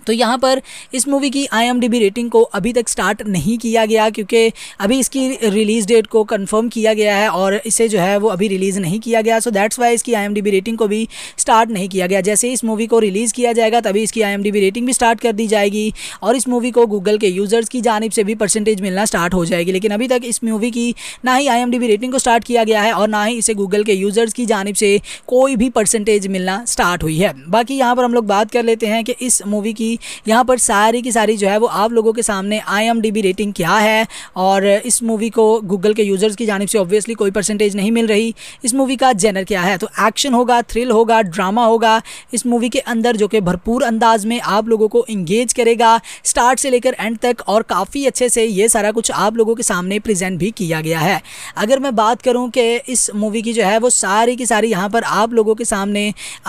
तो यहाँ पर इस मूवी की आईएमडीबी रेटिंग को अभी तक स्टार्ट नहीं किया गया क्योंकि अभी इसकी रिलीज़ डेट को कंफर्म किया गया है और इसे जो है वो अभी रिलीज़ नहीं किया गया सो दैट्स वाई इसकी आईएमडीबी रेटिंग को भी स्टार्ट नहीं किया गया जैसे इस मूवी को रिलीज़ किया जाएगा तभी इसकी आई रेटिंग भी स्टार्ट कर दी जाएगी और इस मूवी को गूगल के यूज़र्स की जानब से भी परसेंटेज मिलना स्टार्ट हो जाएगी लेकिन अभी तक इस मूवी की ना ही आई रेटिंग को स्टार्ट किया गया है और ना ही इसे गूगल के यूज़र्स की जानब से कोई भी परसेंटेज मिलना स्टार्ट हुई है बाकी यहाँ पर हम लोग बात कर लेते हैं कि इस मूवी की होगी यहाँ पर सारी की सारी जो है वो आप लोगों के सामने आई रेटिंग क्या है और इस मूवी को गूगल के यूज़र्स की जानब से ऑब्वियसली कोई परसेंटेज नहीं मिल रही इस मूवी का जेनर क्या है तो एक्शन होगा थ्रिल होगा ड्रामा होगा इस मूवी के अंदर जो कि भरपूर अंदाज में आप लोगों को इंगेज करेगा स्टार्ट से लेकर एंड तक और काफ़ी अच्छे से ये सारा कुछ आप लोगों के सामने प्रेजेंट भी किया गया है अगर मैं बात करूं कि इस मूवी की जो है वो सारी की सारी यहां पर आप लोगों के सामने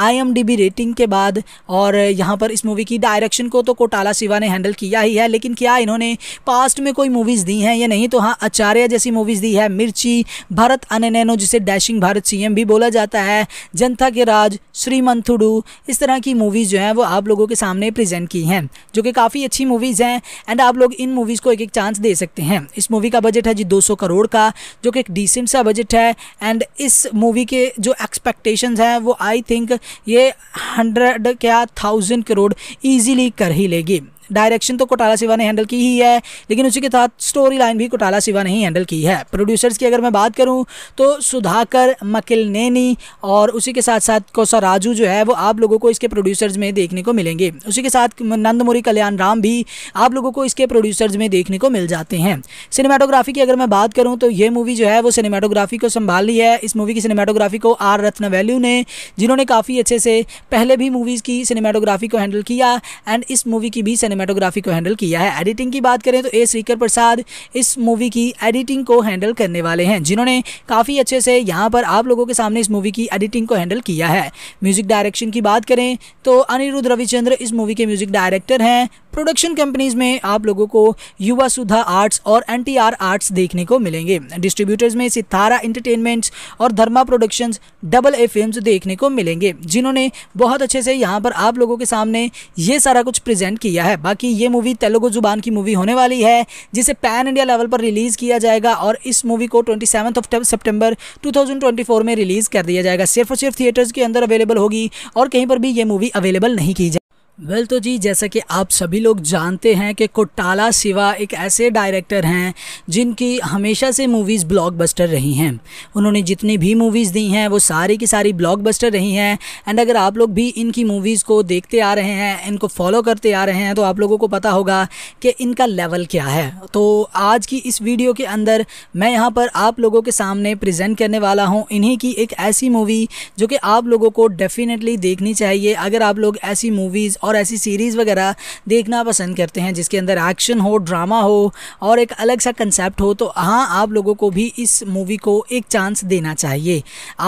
आई रेटिंग के बाद और यहां पर इस मूवी की डायरेक्ट प्रोडक्शन को तो कोटाला शिवा ने हैंडल किया ही है लेकिन क्या इन्होंने पास्ट में कोई मूवीज़ दी हैं या नहीं तो हाँ आचार्य जैसी मूवीज़ दी है मिर्ची भारत अननैनो जिसे डैशिंग भारत सी भी बोला जाता है जनता के राज श्री मंथुडू इस तरह की मूवीज़ जो हैं वो आप लोगों के सामने प्रेजेंट की हैं जो कि काफ़ी अच्छी मूवीज़ हैं एंड आप लोग इन मूवीज़ को एक एक चांस दे सकते हैं इस मूवी का बजट है जी 200 करोड़ का जो कि एक डिसेंट सा बजट है एंड इस मूवी के जो एक्सपेक्टेशंस हैं वो आई थिंक ये हंड्रेड क्या थाउजेंड करोड़ ईजिली कर ही लेगी डायरेक्शन तो कोटाला सिवा ने हैंडल की ही है लेकिन उसी के साथ स्टोरी लाइन भी कोटाला सिवा ने ही हैंडल की है प्रोड्यूसर्स की अगर मैं बात करूँ तो सुधाकर मकिल नैनी और उसी के साथ साथ कौसा राजू जो है वो आप लोगों को इसके प्रोड्यूसर्स में देखने को मिलेंगे उसी के साथ नंदमुरी कल्याण राम भी आप लोगों को इसके प्रोड्यूसर्स में देखने को मिल जाते हैं सिनेमाटोग्राफी की अगर मैं बात करूँ तो ये मूवी जो है वो सिनेमाटोग्राफी को संभाल ली है इस मूवी की सिनेमाटोग्राफी को आर वैल्यू ने जिन्होंने काफ़ी अच्छे से पहले भी मूवीज़ की सिनेमाटोग्राफी को हैंडल किया एंड इस मूवी की भी सिनेमाटोग्राफी को हैंडल किया है एडिटिंग की बात करें तो ए श्रीकर प्रसाद इस मूवी की एडिटिंग को हैंडल करने वाले हैं जिन्होंने काफ़ी अच्छे से यहाँ पर आप लोगों के सामने इस मूवी की एडिटिंग को हैंडल किया है म्यूज़िक डायरेक्शन की बात करें तो अनिरुद्ध रविचंद्र इस मूवी के म्यूज़िक डायरेक्टर हैं प्रोडक्शन कंपनीज में आप लोगों को युवा सुधा आर्ट्स और एन आर्ट्स देखने को मिलेंगे डिस्ट्रीब्यूटर्स में सितारा इंटरटेनमेंट्स और Dharma productions double A film देखने को मिलेंगे जिन्होंने बहुत अच्छे से यहाँ पर आप लोगों के सामने ये सारा कुछ प्रेजेंट किया है बाकी ये मूवी तेलुगु जुबान की मूवी होने वाली है जिसे पैन इंडिया लेवल पर रिलीज़ किया जाएगा और इस मूवी को ट्वेंटी ऑफ ट्वेंटी फोर में रिलीज़ कर दिया जाएगा सिर्फ और सिर्फ थिएटर्स के अंदर अवेलेबल होगी और कहीं पर भी ये मूवी अवेलेबल नहीं की जाएगी वेल well, तो जी जैसा कि आप सभी लोग जानते हैं कि कोटाला शिवा एक ऐसे डायरेक्टर हैं जिनकी हमेशा से मूवीज़ ब्लॉकबस्टर रही हैं उन्होंने जितनी भी मूवीज़ दी हैं वो सारी की सारी ब्लॉकबस्टर रही हैं एंड अगर आप लोग भी इनकी मूवीज़ को देखते आ रहे हैं इनको फॉलो करते आ रहे हैं तो आप लोगों को पता होगा कि इनका लेवल क्या है तो आज की इस वीडियो के अंदर मैं यहाँ पर आप लोगों के सामने प्रजेंट करने वाला हूँ इन्हीं की एक ऐसी मूवी जो कि आप लोगों को डेफ़िनेटली देखनी चाहिए अगर आप लोग ऐसी मूवीज़ और ऐसी सीरीज़ वगैरह देखना पसंद करते हैं जिसके अंदर एक्शन हो ड्रामा हो और एक अलग सा कंसेप्ट हो तो हाँ आप लोगों को भी इस मूवी को एक चांस देना चाहिए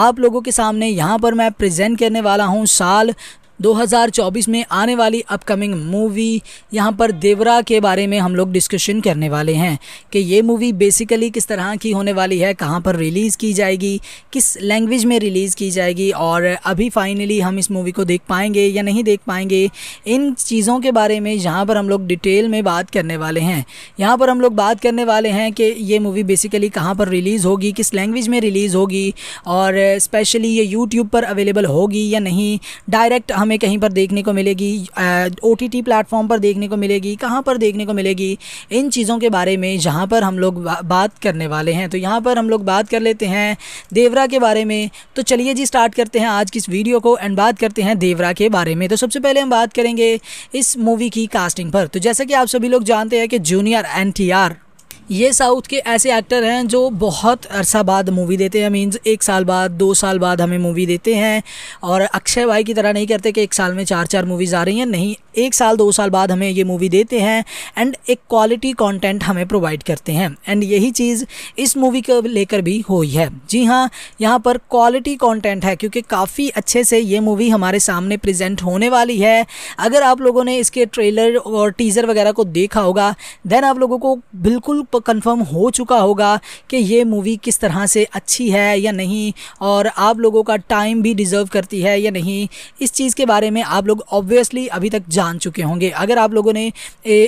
आप लोगों के सामने यहाँ पर मैं प्रेजेंट करने वाला हूँ साल 2024 में आने वाली अपकमिंग मूवी यहाँ पर देवरा के बारे में हम लोग डिस्कशन करने वाले हैं कि ये मूवी बेसिकली किस तरह की होने वाली है कहाँ पर रिलीज़ की जाएगी किस लैंग्वेज में रिलीज़ की जाएगी और अभी फाइनली हम इस मूवी को देख पाएंगे या नहीं देख पाएंगे इन चीज़ों के बारे में यहाँ पर हम लोग डिटेल में बात करने वाले हैं यहाँ पर हम लोग बात करने वाले हैं कि ये मूवी बेसिकली कहाँ पर रिलीज़ होगी किस लैंग्वेज में रिलीज़ होगी और स्पेशली ये यूट्यूब पर अवेलेबल होगी या नहीं डायरेक्ट हमें कहीं पर देखने को मिलेगी ओ टी टी प्लेटफॉर्म पर देखने को मिलेगी कहाँ पर देखने को मिलेगी इन चीज़ों के बारे में जहाँ पर हम लोग बा, बात करने वाले हैं तो यहाँ पर हम लोग बात कर लेते हैं देवरा के बारे में तो चलिए जी स्टार्ट करते हैं आज की इस वीडियो को एंड बात करते हैं देवरा के बारे में तो सबसे पहले हम बात करेंगे इस मूवी की कास्टिंग पर तो जैसा कि आप सभी लोग जानते हैं कि जूनियर एन टी आर ये साउथ के ऐसे एक्टर हैं जो बहुत अरसा बाद मूवी देते हैं मीन्स एक साल बाद दो साल बाद हमें मूवी देते हैं और अक्षय भाई की तरह नहीं करते कि एक साल में चार चार मूवीज़ आ रही हैं नहीं एक साल दो साल बाद हमें ये मूवी देते हैं एंड एक क्वालिटी कंटेंट हमें प्रोवाइड करते हैं एंड यही चीज़ इस मूवी को लेकर भी हुई है जी हाँ यहाँ पर क्वालिटी कॉन्टेंट है क्योंकि काफ़ी अच्छे से ये मूवी हमारे सामने प्रजेंट होने वाली है अगर आप लोगों ने इसके ट्रेलर और टीज़र वगैरह को देखा होगा देन आप लोगों को बिल्कुल आप कंफर्म हो चुका होगा कि ये मूवी किस तरह से अच्छी है या नहीं और आप लोगों का टाइम भी डिज़र्व करती है या नहीं इस चीज़ के बारे में आप लोग ऑब्वियसली अभी तक जान चुके होंगे अगर आप लोगों ने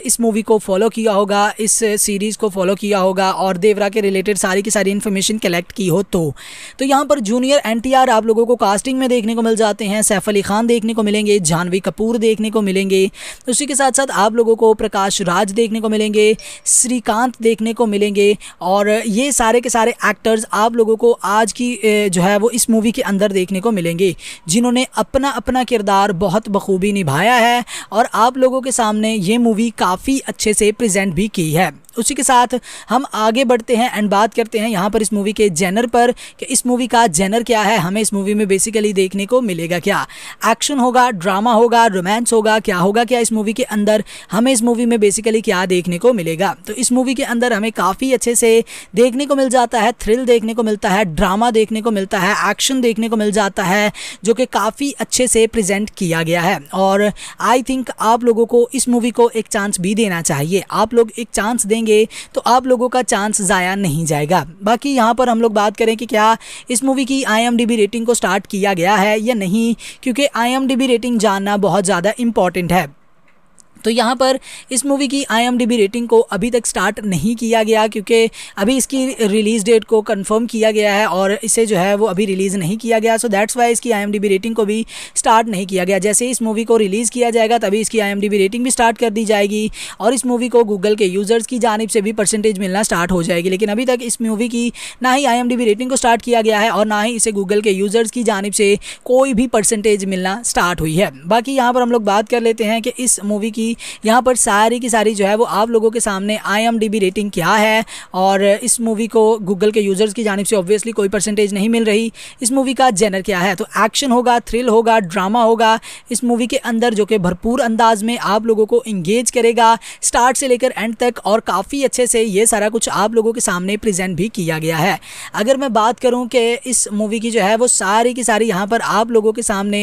इस मूवी को फॉलो किया होगा इस सीरीज़ को फॉलो किया होगा और देवरा के रिलेटेड सारी की सारी इन्फॉर्मेशन कलेक्ट की हो तो तो यहाँ पर जूनियर एन आप लोगों को कास्टिंग में देखने को मिल जाते हैं सैफ अली खान देखने को मिलेंगे जानवी कपूर देखने को मिलेंगे उसी के साथ साथ आप लोगों को प्रकाश राज देखने को मिलेंगे श्रीकांत देख देखने को मिलेंगे और ये सारे के सारे एक्टर्स आप लोगों को आज की जो है वो इस मूवी के अंदर देखने को मिलेंगे जिन्होंने अपना अपना किरदार बहुत बखूबी निभाया है और आप लोगों के सामने ये मूवी काफ़ी अच्छे से प्रजेंट भी की है उसी के साथ हम आगे बढ़ते हैं एंड बात करते हैं यहाँ पर इस मूवी के जेनर पर कि इस मूवी का जेनर क्या है हमें इस मूवी में बेसिकली देखने को मिलेगा क्या एक्शन होगा ड्रामा होगा रोमांस होगा क्या होगा क्या इस मूवी के अंदर हमें इस मूवी में बेसिकली क्या देखने को मिलेगा तो इस मूवी के अंदर हमें काफ़ी अच्छे से देखने को मिल जाता है थ्रिल देखने को मिलता है ड्रामा देखने को मिलता है एक्शन देखने को मिल जाता है जो कि काफ़ी अच्छे से प्रजेंट किया गया है और आई थिंक आप लोगों को इस मूवी को एक चांस भी देना चाहिए आप लोग एक चांस देंगे देंगे तो आप लोगों का चांस ज़ाया नहीं जाएगा बाकी यहाँ पर हम लोग बात करें कि क्या इस मूवी की आई रेटिंग को स्टार्ट किया गया है या नहीं क्योंकि आई रेटिंग जानना बहुत ज़्यादा इंपॉर्टेंट है तो यहाँ पर इस मूवी की आई रेटिंग को अभी तक स्टार्ट नहीं किया गया क्योंकि अभी इसकी रिलीज़ डेट को कंफर्म किया गया है और इसे जो है वो अभी रिलीज़ नहीं किया गया सो दैट्स वाई इसकी आई रेटिंग को भी स्टार्ट नहीं किया गया जैसे इस मूवी को रिलीज़ किया जाएगा तभी इसकी आई रेटिंग भी स्टार्ट कर दी जाएगी और इस मूवी को गूगल के यूज़र्स की जानब से भी परसेंटेज मिलना स्टार्ट हो जाएगी लेकिन अभी तक इस मूवी की ना ही आई रेटिंग को स्टार्ट किया गया है और ना ही इसे गूगल के यूज़र्स की जानब से कोई भी परसेंटेज मिलना स्टार्ट हुई है बाकी यहाँ पर हम लोग बात कर लेते हैं कि इस मूवी की होगी यहाँ पर सारी की सारी जो है वो आप लोगों के सामने आई रेटिंग क्या है और इस मूवी को गूगल के यूज़र्स की जानब से ऑब्वियसली कोई परसेंटेज नहीं मिल रही इस मूवी का जेनर क्या है तो एक्शन होगा थ्रिल होगा ड्रामा होगा इस मूवी के अंदर जो कि भरपूर अंदाज में आप लोगों को इंगेज करेगा स्टार्ट से लेकर एंड तक और काफ़ी अच्छे से ये सारा कुछ आप लोगों के सामने प्रेजेंट भी किया गया है अगर मैं बात करूं कि इस मूवी की जो है वो सारी की सारी यहां पर आप लोगों के सामने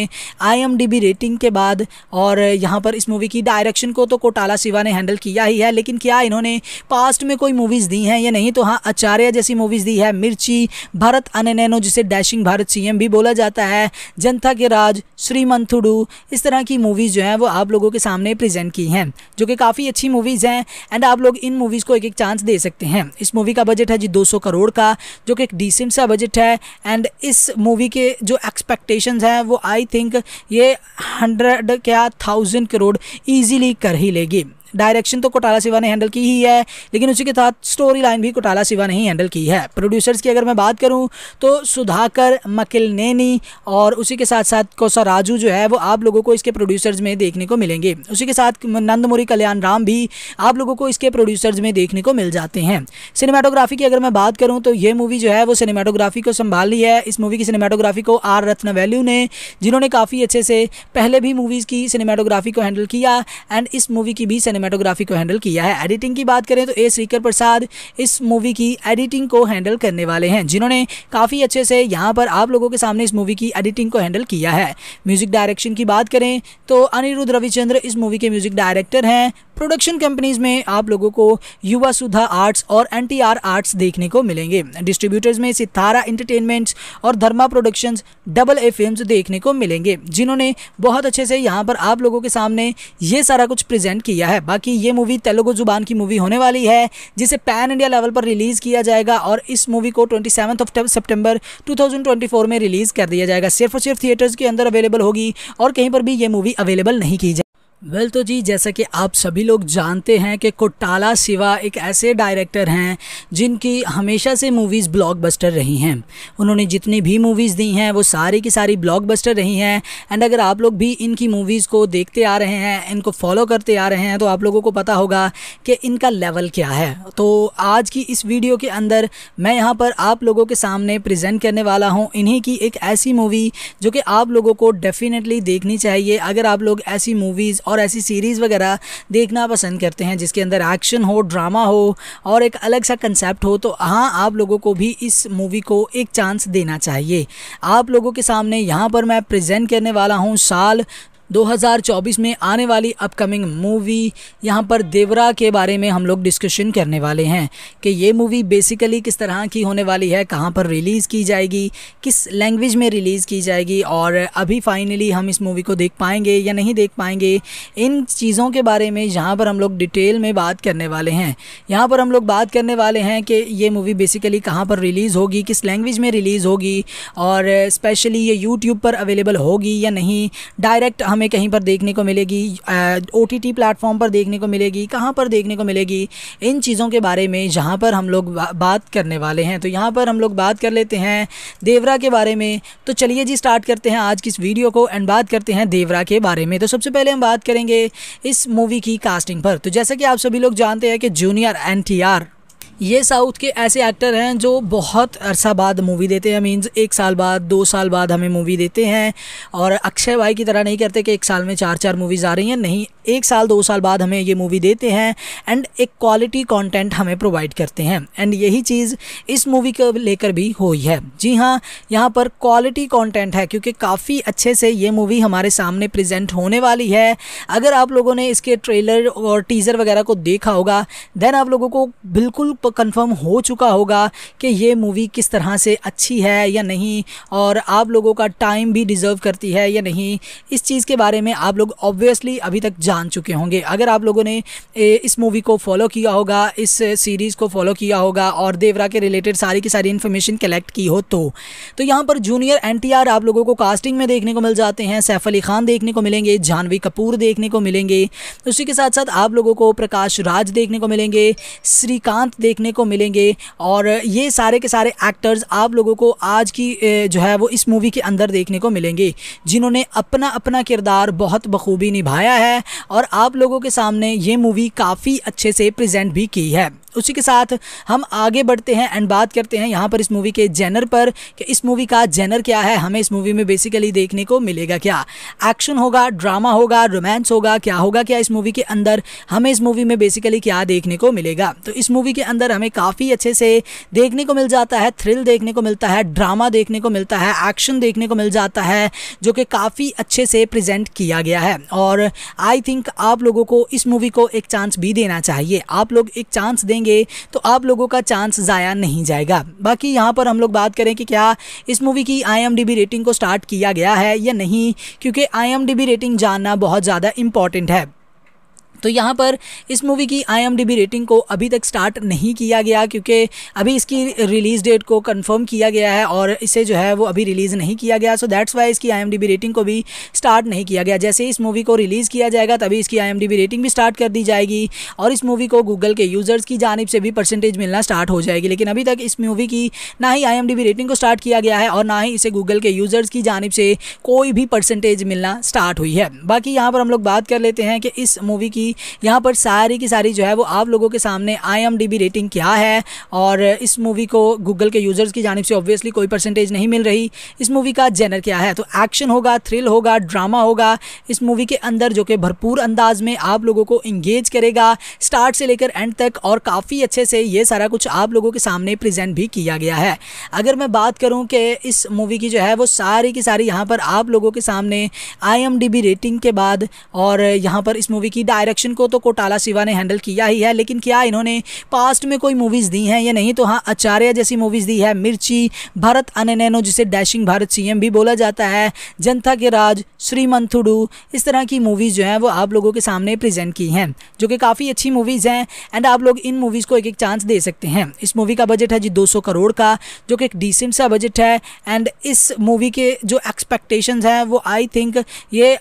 आई रेटिंग के बाद और यहां पर इस मूवी की डायरेक्ट डायरेक्शन को तो कोटाला शिवा ने हैंडल किया ही है लेकिन क्या इन्होंने पास्ट में कोई मूवीज़ दी हैं या नहीं तो हाँ आचार्य जैसी मूवीज़ दी है मिर्ची भारत अनैनो जिसे डैशिंग भारत सी भी बोला जाता है जनता के राज श्री मंथुडू इस तरह की मूवीज़ जो हैं वो आप लोगों के सामने प्रेजेंट की हैं जो कि काफ़ी अच्छी मूवीज़ हैं एंड आप लोग इन मूवीज़ को एक एक चांस दे सकते हैं इस मूवी का बजट है जी 200 करोड़ का जो कि एक डिसेंट सा बजट है एंड इस मूवी के जो एक्सपेक्टेशंस हैं वो आई थिंक ये हंड्रेड क्या थाउजेंड करोड़ ईजिली कर ही लेगी डायरेक्शन तो कोटाला सिवा ने हैंडल की ही है लेकिन उसी के साथ स्टोरी लाइन भी कोटाला सिवा ने ही हैंडल की है प्रोड्यूसर्स की अगर मैं बात करूँ तो सुधाकर मकिल नैनी और उसी के साथ साथ कौसा राजू जो है वो आप लोगों को इसके प्रोड्यूसर्स में देखने को मिलेंगे उसी के साथ नंदमुरी कल्याण राम भी आप लोगों को इसके प्रोड्यूसर्स में देखने को मिल जाते हैं सिनेमाटोग्राफी की अगर मैं बात करूँ तो ये मूवी जो है वो सिनेमाटोग्राफी को संभाली है इस मूवी की सिनेमाटोग्राफी को आर वैल्यू ने जिन्होंने काफ़ी अच्छे से पहले भी मूवीज़ की सिनेमाटोग्राफी को हैंडल किया एंड इस मूवी की भी सिनेमा सिनेमाटोग्राफी को हैंडल किया है एडिटिंग की बात करें तो ए श्रीकर प्रसाद इस मूवी की एडिटिंग को हैंडल करने वाले हैं जिन्होंने काफ़ी अच्छे से यहाँ पर आप लोगों के सामने इस मूवी की एडिटिंग को हैंडल किया है म्यूजिक डायरेक्शन की बात करें तो अनिरुद्ध रविचंद्र इस मूवी के म्यूजिक डायरेक्टर हैं प्रोडक्शन कंपनीज में आप लोगों को युवा सुधा आर्ट्स और एन आर्ट्स देखने को मिलेंगे डिस्ट्रीब्यूटर्स में सितारा इंटरटेनमेंट्स और Dharma productions double A films देखने को मिलेंगे जिन्होंने बहुत अच्छे से यहाँ पर आप लोगों के सामने ये सारा कुछ प्रेजेंट किया है बाकी ये मूवी तेलुगु जुबान की मूवी होने वाली है जिसे पैन इंडिया लेवल पर रिलीज़ किया जाएगा और इस मूवी को twenty seven of September two में रिलीज़ कर दिया जाएगा सिर्फ और सिर्फ थिएटर्स के अंदर अवेलेबल होगी और कहीं पर भी ये मूवी अवेलेबल नहीं की जाएगी वेल well, तो जी जैसा कि आप सभी लोग जानते हैं कि कोटाला सिवा एक ऐसे डायरेक्टर हैं जिनकी हमेशा से मूवीज़ ब्लॉकबस्टर रही हैं उन्होंने जितनी भी मूवीज़ दी हैं वो सारी की सारी ब्लॉकबस्टर रही हैं एंड अगर आप लोग भी इनकी मूवीज़ को देखते आ रहे हैं इनको फॉलो करते आ रहे हैं तो आप लोगों को पता होगा कि इनका लेवल क्या है तो आज की इस वीडियो के अंदर मैं यहाँ पर आप लोगों के सामने प्रजेंट करने वाला हूँ इन्हीं की एक ऐसी मूवी जो कि आप लोगों को डेफ़िनेटली देखनी चाहिए अगर आप लोग ऐसी मूवीज़ और और ऐसी सीरीज़ वगैरह देखना पसंद करते हैं जिसके अंदर एक्शन हो ड्रामा हो और एक अलग सा कंसेप्ट हो तो हाँ आप लोगों को भी इस मूवी को एक चांस देना चाहिए आप लोगों के सामने यहाँ पर मैं प्रेजेंट करने वाला हूँ साल 2024 में आने वाली अपकमिंग मूवी यहाँ पर देवरा के बारे में हम लोग डिस्कशन करने वाले हैं कि ये मूवी बेसिकली किस तरह की होने वाली है कहाँ पर रिलीज़ की जाएगी किस लैंग्वेज में रिलीज़ की जाएगी और अभी फाइनली हम इस मूवी को देख पाएंगे या नहीं देख पाएंगे इन चीज़ों के बारे में यहाँ पर हम लोग डिटेल में बात करने वाले हैं यहाँ पर हम लोग बात करने वाले हैं कि ये मूवी बेसिकली कहाँ पर रिलीज़ होगी किस लैंग्वेज में रिलीज़ होगी और स्पेशली ये यूट्यूब पर अवेलेबल होगी या नहीं डायरेक्ट हमें कहीं पर देखने को मिलेगी ओ टी प्लेटफॉर्म पर देखने को मिलेगी कहाँ पर देखने को मिलेगी इन चीज़ों के बारे में जहाँ पर हम लोग बात करने वाले हैं तो यहाँ पर हम लोग बात कर लेते हैं देवरा के बारे में तो चलिए जी स्टार्ट करते हैं आज की इस वीडियो को एंड बात करते हैं देवरा के बारे में तो सबसे पहले हम बात करेंगे इस मूवी की कास्टिंग पर तो जैसा कि आप सभी लोग जानते हैं कि जूनियर एन ये साउथ के ऐसे एक्टर हैं जो बहुत अरसा बाद मूवी देते हैं मीन्स एक साल बाद दो साल बाद हमें मूवी देते हैं और अक्षय भाई की तरह नहीं करते कि एक साल में चार चार मूवीज़ आ रही हैं नहीं एक साल दो साल बाद हमें ये मूवी देते हैं एंड एक क्वालिटी कंटेंट हमें प्रोवाइड करते हैं एंड यही चीज़ इस मूवी को लेकर भी हुई है जी हाँ यहाँ पर क्वालिटी कॉन्टेंट है क्योंकि काफ़ी अच्छे से ये मूवी हमारे सामने प्रजेंट होने वाली है अगर आप लोगों ने इसके ट्रेलर और टीज़र वगैरह को देखा होगा देन आप लोगों को बिल्कुल आपको कंफर्म हो चुका होगा कि ये मूवी किस तरह से अच्छी है या नहीं और आप लोगों का टाइम भी डिज़र्व करती है या नहीं इस चीज़ के बारे में आप लोग ऑब्वियसली अभी तक जान चुके होंगे अगर आप लोगों ने इस मूवी को फॉलो किया होगा इस सीरीज़ को फॉलो किया होगा और देवरा के रिलेटेड सारी की सारी इन्फॉर्मेशन कलेक्ट की हो तो तो यहाँ पर जूनियर एन आप लोगों को कास्टिंग में देखने को मिल जाते हैं सैफ अली खान देखने को मिलेंगे जानवी कपूर देखने को मिलेंगे उसी के साथ साथ आप लोगों को प्रकाश राज देखने को मिलेंगे श्रीकांत देख देखने को मिलेंगे और ये सारे के सारे एक्टर्स आप लोगों को आज की जो है वो इस मूवी के अंदर देखने को मिलेंगे जिन्होंने अपना अपना किरदार बहुत बखूबी निभाया है और आप लोगों के सामने ये मूवी काफ़ी अच्छे से प्रजेंट भी की है उसी के साथ हम आगे बढ़ते हैं एंड बात करते हैं यहाँ पर इस मूवी के जेनर पर कि इस मूवी का जेनर क्या है हमें इस मूवी में बेसिकली देखने को मिलेगा क्या एक्शन होगा ड्रामा होगा रोमांस होगा क्या होगा क्या इस मूवी के अंदर हमें इस मूवी में बेसिकली क्या देखने को मिलेगा तो इस मूवी के अंदर हमें काफ़ी अच्छे से देखने को मिल जाता है थ्रिल देखने को मिलता है ड्रामा देखने को मिलता है एक्शन देखने को मिल जाता है जो कि काफ़ी अच्छे से प्रजेंट किया गया है और आई थिंक आप लोगों को इस मूवी को एक चांस भी देना चाहिए आप लोग एक चांस देंगे देखेंगे तो आप लोगों का चांस ज़ाया नहीं जाएगा बाकी यहाँ पर हम लोग बात करें कि क्या इस मूवी की आई रेटिंग को स्टार्ट किया गया है या नहीं क्योंकि आई रेटिंग जानना बहुत ज़्यादा इंपॉर्टेंट है तो यहाँ पर इस मूवी की आई रेटिंग को अभी तक स्टार्ट नहीं किया गया क्योंकि अभी इसकी रिलीज़ डेट को कन्फर्म किया गया है और इसे जो है वो अभी रिलीज़ नहीं किया गया सो दैट्स वाई इसकी आई रेटिंग को भी स्टार्ट नहीं किया गया जैसे इस मूवी को रिलीज़ किया जाएगा तभी इसकी आई रेटिंग भी स्टार्ट कर दी जाएगी और इस मूवी को गूगल के यूज़र्स की जानब से भी परसेंटेज मिलना स्टार्ट हो जाएगी लेकिन अभी तक इस मूवी की ना ही आई रेटिंग को स्टार्ट किया गया है और ना ही इसे गूगल के यूज़र्स की जानब से कोई भी परसेंटेज मिलना स्टार्ट हुई है बाकी यहाँ पर हम लोग बात कर लेते हैं कि इस मूवी की यहाँ पर सारी की सारी जो है वो आप लोगों के सामने आई रेटिंग क्या है और इस मूवी को गूगल के यूज़र्स की जानब से ऑब्वियसली कोई परसेंटेज नहीं मिल रही इस मूवी का जेनर क्या है तो एक्शन होगा थ्रिल होगा ड्रामा होगा इस मूवी के अंदर जो कि भरपूर अंदाज में आप लोगों को इंगेज करेगा स्टार्ट से लेकर एंड तक और काफ़ी अच्छे से ये सारा कुछ आप लोगों के सामने प्रेजेंट भी किया गया है अगर मैं बात करूं कि इस मूवी की जो है वो सारी की सारी यहां पर आप लोगों के सामने आई रेटिंग के बाद और यहां पर इस मूवी की डायरेक्ट सेक्शन को तो कोटाला शिवा ने हैंडल किया ही है लेकिन क्या इन्होंने पास्ट में कोई मूवीज़ दी हैं या नहीं तो हाँ आचार्य जैसी मूवीज़ दी है मिर्ची भारत अननैनो जिसे डैशिंग भारत सी भी बोला जाता है जनता के राज श्रीमंथुडू इस तरह की मूवीज़ जो हैं वो आप लोगों के सामने प्रजेंट की हैं जो कि काफ़ी अच्छी मूवीज़ हैं एंड आप लोग इन मूवीज़ को एक एक चांस दे सकते हैं इस मूवी का बजट है जी 200 करोड़ का जो कि एक डिसेंट सा बजट है एंड इस मूवी के जो एक्सपेक्टेशंस हैं वो आई थिंक ये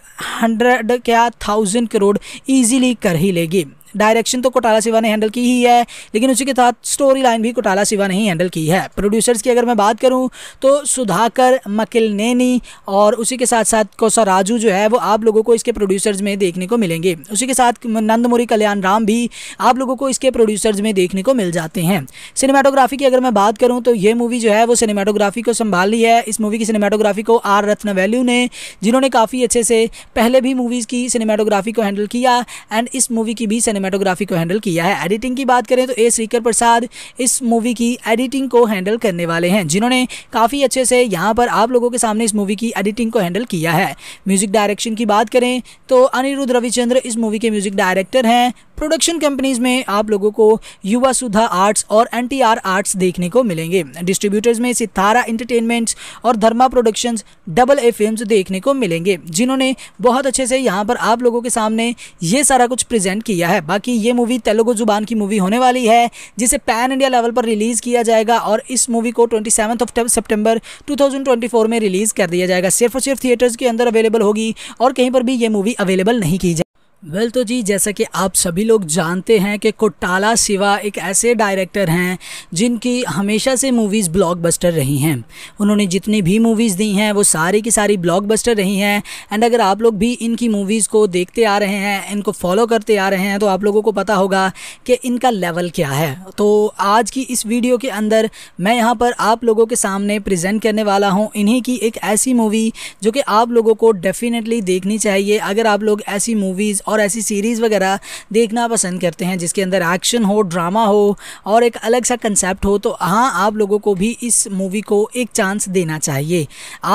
हंड्रेड क्या थाउजेंड करोड़ ईजिली कर ही लेगी डायरेक्शन तो कोटाला सिवा ने हैंडल की ही है लेकिन उसी के साथ स्टोरी लाइन भी कोटाला सिवा ने ही हैंडल की है प्रोड्यूसर्स की अगर मैं बात करूँ तो सुधाकर मकिल नैनी और उसी के साथ साथ कौसा राजू जो है वो आप लोगों को इसके प्रोड्यूसर्स में देखने को मिलेंगे उसी के साथ नंदमुरी कल्याण राम भी आप लोगों को इसके प्रोड्यूसर्स में देखने को मिल जाते हैं सिनेमाटोग्राफी की अगर मैं बात करूँ तो ये मूवी जो है वो सिनेमाटोग्राफी को संभाली है इस मूवी की सिनेमाटोग्राफी को आर वैल्यू ने जिन्होंने काफ़ी अच्छे से पहले भी मूवीज़ की सिनेमाटोग्राफी को हैंडल किया एंड इस मूवी की भी सिनेमा सिनेमाटोग्राफी को हैंडल किया है एडिटिंग की बात करें तो ए श्रीकर प्रसाद इस मूवी की एडिटिंग को हैंडल करने वाले हैं जिन्होंने काफ़ी अच्छे से यहाँ पर आप लोगों के सामने इस मूवी की एडिटिंग को हैंडल किया है म्यूजिक डायरेक्शन की बात करें तो अनिरुद्ध रविचंद्र इस मूवी के म्यूजिक डायरेक्टर हैं प्रोडक्शन कंपनीज में आप लोगों को युवा सुधा आर्ट्स और एन आर्ट्स देखने को मिलेंगे डिस्ट्रीब्यूटर्स में सितारा इंटरटेनमेंट्स और Dharma productions double A film देखने को मिलेंगे जिन्होंने बहुत अच्छे से यहाँ पर आप लोगों के सामने ये सारा कुछ प्रेजेंट किया है बाकी हाँ ये मूवी तेलुगु जुबान की मूवी होने वाली है जिसे पैन इंडिया लेवल पर रिलीज़ किया जाएगा और इस मूवी को ट्वेंटी ऑफ सेप्टेम्बर टू में रिलीज़ कर दिया जाएगा सिर्फ और सिर्फ थिएटर्स के अंदर अवेलेबल होगी और कहीं पर भी ये मूवी अवेलेबल नहीं की जाए वेल well, तो जी जैसा कि आप सभी लोग जानते हैं कि कोटाला सिवा एक ऐसे डायरेक्टर हैं जिनकी हमेशा से मूवीज़ ब्लॉकबस्टर रही हैं उन्होंने जितनी भी मूवीज़ दी हैं वो सारी की सारी ब्लॉकबस्टर रही हैं एंड अगर आप लोग भी इनकी मूवीज़ को देखते आ रहे हैं इनको फॉलो करते आ रहे हैं तो आप लोगों को पता होगा कि इनका लेवल क्या है तो आज की इस वीडियो के अंदर मैं यहाँ पर आप लोगों के सामने प्रजेंट करने वाला हूँ इन्हीं की एक ऐसी मूवी जो कि आप लोगों को डेफ़िनेटली देखनी चाहिए अगर आप लोग ऐसी मूवीज़ और ऐसी सीरीज़ वगैरह देखना पसंद करते हैं जिसके अंदर एक्शन हो ड्रामा हो और एक अलग सा कंसेप्ट हो तो हाँ आप लोगों को भी इस मूवी को एक चांस देना चाहिए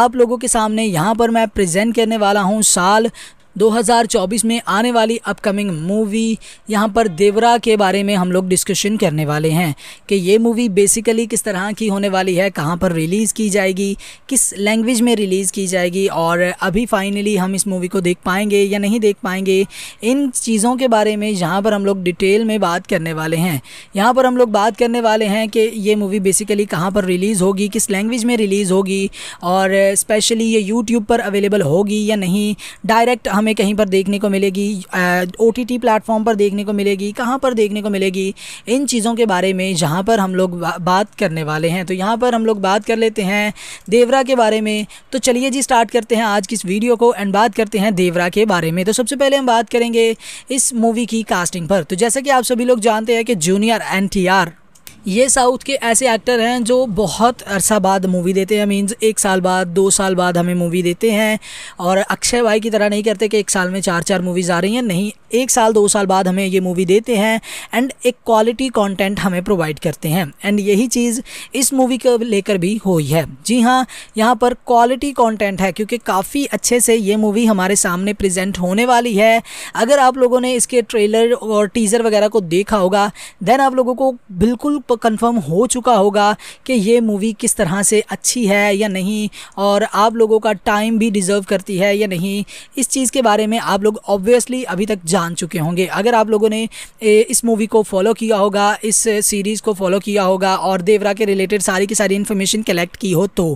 आप लोगों के सामने यहाँ पर मैं प्रेजेंट करने वाला हूँ साल 2024 में आने वाली अपकमिंग मूवी यहाँ पर देवरा के बारे में हम लोग डिस्कशन करने वाले हैं कि ये मूवी बेसिकली किस तरह की होने वाली है कहाँ पर रिलीज़ की जाएगी किस लैंग्वेज में रिलीज़ की जाएगी और अभी फाइनली हम इस मूवी को देख पाएंगे या नहीं देख पाएंगे इन चीज़ों के बारे में यहाँ पर हम लोग डिटेल में बात करने वाले हैं यहाँ पर हम लोग बात करने वाले हैं कि ये मूवी बेसिकली कहाँ पर रिलीज़ होगी किस लैंग्वेज में रिलीज़ होगी और स्पेशली ये यूट्यूब पर अवेलेबल होगी या नहीं डायरेक्ट हमें हमें कहीं पर देखने को मिलेगी ओ टी टी प्लेटफॉर्म पर देखने को मिलेगी कहाँ पर देखने को मिलेगी इन चीज़ों के बारे में जहाँ पर हम लोग बा, बात करने वाले हैं तो यहाँ पर हम लोग बात कर लेते हैं देवरा के बारे में तो चलिए जी स्टार्ट करते हैं आज की इस वीडियो को एंड बात करते हैं देवरा के बारे में तो सबसे पहले हम बात करेंगे इस मूवी की कास्टिंग पर तो जैसा कि आप सभी लोग जानते हैं कि जूनियर एन ये साउथ के ऐसे एक्टर हैं जो बहुत अरसा बाद मूवी देते हैं मीन्स एक साल बाद दो साल बाद हमें मूवी देते हैं और अक्षय भाई की तरह नहीं करते कि एक साल में चार चार मूवीज़ आ रही हैं नहीं एक साल दो साल बाद हमें ये मूवी देते हैं एंड एक क्वालिटी कंटेंट हमें प्रोवाइड करते हैं एंड यही चीज़ इस मूवी को लेकर भी हुई है जी हाँ यहाँ पर क्वालिटी कॉन्टेंट है क्योंकि काफ़ी अच्छे से ये मूवी हमारे सामने प्रजेंट होने वाली है अगर आप लोगों ने इसके ट्रेलर और टीज़र वगैरह को देखा होगा देन आप लोगों को बिल्कुल आप कंफर्म हो चुका होगा कि ये मूवी किस तरह से अच्छी है या नहीं और आप लोगों का टाइम भी डिज़र्व करती है या नहीं इस चीज़ के बारे में आप लोग ऑब्वियसली अभी तक जान चुके होंगे अगर आप लोगों ने इस मूवी को फॉलो किया होगा इस सीरीज़ को फॉलो किया होगा और देवरा के रिलेटेड सारी की सारी इन्फॉर्मेशन कलेक्ट की हो तो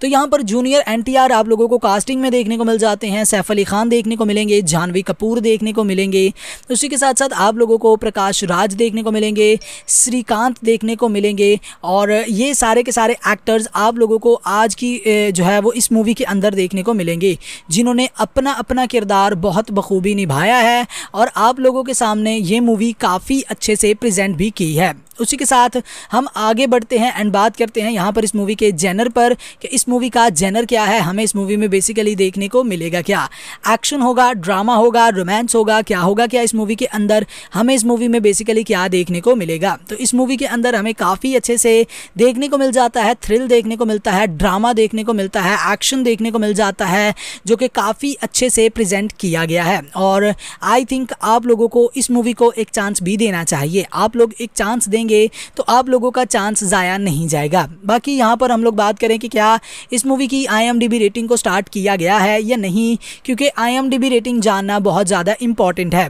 तो यहाँ पर जूनियर एन आप लोगों को कास्टिंग में देखने को मिल जाते हैं सैफ अली खान देखने को मिलेंगे जानवी कपूर देखने को मिलेंगे उसी के साथ साथ आप लोगों को प्रकाश राज देखने को मिलेंगे श्रीकांत देख देखने को मिलेंगे और ये सारे के सारे एक्टर्स आप लोगों को आज की जो है वो इस मूवी के अंदर देखने को मिलेंगे जिन्होंने अपना अपना किरदार बहुत बखूबी निभाया है और आप लोगों के सामने ये मूवी काफ़ी अच्छे से प्रजेंट भी की है उसी के साथ हम आगे बढ़ते हैं एंड बात करते हैं यहाँ पर इस मूवी के जेनर पर कि इस मूवी का जेनर क्या है हमें इस मूवी में बेसिकली देखने को मिलेगा क्या एक्शन होगा ड्रामा होगा रोमांस होगा क्या होगा क्या इस मूवी के अंदर हमें इस मूवी में बेसिकली क्या देखने को मिलेगा तो इस मूवी के अंदर हमें काफ़ी अच्छे से देखने को मिल जाता है थ्रिल देखने को मिलता है ड्रामा देखने को मिलता है एक्शन देखने को मिल जाता है जो कि काफ़ी अच्छे से प्रजेंट किया गया है और आई थिंक आप लोगों को इस मूवी को एक चांस भी देना चाहिए आप लोग एक चांस देंगे देखेंगे तो आप लोगों का चांस ज़ाया नहीं जाएगा बाकी यहाँ पर हम लोग बात करें कि क्या इस मूवी की आई रेटिंग को स्टार्ट किया गया है या नहीं क्योंकि आई रेटिंग जानना बहुत ज़्यादा इंपॉर्टेंट है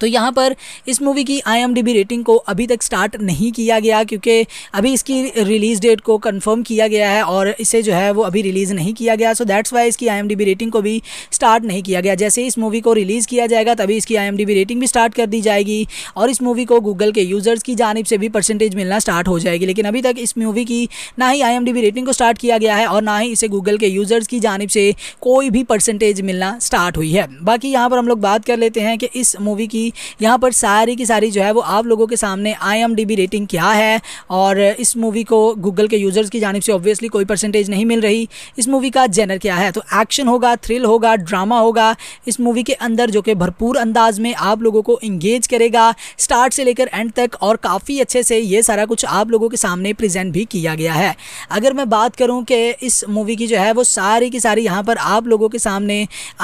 तो यहाँ पर इस मूवी की आई रेटिंग को अभी तक स्टार्ट नहीं किया गया क्योंकि अभी इसकी रिलीज़ डेट को कन्फर्म किया गया है और इसे जो है वो अभी रिलीज़ नहीं किया गया सो दैट्स वाई इसकी आई रेटिंग को भी स्टार्ट नहीं किया गया जैसे इस मूवी को रिलीज़ किया जाएगा तभी इसकी आई रेटिंग भी स्टार्ट कर दी जाएगी और इस मूवी को गूगल के यूज़र्स की जानब से भी परसेंटेज मिलना स्टार्ट हो जाएगी लेकिन अभी तक इस मूवी की ना ही आई रेटिंग को स्टार्ट किया गया है और ना ही इसे गूगल के यूज़र्स की जानब से कोई भी परसेंटेज मिलना स्टार्ट हुई है बाकी यहाँ पर हम लोग बात कर लेते हैं कि इस मूवी की होगी यहाँ पर सारी की सारी जो है वो आप लोगों के सामने आई रेटिंग क्या है और इस मूवी को गूगल के यूज़र्स की जानब से ऑब्वियसली कोई परसेंटेज नहीं मिल रही इस मूवी का जेनर क्या है तो एक्शन होगा थ्रिल होगा ड्रामा होगा इस मूवी के अंदर जो कि भरपूर अंदाज में आप लोगों को इंगेज करेगा स्टार्ट से लेकर एंड तक और काफ़ी अच्छे से ये सारा कुछ आप लोगों के सामने प्रेजेंट भी किया गया है अगर मैं बात करूँ कि इस मूवी की जो है वो सारी की सारी यहां पर आप लोगों के सामने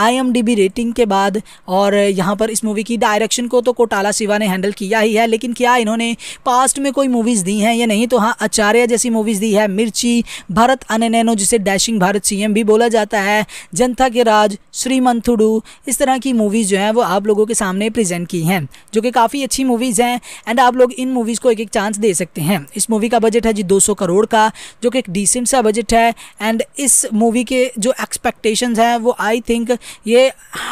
आई रेटिंग के बाद और यहां पर इस मूवी की डायरेक्शन प्रोडक्शन को तो कोटाला शिवा ने हैंडल किया ही है लेकिन क्या इन्होंने पास्ट में कोई मूवीज़ दी हैं या नहीं तो हाँ आचार्य जैसी मूवीज़ दी है मिर्ची भारत अननैनो जिसे डैशिंग भारत सीएम भी बोला जाता है जनता के राज श्रीमंथुडू इस तरह की मूवीज़ जो हैं वो आप लोगों के सामने प्रेजेंट की हैं जो कि काफ़ी अच्छी मूवीज़ हैं एंड आप लोग इन मूवीज़ को एक एक चांस दे सकते हैं इस मूवी का बजट है जी 200 करोड़ का जो कि एक डिसेंट सा बजट है एंड इस मूवी के जो एक्सपेक्टेशंस हैं वो आई थिंक ये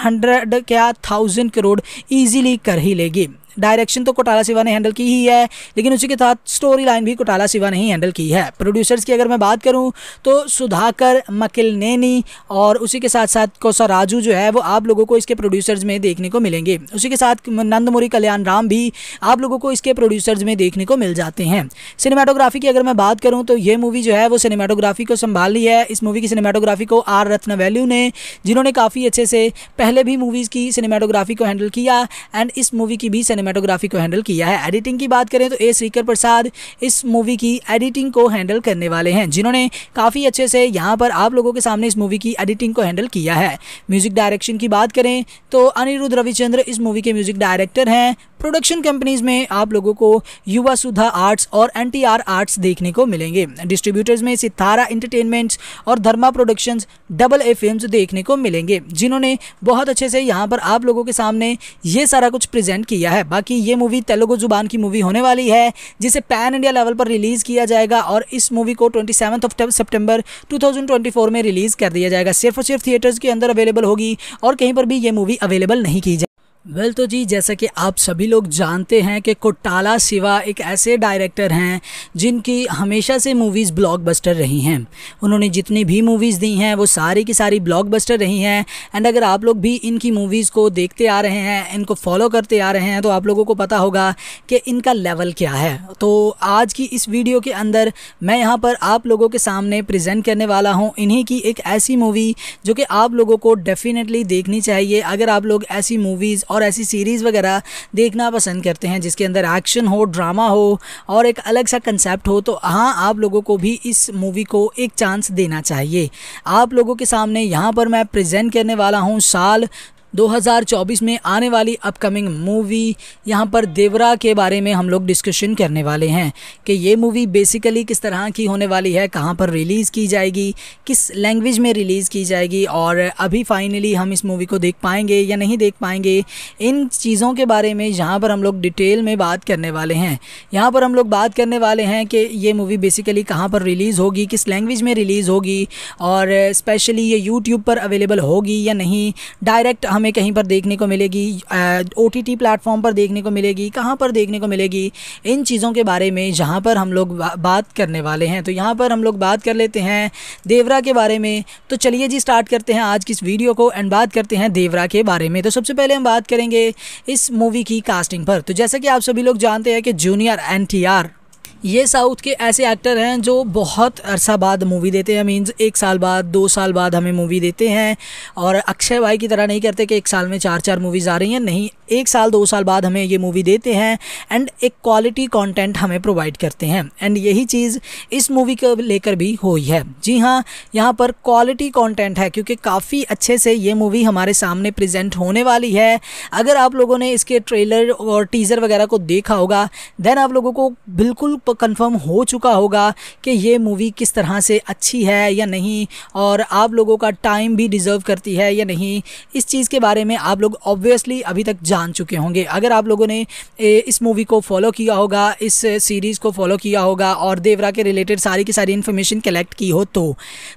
हंड्रेड क्या थाउजेंड करोड़ ईजिली कर ही लेगी डायरेक्शन तो कोटाला सिवा ने हैंडल की ही है लेकिन उसी के साथ स्टोरी लाइन भी कोटाला सिवा ने ही हैंडल की है प्रोड्यूसर्स की अगर मैं बात करूँ तो सुधाकर मकिल नैनी और उसी के साथ साथ कौसा राजू जो है वो आप लोगों को इसके प्रोड्यूसर्स में देखने को मिलेंगे उसी के साथ नंदमुरी कल्याण राम भी आप लोगों को इसके प्रोड्यूसर्स में देखने को मिल जाते हैं सिनेमाटोग्राफी की अगर मैं बात करूँ तो ये मूवी जो है वो सिनेमाटोग्राफी को संभाल ली है इस मूवी की सिनेमाटोग्राफी को आर रत्न वैल्यू ने जिन्होंने काफ़ी अच्छे से पहले भी मूवीज़ की सिनेमाटोग्राफी को हैंडल किया एंड इस मूवी की भी सिनेमा सिनेमाटोग्राफी को हैंडल किया है एडिटिंग की बात करें तो ए श्रीकर प्रसाद इस मूवी की एडिटिंग को हैंडल करने वाले हैं जिन्होंने काफ़ी अच्छे से यहाँ पर आप लोगों के सामने इस मूवी की एडिटिंग को हैंडल किया है म्यूजिक डायरेक्शन की बात करें तो अनिरुद्ध रविचंद्र इस मूवी के म्यूजिक डायरेक्टर हैं प्रोडक्शन कंपनीज में आप लोगों को युवा सुधा आर्ट्स और एन आर्ट्स देखने को मिलेंगे डिस्ट्रीब्यूटर्स में सितारा इंटरटेनमेंट्स और Dharma productions double A film देखने को मिलेंगे जिन्होंने बहुत अच्छे से यहाँ पर आप लोगों के सामने ये सारा कुछ प्रेजेंट किया है बाकी ये मूवी तेलुगु जुबान की मूवी होने वाली है जिसे पैन इंडिया लेवल पर रिलीज़ किया जाएगा और इस मूवी को ट्वेंटी ऑफ सेप्टेम्बर टू में रिलीज़ कर दिया जाएगा सिर्फ और सिर्फ थिएटर्स के अंदर अवेलेबल होगी और कहीं पर भी ये मूवी अवेलेबल नहीं की जाएगी वेल well, तो जी जैसा कि आप सभी लोग जानते हैं कि कोटाला सिवा एक ऐसे डायरेक्टर हैं जिनकी हमेशा से मूवीज़ ब्लॉकबस्टर रही हैं उन्होंने जितनी भी मूवीज़ दी हैं वो सारी की सारी ब्लॉकबस्टर रही हैं एंड अगर आप लोग भी इनकी मूवीज़ को देखते आ रहे हैं इनको फॉलो करते आ रहे हैं तो आप लोगों को पता होगा कि इनका लेवल क्या है तो आज की इस वीडियो के अंदर मैं यहाँ पर आप लोगों के सामने प्रजेंट करने वाला हूँ इन्हीं की एक ऐसी मूवी जो कि आप लोगों को डेफ़िनेटली देखनी चाहिए अगर आप लोग ऐसी मूवीज़ और ऐसी सीरीज़ वगैरह देखना पसंद करते हैं जिसके अंदर एक्शन हो ड्रामा हो और एक अलग सा कंसेप्ट हो तो हाँ आप लोगों को भी इस मूवी को एक चांस देना चाहिए आप लोगों के सामने यहाँ पर मैं प्रेजेंट करने वाला हूँ साल 2024 में आने वाली अपकमिंग मूवी यहाँ पर देवरा के बारे में हम लोग डिस्कशन करने वाले हैं कि ये मूवी बेसिकली किस तरह की होने वाली है कहाँ पर रिलीज़ की जाएगी किस लैंग्वेज में रिलीज़ की जाएगी और अभी फाइनली हम इस मूवी को देख पाएंगे या नहीं देख पाएंगे इन चीज़ों के बारे में यहाँ पर हम लोग डिटेल में बात करने वाले हैं यहाँ पर हम लोग बात करने वाले हैं कि ये मूवी बेसिकली कहाँ पर रिलीज़ होगी किस लैंग्वेज में रिलीज़ होगी और स्पेशली ये यूट्यूब पर अवेलेबल होगी या नहीं डायरेक्ट हम हमें कहीं पर देखने को मिलेगी ओ टी टी प्लेटफॉर्म पर देखने को मिलेगी कहाँ पर देखने को मिलेगी इन चीज़ों के बारे में जहाँ पर हम लोग बात करने वाले हैं तो यहाँ पर हम लोग बात कर लेते हैं देवरा के बारे में तो चलिए जी स्टार्ट करते हैं आज की इस वीडियो को एंड बात करते हैं देवरा के बारे में तो सबसे पहले हम बात करेंगे इस मूवी की कास्टिंग पर तो जैसा कि आप सभी लोग जानते हैं कि जूनियर एन ये साउथ के ऐसे एक्टर हैं जो बहुत अरसा बाद मूवी देते हैं मीन्स एक साल बाद दो साल बाद हमें मूवी देते हैं और अक्षय भाई की तरह नहीं करते कि एक साल में चार चार मूवीज़ आ रही हैं नहीं एक साल दो साल बाद हमें ये मूवी देते हैं एंड एक क्वालिटी कंटेंट हमें प्रोवाइड करते हैं एंड यही चीज़ इस मूवी को लेकर भी हुई है जी हाँ यहाँ पर क्वालिटी कॉन्टेंट है क्योंकि काफ़ी अच्छे से ये मूवी हमारे सामने प्रजेंट होने वाली है अगर आप लोगों ने इसके ट्रेलर और टीज़र वगैरह को देखा होगा देन आप लोगों को बिल्कुल कंफर्म हो चुका होगा कि ये मूवी किस तरह से अच्छी है या नहीं और आप लोगों का टाइम भी डिज़र्व करती है या नहीं इस चीज़ के बारे में आप लोग ऑब्वियसली अभी तक जान चुके होंगे अगर आप लोगों ने इस मूवी को फॉलो किया होगा इस सीरीज़ को फॉलो किया होगा और देवरा के रिलेटेड सारी की सारी इन्फॉर्मेशन कलेक्ट की हो तो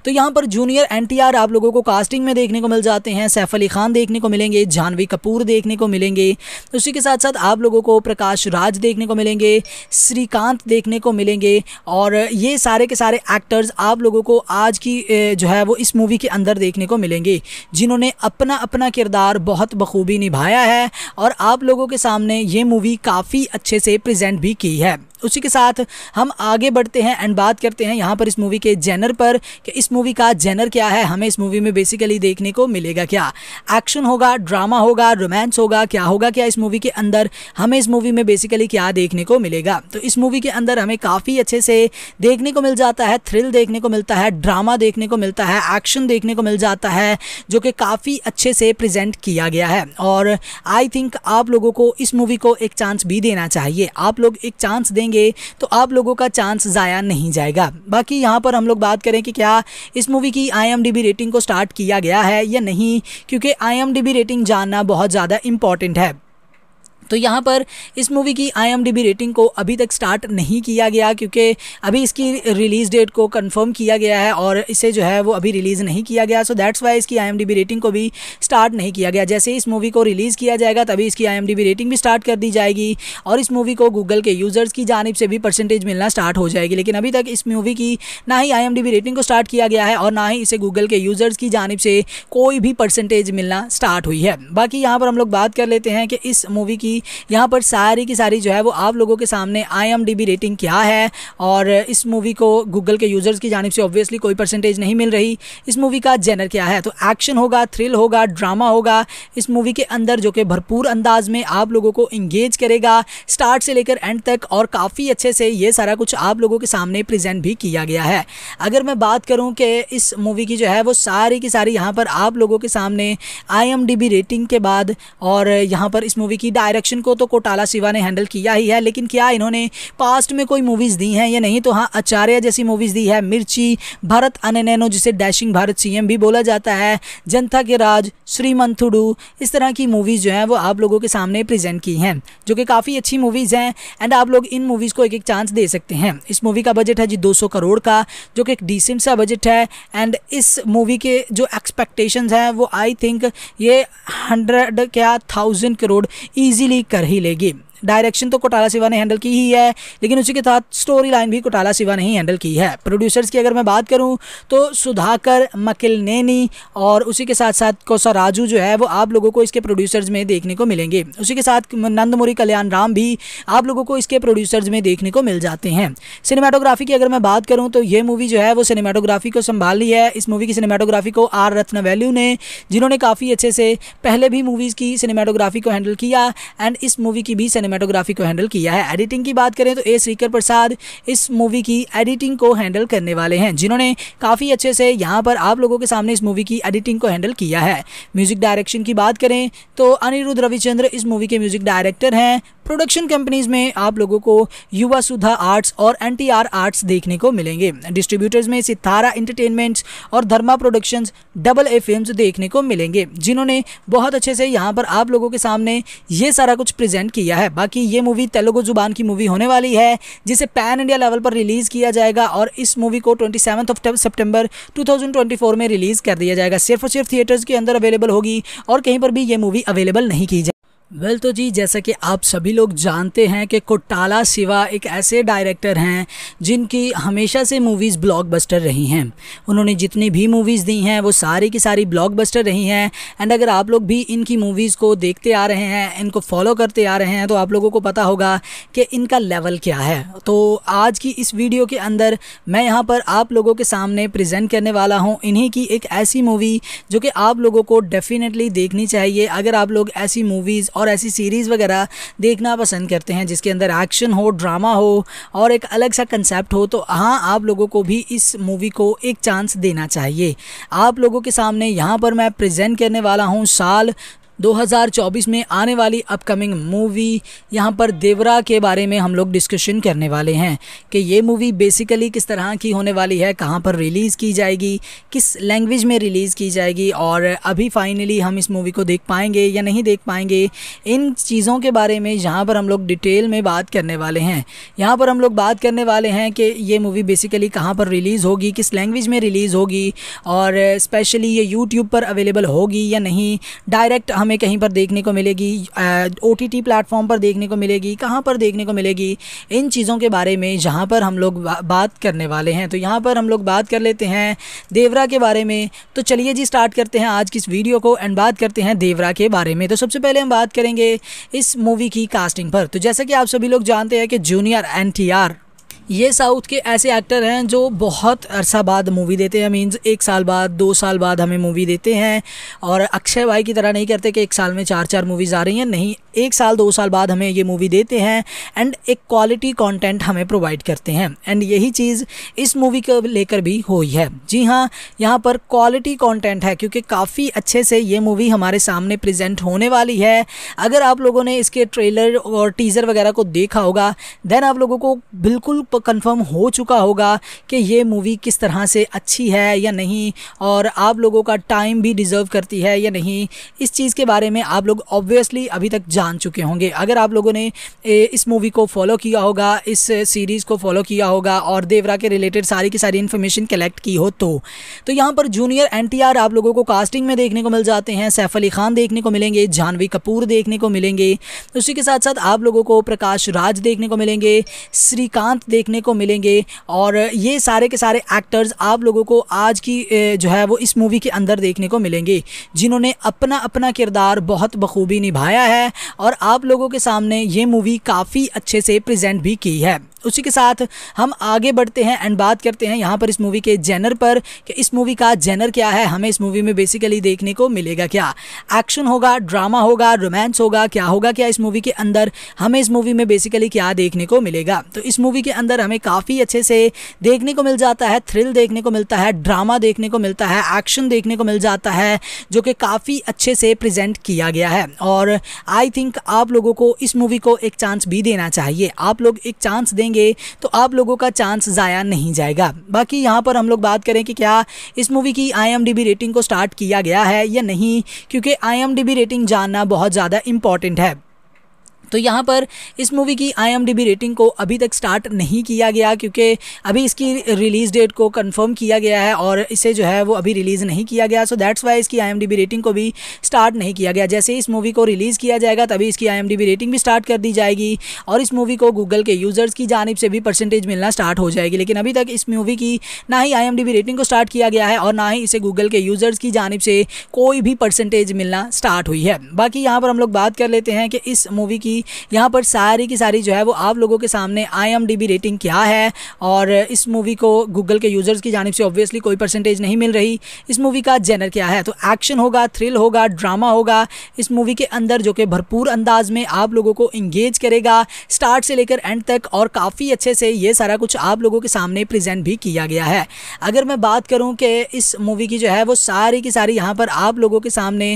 तो यहाँ पर जूनियर एन आप लोगों को कास्टिंग में देखने को मिल जाते हैं सैफ अली खान देखने को मिलेंगे जानवी कपूर देखने को मिलेंगे उसी के साथ साथ आप लोगों को प्रकाश राज देखने को मिलेंगे श्रीकांत देख देखने को मिलेंगे और ये सारे के सारे एक्टर्स आप लोगों को आज की जो है वो इस मूवी के अंदर देखने को मिलेंगे जिन्होंने अपना अपना किरदार बहुत बखूबी निभाया है और आप लोगों के सामने ये मूवी काफ़ी अच्छे से प्रजेंट भी की है उसी के साथ हम आगे बढ़ते हैं एंड बात करते हैं यहाँ पर इस मूवी के जेनर पर कि इस मूवी का जेनर क्या है हमें इस मूवी में बेसिकली देखने को मिलेगा क्या एक्शन होगा ड्रामा होगा रोमांस होगा क्या होगा क्या इस मूवी के अंदर हमें इस मूवी में बेसिकली क्या देखने को मिलेगा तो इस मूवी के अंदर हमें काफ़ी अच्छे से देखने को मिल जाता है थ्रिल देखने को मिलता है ड्रामा देखने को मिलता है एक्शन देखने को मिल जाता है जो कि काफ़ी अच्छे से प्रजेंट किया गया है और आई थिंक आप लोगों को इस मूवी को एक चांस भी देना चाहिए आप लोग एक चांस दें देखेंगे तो आप लोगों का चांस ज़ाया नहीं जाएगा बाकी यहाँ पर हम लोग बात करें कि क्या इस मूवी की आई रेटिंग को स्टार्ट किया गया है या नहीं क्योंकि आई रेटिंग जानना बहुत ज़्यादा इंपॉर्टेंट है तो यहाँ पर इस मूवी की आईएमडीबी रेटिंग को अभी तक स्टार्ट नहीं किया गया क्योंकि अभी इसकी रिलीज़ डेट को कंफर्म किया गया है और इसे जो है वो अभी रिलीज़ नहीं किया गया सो दैट्स वाई इसकी आईएमडीबी रेटिंग को भी स्टार्ट नहीं किया गया जैसे इस मूवी को रिलीज़ किया जाएगा तभी इसकी आई रेटिंग भी स्टार्ट कर दी जाएगी और इस मूवी को गूगल के यूज़र्स की जानब से भी परसेंटेज मिलना स्टार्ट हो जाएगी लेकिन अभी तक इस मूवी की ना ही आई रेटिंग को स्टार्ट किया गया है और ना ही इसे गूगल के यूज़र्स की जानब से कोई भी परसेंटेज मिलना स्टार्ट हुई है बाकी यहाँ पर हम लोग बात कर लेते हैं कि इस मूवी की होगी यहाँ पर सारी की सारी जो है वो आप लोगों के सामने आई रेटिंग क्या है और इस मूवी को गूगल के यूज़र्स की जानब से ऑब्वियसली कोई परसेंटेज नहीं मिल रही इस मूवी का जेनर क्या है तो एक्शन होगा थ्रिल होगा ड्रामा होगा इस मूवी के अंदर जो कि भरपूर अंदाज में आप लोगों को इंगेज करेगा स्टार्ट से लेकर एंड तक और काफ़ी अच्छे से ये सारा कुछ आप लोगों के सामने प्रेजेंट भी किया गया है अगर मैं बात करूं कि इस मूवी की जो है वो सारी की सारी यहां पर आप लोगों के सामने आई रेटिंग के बाद और यहां पर इस मूवी की डायरेक्शन एक्शन को तो कोटाला शिवा ने हैंडल किया ही है लेकिन क्या इन्होंने पास्ट में कोई मूवीज़ दी हैं या नहीं तो हाँ आचार्य जैसी मूवीज़ दी है मिर्ची भारत अननैनो जिसे डैशिंग भारत सीएम भी बोला जाता है जनता के राज श्रीमंथुडू इस तरह की मूवीज़ जो हैं वो आप लोगों के सामने प्रेजेंट की हैं जो कि काफ़ी अच्छी मूवीज़ हैं एंड आप लोग इन मूवीज़ को एक एक चांस दे सकते हैं इस मूवी का बजट है जी दो करोड़ का जो कि एक डिसेंट सा बजट है एंड इस मूवी के जो एक्सपेक्टेशन हैं वो आई थिंक ये हंड्रेड क्या थाउजेंड करोड़ ईजिली कर ही लेगी डायरेक्शन तो कोटाला सिवा ने हैंडल की ही है लेकिन उसी के साथ स्टोरी लाइन भी कोटाला सिवा ने ही हैंडल की है प्रोड्यूसर्स की अगर मैं बात करूँ तो सुधाकर मकिल नैनी और उसी के साथ साथ कौसा राजू जो है वो आप लोगों को इसके प्रोड्यूसर्स में देखने को मिलेंगे उसी के साथ नंदमुरी कल्याण राम भी आप लोगों को इसके प्रोड्यूसर्स में देखने को मिल जाते हैं सिनेमाटोग्राफी की अगर मैं बात करूँ तो ये मूवी जो है वो सिनेमाटोग्राफी को संभाल ली है इस मूवी की सिनेमाटोग्राफी को आर रत्न वैल्यू ने जिन्होंने काफ़ी अच्छे से पहले भी मूवीज़ की सिनेमाटोग्राफी को हैंडल किया एंड इस मूवी की भी सिने सिनेमाटोग्राफी को हैंडल किया है एडिटिंग की बात करें तो ए श्रीकर प्रसाद इस मूवी की एडिटिंग को हैंडल करने वाले हैं जिन्होंने काफ़ी अच्छे से यहाँ पर आप लोगों के सामने इस मूवी की एडिटिंग को हैंडल किया है म्यूजिक डायरेक्शन की बात करें तो अनिरुद्ध रविचंद्र इस मूवी के म्यूजिक डायरेक्टर हैं प्रोडक्शन कंपनीज में आप लोगों को युवा सुधा आर्ट्स और एन आर्ट्स देखने को मिलेंगे डिस्ट्रीब्यूटर्स में सितारा इंटरटेनमेंट्स और Dharma productions double A film देखने को मिलेंगे जिन्होंने बहुत अच्छे से यहाँ पर आप लोगों के सामने ये सारा कुछ प्रेजेंट किया है बाकी ये मूवी तेलुगु जुबान की मूवी होने वाली है जिसे पैन इंडिया लेवल पर रिलीज़ किया जाएगा और इस मूवी को ट्वेंटी ऑफ सेप्टेम्बर टू में रिलीज़ कर दिया जाएगा सिर्फ और सिर्फ थिएटर्स के अंदर अवेलेबल होगी और कहीं पर भी ये मूवी अवेलेबल नहीं की जाएगी वेल well, तो जी जैसा कि आप सभी लोग जानते हैं कि कोटाला सिवा एक ऐसे डायरेक्टर हैं जिनकी हमेशा से मूवीज़ ब्लॉकबस्टर रही हैं उन्होंने जितनी भी मूवीज़ दी हैं वो सारी की सारी ब्लॉकबस्टर रही हैं एंड अगर आप लोग भी इनकी मूवीज़ को देखते आ रहे हैं इनको फॉलो करते आ रहे हैं तो आप लोगों को पता होगा कि इनका लेवल क्या है तो आज की इस वीडियो के अंदर मैं यहाँ पर आप लोगों के सामने प्रजेंट करने वाला हूँ इन्हीं की एक ऐसी मूवी जो कि आप लोगों को डेफ़िनेटली देखनी चाहिए अगर आप लोग ऐसी मूवीज़ और ऐसी सीरीज़ वगैरह देखना पसंद करते हैं जिसके अंदर एक्शन हो ड्रामा हो और एक अलग सा कंसेप्ट हो तो हाँ आप लोगों को भी इस मूवी को एक चांस देना चाहिए आप लोगों के सामने यहाँ पर मैं प्रेजेंट करने वाला हूँ साल 2024 में आने वाली अपकमिंग मूवी यहाँ पर देवरा के बारे में हम लोग डिस्कशन करने वाले हैं कि ये मूवी बेसिकली किस तरह की होने वाली है कहाँ पर रिलीज़ की जाएगी किस लैंग्वेज में रिलीज़ की जाएगी और अभी फाइनली हम इस मूवी को देख पाएंगे या नहीं देख पाएंगे इन चीज़ों के बारे में यहाँ पर हम लोग डिटेल में बात करने वाले हैं यहाँ पर हम लोग बात करने वाले हैं कि ये मूवी बेसिकली कहाँ पर रिलीज़ होगी किस लैंग्वेज में रिलीज़ होगी और स्पेशली ये यूट्यूब पर अवेलेबल होगी या नहीं डायरेक्ट हम हमें कहीं पर देखने को मिलेगी ओ टी टी प्लेटफॉर्म पर देखने को मिलेगी कहाँ पर देखने को मिलेगी इन चीज़ों के बारे में जहाँ पर हम लोग बा, बात करने वाले हैं तो यहाँ पर हम लोग बात कर लेते हैं देवरा के बारे में तो चलिए जी स्टार्ट करते हैं आज की इस वीडियो को एंड बात करते हैं देवरा के बारे में तो सबसे पहले हम बात करेंगे इस मूवी की कास्टिंग पर तो जैसा कि आप सभी लोग जानते हैं कि जूनियर एन टी आर ये साउथ के ऐसे एक्टर हैं जो बहुत अरसा बाद मूवी देते हैं मीन्स एक साल बाद दो साल बाद हमें मूवी देते हैं और अक्षय भाई की तरह नहीं करते कि एक साल में चार चार मूवीज़ आ रही हैं नहीं एक साल दो साल बाद हमें ये मूवी देते हैं एंड एक क्वालिटी कंटेंट हमें प्रोवाइड करते हैं एंड यही चीज़ इस मूवी को लेकर भी हुई है जी हाँ यहाँ पर क्वालिटी कॉन्टेंट है क्योंकि काफ़ी अच्छे से ये मूवी हमारे सामने प्रजेंट होने वाली है अगर आप लोगों ने इसके ट्रेलर और टीज़र वगैरह को देखा होगा देन आप लोगों को बिल्कुल आपको कंफर्म हो चुका होगा कि ये मूवी किस तरह से अच्छी है या नहीं और आप लोगों का टाइम भी डिज़र्व करती है या नहीं इस चीज़ के बारे में आप लोग ऑब्वियसली अभी तक जान चुके होंगे अगर आप लोगों ने इस मूवी को फॉलो किया होगा इस सीरीज़ को फॉलो किया होगा और देवरा के रिलेटेड सारी की सारी इन्फॉर्मेशन कलेक्ट की हो तो तो यहाँ पर जूनियर एन आप लोगों को कास्टिंग में देखने को मिल जाते हैं सैफ अली खान देखने को मिलेंगे जानवी कपूर देखने को मिलेंगे उसी के साथ साथ आप लोगों को प्रकाश राज देखने को मिलेंगे श्रीकांत देख देखने को मिलेंगे और ये सारे के सारे एक्टर्स आप लोगों को आज की जो है वो इस मूवी के अंदर देखने को मिलेंगे जिन्होंने अपना अपना किरदार बहुत बखूबी निभाया है और आप लोगों के सामने ये मूवी काफ़ी अच्छे से प्रजेंट भी की है उसी के साथ हम आगे बढ़ते हैं एंड बात करते हैं यहाँ पर इस मूवी के जेनर पर कि इस मूवी का जेनर क्या है हमें इस मूवी में बेसिकली देखने को मिलेगा क्या एक्शन होगा ड्रामा होगा रोमांस होगा क्या होगा क्या इस मूवी के अंदर हमें इस मूवी में बेसिकली क्या देखने को मिलेगा तो इस मूवी के अंदर हमें काफ़ी अच्छे से देखने को मिल जाता है थ्रिल देखने को मिलता है ड्रामा देखने को मिलता है एक्शन देखने को मिल जाता है जो कि काफ़ी अच्छे से प्रजेंट किया गया है और आई थिंक आप लोगों को इस मूवी को एक चांस भी देना चाहिए आप लोग एक चांस देंगे देंगे तो आप लोगों का चांस ज़ाया नहीं जाएगा बाकी यहाँ पर हम लोग बात करें कि क्या इस मूवी की आई रेटिंग को स्टार्ट किया गया है या नहीं क्योंकि आई रेटिंग जानना बहुत ज़्यादा इंपॉर्टेंट है तो यहाँ पर इस मूवी की आईएमडीबी रेटिंग को अभी तक स्टार्ट नहीं किया गया क्योंकि अभी इसकी रिलीज़ डेट को कंफर्म किया गया है और इसे जो है वो अभी रिलीज़ नहीं किया गया सो दैट्स वाई इसकी आईएमडीबी रेटिंग को भी स्टार्ट नहीं किया गया जैसे इस मूवी को रिलीज़ किया जाएगा तभी इसकी आई रेटिंग भी स्टार्ट कर दी जाएगी और इस मूवी को गूगल के यूज़र्स की जानब से भी परसेंटेज मिलना स्टार्ट हो जाएगी लेकिन अभी तक इस मूवी की ना ही आई रेटिंग को स्टार्ट किया गया है और ना ही इसे गूगल के यूज़र्स की जानब से कोई भी परसेंटेज मिलना स्टार्ट हुई है बाकी यहाँ पर हम लोग बात कर लेते हैं कि इस मूवी की होगी यहाँ पर सारी की सारी जो है वो आप लोगों के सामने आई रेटिंग क्या है और इस मूवी को गूगल के यूज़र्स की जानब से ऑब्वियसली कोई परसेंटेज नहीं मिल रही इस मूवी का जेनर क्या है तो एक्शन होगा थ्रिल होगा ड्रामा होगा इस मूवी के अंदर जो कि भरपूर अंदाज में आप लोगों को इंगेज करेगा स्टार्ट से लेकर एंड तक और काफ़ी अच्छे से ये सारा कुछ आप लोगों के सामने प्रेजेंट भी किया गया है अगर मैं बात करूँ कि इस मूवी की जो है वो सारी की सारी यहां पर आप लोगों के सामने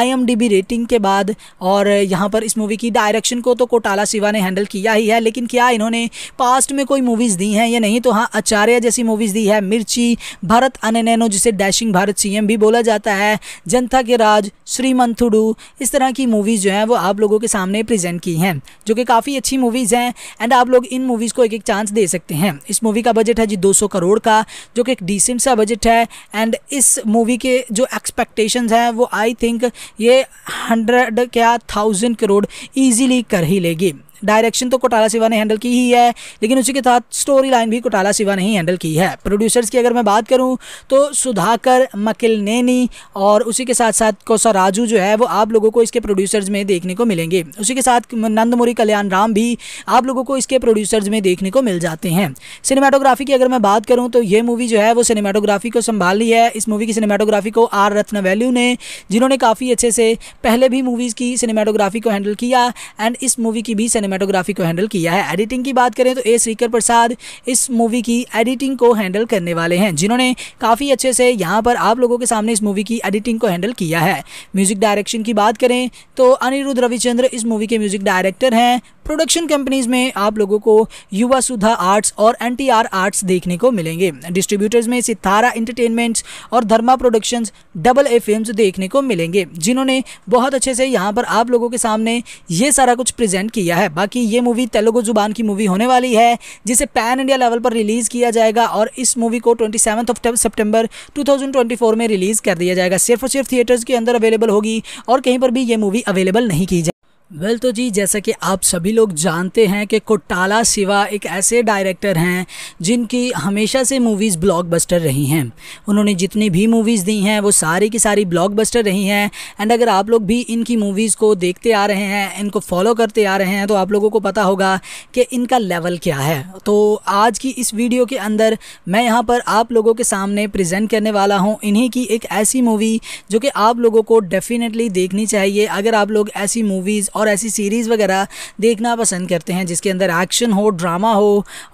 आई रेटिंग के बाद और यहां पर इस मूवी की डायरेक्शन एक्शन को तो कोटाला शिवा ने हैंडल किया ही है लेकिन क्या इन्होंने पास्ट में कोई मूवीज़ दी हैं या नहीं तो हाँ आचार्य जैसी मूवीज़ दी है मिर्ची भारत अननैनो जिसे डैशिंग भारत सीएम भी बोला जाता है जनता के राज श्री मंथुडू इस तरह की मूवीज़ जो हैं वो आप लोगों के सामने प्रेजेंट की हैं जो कि काफ़ी अच्छी मूवीज़ हैं एंड आप लोग इन मूवीज़ को एक एक चांस दे सकते हैं इस मूवी का बजट है जी दो करोड़ का जो कि एक डिसेंट सा बजट है एंड इस मूवी के जो एक्सपेक्टेशन हैं वो आई थिंक ये हंड्रेड क्या थाउजेंड करोड़ ईजिली कर ही लेगी डायरेक्शन तो कोटाला सिवा ने हैंडल की ही है लेकिन उसी के साथ स्टोरी लाइन भी कोटाला सिवा ने ही हैंडल की है प्रोड्यूसर्स की अगर मैं बात करूँ तो सुधाकर मकिल नैनी और उसी के साथ साथ कौसा राजू जो है वो आप लोगों को इसके प्रोड्यूसर्स में देखने को मिलेंगे उसी के साथ नंदमुरी कल्याण राम भी आप लोगों को इसके प्रोड्यूसर्स में देखने को मिल जाते हैं सिनेमाटोग्राफी की अगर मैं बात करूँ तो ये मूवी जो है वो सिनेमाटोग्राफी को संभाल ली है इस मूवी की सिनेमाटोग्राफी को आर रत्न वैल्यू ने जिन्होंने काफ़ी अच्छे से पहले भी मूवीज़ की सिनेमाटोग्राफी को हैंडल किया एंड इस मूवी की भी सिनेमाटोग्राफी को हैंडल किया है एडिटिंग की बात करें तो ए श्रीकर प्रसाद इस मूवी की एडिटिंग को हैंडल करने वाले हैं जिन्होंने काफ़ी अच्छे से यहाँ पर आप लोगों के सामने इस मूवी की एडिटिंग को हैंडल किया है म्यूजिक डायरेक्शन की बात करें तो अनिरुद्ध रविचंद्र इस मूवी के म्यूजिक डायरेक्टर हैं प्रोडक्शन कंपनीज में आप लोगों को युवा सुधा आर्ट्स और एन आर्ट्स देखने को मिलेंगे डिस्ट्रीब्यूटर्स में सितारा इंटरटेनमेंट्स और Dharma productions double A film देखने को मिलेंगे जिन्होंने बहुत अच्छे से यहाँ पर आप लोगों के सामने ये सारा कुछ प्रेजेंट किया है बाकी ये मूवी तेलुगु जुबान की मूवी होने वाली है जिसे पैन इंडिया लेवल पर रिलीज़ किया जाएगा और इस मूवी को twenty seven of September two में रिलीज़ कर दिया जाएगा सिर्फ और सिर्फ थिएटर्स के अंदर अवेलेबल होगी और कहीं पर भी ये मूवी अवेलेबल नहीं की जाएगी वेल well, तो जी जैसा कि आप सभी लोग जानते हैं कि कोटाला सिवा एक ऐसे डायरेक्टर हैं जिनकी हमेशा से मूवीज़ ब्लॉकबस्टर रही हैं उन्होंने जितनी भी मूवीज़ दी हैं वो सारी की सारी ब्लॉकबस्टर रही हैं एंड अगर आप लोग भी इनकी मूवीज़ को देखते आ रहे हैं इनको फॉलो करते आ रहे हैं तो आप लोगों को पता होगा कि इनका लेवल क्या है तो आज की इस वीडियो के अंदर मैं यहाँ पर आप लोगों के सामने प्रजेंट करने वाला हूँ इन्हीं की एक ऐसी मूवी जो कि आप लोगों को डेफ़िनेटली देखनी चाहिए अगर आप लोग ऐसी मूवीज़ और ऐसी सीरीज़ वगैरह देखना पसंद करते हैं जिसके अंदर एक्शन हो ड्रामा हो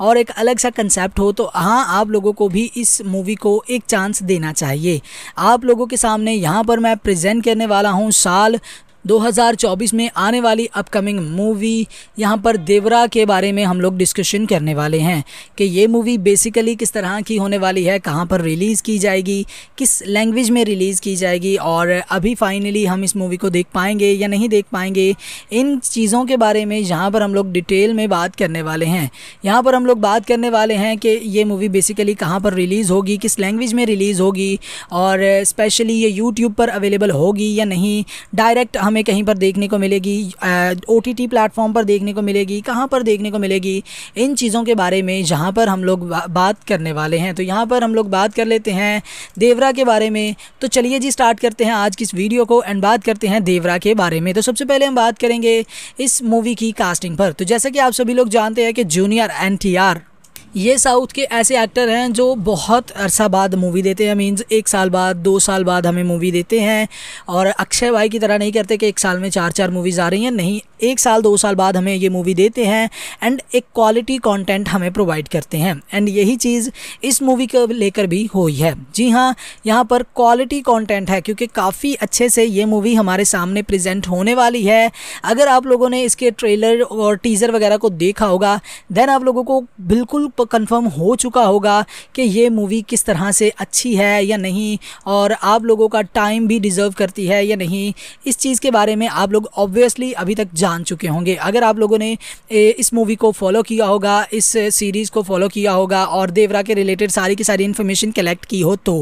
और एक अलग सा कंसेप्ट हो तो हाँ आप लोगों को भी इस मूवी को एक चांस देना चाहिए आप लोगों के सामने यहाँ पर मैं प्रेजेंट करने वाला हूँ साल 2024 में आने वाली अपकमिंग मूवी यहाँ पर देवरा के बारे में हम लोग डिस्कशन करने वाले हैं कि ये मूवी बेसिकली किस तरह की होने वाली है कहाँ पर रिलीज़ की जाएगी किस लैंग्वेज में रिलीज़ की जाएगी और अभी फाइनली हम इस मूवी को देख पाएंगे या नहीं देख पाएंगे इन चीज़ों के बारे में यहाँ पर हम लोग डिटेल में बात करने वाले हैं यहाँ पर हम लोग बात करने वाले हैं कि ये मूवी बेसिकली कहाँ पर रिलीज़ होगी किस लैंग्वेज में रिलीज़ होगी और स्पेशली ये यूट्यूब पर अवेलेबल होगी या नहीं डायरेक्ट हम हमें कहीं पर देखने को मिलेगी ओ टी टी प्लेटफॉर्म पर देखने को मिलेगी कहाँ पर देखने को मिलेगी इन चीज़ों के बारे में जहाँ पर हम लोग बा, बात करने वाले हैं तो यहाँ पर हम लोग बात कर लेते हैं देवरा के बारे में तो चलिए जी स्टार्ट करते हैं आज की इस वीडियो को एंड बात करते हैं देवरा के बारे में तो सबसे पहले हम बात करेंगे इस मूवी की कास्टिंग पर तो जैसा कि आप सभी लोग जानते हैं कि जूनियर एन टी आर ये साउथ के ऐसे एक्टर हैं जो बहुत अरसा बाद मूवी देते हैं मीन्स एक साल बाद दो साल बाद हमें मूवी देते हैं और अक्षय भाई की तरह नहीं करते कि एक साल में चार चार मूवीज़ आ रही हैं नहीं एक साल दो साल बाद हमें ये मूवी देते हैं एंड एक क्वालिटी कंटेंट हमें प्रोवाइड करते हैं एंड यही चीज़ इस मूवी को लेकर भी हुई है जी हाँ यहाँ पर क्वालिटी कॉन्टेंट है क्योंकि काफ़ी अच्छे से ये मूवी हमारे सामने प्रजेंट होने वाली है अगर आप लोगों ने इसके ट्रेलर और टीज़र वगैरह को देखा होगा देन आप लोगों को बिल्कुल आपको कंफर्म हो चुका होगा कि ये मूवी किस तरह से अच्छी है या नहीं और आप लोगों का टाइम भी डिज़र्व करती है या नहीं इस चीज़ के बारे में आप लोग ऑब्वियसली अभी तक जान चुके होंगे अगर आप लोगों ने इस मूवी को फॉलो किया होगा इस सीरीज़ को फॉलो किया होगा और देवरा के रिलेटेड सारी की सारी इन्फॉर्मेशन कलेक्ट की हो तो,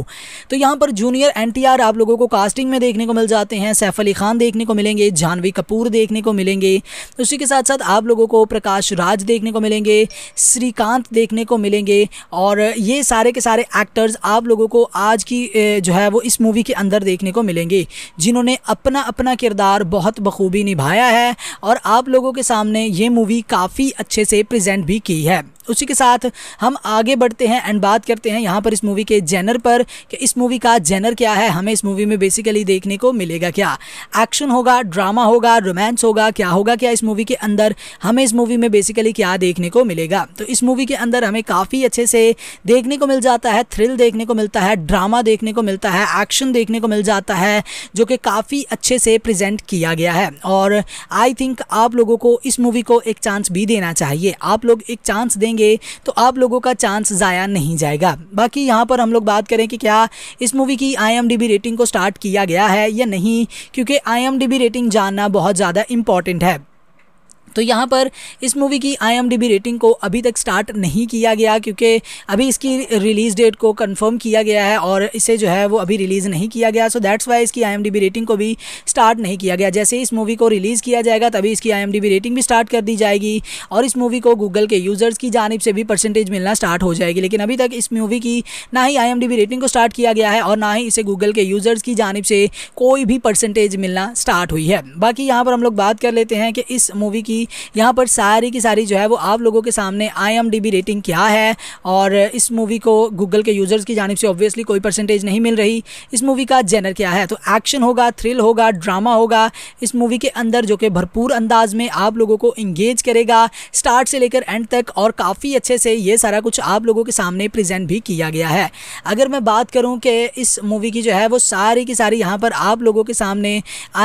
तो यहाँ पर जूनियर एन आप लोगों को कास्टिंग में देखने को मिल जाते हैं सैफ अली खान देखने को मिलेंगे जानवी कपूर देखने को मिलेंगे उसी के साथ साथ आप लोगों को प्रकाश राज देखने को मिलेंगे श्रीकांत देख देखने को मिलेंगे और ये सारे के सारे एक्टर्स आप लोगों को आज की जो है वो इस मूवी के अंदर देखने को मिलेंगे जिन्होंने अपना अपना किरदार बहुत बखूबी निभाया है और आप लोगों के सामने ये मूवी काफ़ी अच्छे से प्रजेंट भी की है उसी के साथ हम आगे बढ़ते हैं एंड बात करते हैं यहाँ पर इस मूवी के जेनर पर कि इस मूवी का जेनर क्या है हमें इस मूवी में बेसिकली देखने को मिलेगा क्या एक्शन होगा ड्रामा होगा रोमांस होगा क्या होगा क्या इस मूवी के अंदर हमें इस मूवी में बेसिकली क्या देखने को मिलेगा तो इस मूवी के अंदर हमें काफ़ी अच्छे से देखने को मिल जाता है थ्रिल देखने को मिलता है ड्रामा देखने को मिलता है एक्शन देखने को मिल जाता है जो कि काफ़ी अच्छे से प्रजेंट किया गया है और आई थिंक आप लोगों को इस मूवी को एक चांस भी देना चाहिए आप लोग एक चांस देंगे देंगे तो आप लोगों का चांस ज़ाया नहीं जाएगा बाकी यहाँ पर हम लोग बात करें कि क्या इस मूवी की आई रेटिंग को स्टार्ट किया गया है या नहीं क्योंकि आई रेटिंग जानना बहुत ज़्यादा इंपॉर्टेंट है तो यहाँ पर इस मूवी की आईएमडीबी रेटिंग को अभी तक स्टार्ट नहीं किया गया क्योंकि अभी इसकी रिलीज़ डेट को कंफर्म किया गया है और इसे जो है वो अभी रिलीज़ नहीं किया गया सो दैट्स वाई इसकी आईएमडीबी रेटिंग को भी स्टार्ट नहीं किया गया जैसे इस मूवी को रिलीज़ किया जाएगा तभी इसकी आई रेटिंग भी स्टार्ट कर दी जाएगी और इस मूवी को गूगल के यूज़र्स की जानब से भी परसेंटेज मिलना स्टार्ट हो जाएगी लेकिन अभी तक इस मूवी की ना ही आई रेटिंग को स्टार्ट किया गया है और ना ही इसे गूगल के यूज़र्स की जानब से कोई भी परसेंटेज मिलना स्टार्ट हुई है बाकी यहाँ पर हम लोग बात कर लेते हैं कि इस मूवी की होगी यहाँ पर सारी की सारी जो है वो आप लोगों के सामने आई रेटिंग क्या है और इस मूवी को गूगल के यूज़र्स की जानब से ऑब्वियसली कोई परसेंटेज नहीं मिल रही इस मूवी का जेनर क्या है तो एक्शन होगा थ्रिल होगा ड्रामा होगा इस मूवी के अंदर जो कि भरपूर अंदाज में आप लोगों को इंगेज करेगा स्टार्ट से लेकर एंड तक और काफ़ी अच्छे से ये सारा कुछ आप लोगों के सामने प्रेजेंट भी किया गया है अगर मैं बात करूं कि इस मूवी की जो है वो सारी की सारी यहां पर आप लोगों के सामने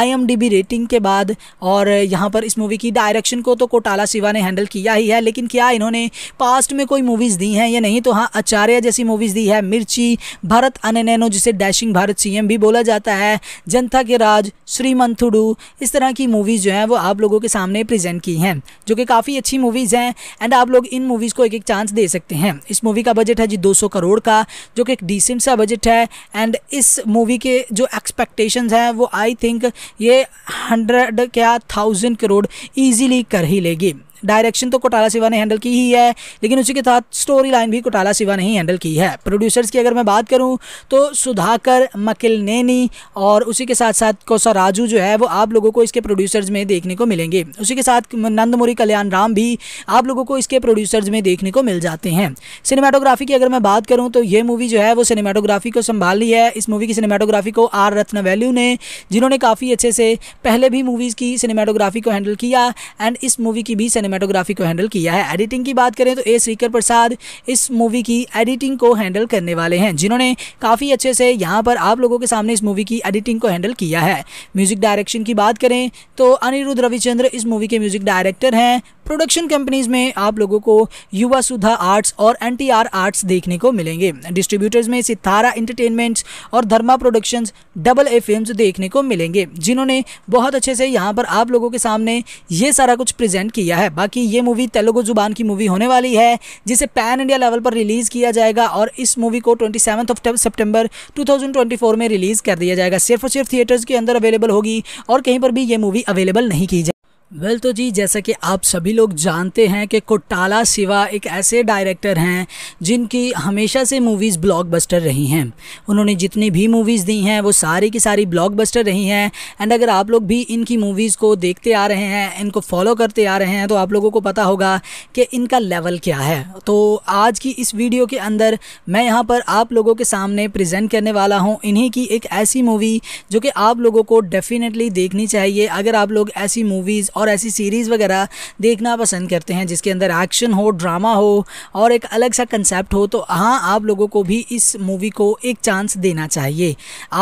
आई रेटिंग के बाद और यहां पर इस मूवी की डायरेक्ट प्रोडक्शन को तो कोटाला शिवा ने हैंडल किया ही है लेकिन क्या इन्होंने पास्ट में कोई मूवीज़ दी हैं या नहीं तो हाँ आचार्य जैसी मूवीज़ दी है मिर्ची भारत अननैनो जिसे डैशिंग भारत सी भी बोला जाता है जनता के राज श्री मंथुडू इस तरह की मूवीज़ जो हैं वो आप लोगों के सामने प्रेजेंट की हैं जो कि काफ़ी अच्छी मूवीज़ हैं एंड आप लोग इन मूवीज़ को एक एक चांस दे सकते हैं इस मूवी का बजट है जी 200 करोड़ का जो कि एक डिसेंट सा बजट है एंड इस मूवी के जो एक्सपेक्टेशंस हैं वो आई थिंक ये हंड्रेड क्या थाउजेंड करोड़ ईजिली कर ही लेगी डायरेक्शन तो कोटाला सिवा ने हैंडल की ही है लेकिन उसी के साथ स्टोरी लाइन भी कोटाला सिवा ने ही हैंडल की है प्रोड्यूसर्स की अगर मैं बात करूँ तो सुधाकर मकिल नैनी और उसी के साथ साथ कौसा राजू जो है वो आप लोगों को इसके प्रोड्यूसर्स में देखने को मिलेंगे उसी के साथ नंदमुरी कल्याण राम भी आप लोगों को इसके प्रोड्यूसर्स में देखने को मिल जाते हैं सिनेमाटोग्राफी की अगर मैं बात करूँ तो ये मूवी जो है वो सिनेमाटोग्राफी को संभाल ली है इस मूवी की सिनेमाटोग्राफी को आर रत्न वैल्यू ने जिन्होंने काफ़ी अच्छे से पहले भी मूवीज़ की सिनेमाटोग्राफी को हैंडल किया एंड इस मूवी की भी सिनेमाटोग्राफी को हैंडल किया है एडिटिंग की बात करें तो ए श्रीकर प्रसाद इस मूवी की एडिटिंग को हैंडल करने वाले हैं जिन्होंने काफ़ी अच्छे से यहाँ पर आप लोगों के सामने इस मूवी की एडिटिंग को हैंडल किया है म्यूजिक डायरेक्शन की बात करें तो अनिरुद्ध रविचंद्र इस मूवी के म्यूजिक डायरेक्टर हैं प्रोडक्शन कंपनीज में आप लोगों को युवा सुधा आर्ट्स और एन आर्ट्स देखने को मिलेंगे डिस्ट्रीब्यूटर्स में सितारा इंटरटेनमेंट्स और Dharma productions double A film देखने को मिलेंगे जिन्होंने बहुत अच्छे से यहाँ पर आप लोगों के सामने ये सारा कुछ प्रेजेंट किया है बाकी ये मूवी तेलुगु जुबान की मूवी होने वाली है जिसे पैन इंडिया लेवल पर रिलीज़ किया जाएगा और इस मूवी को twenty seven of September two में रिलीज़ कर दिया जाएगा सिर्फ और सिर्फ थिएटर्स के अंदर अवेलेबल होगी और कहीं पर भी ये मूवी अवेलेबल नहीं की जाए वेल well, तो जी जैसा कि आप सभी लोग जानते हैं कि कोटाला शिवा एक ऐसे डायरेक्टर हैं जिनकी हमेशा से मूवीज़ ब्लॉकबस्टर रही हैं उन्होंने जितनी भी मूवीज़ दी हैं वो सारी की सारी ब्लॉकबस्टर रही हैं एंड अगर आप लोग भी इनकी मूवीज़ को देखते आ रहे हैं इनको फॉलो करते आ रहे हैं तो आप लोगों को पता होगा कि इनका लेवल क्या है तो आज की इस वीडियो के अंदर मैं यहाँ पर आप लोगों के सामने प्रजेंट करने वाला हूँ इन्हीं की एक ऐसी मूवी जो कि आप लोगों को डेफ़िनेटली देखनी चाहिए अगर आप लोग ऐसी मूवीज़ और ऐसी सीरीज़ वगैरह देखना पसंद करते हैं जिसके अंदर एक्शन हो ड्रामा हो और एक अलग सा कंसेप्ट हो तो हाँ आप लोगों को भी इस मूवी को एक चांस देना चाहिए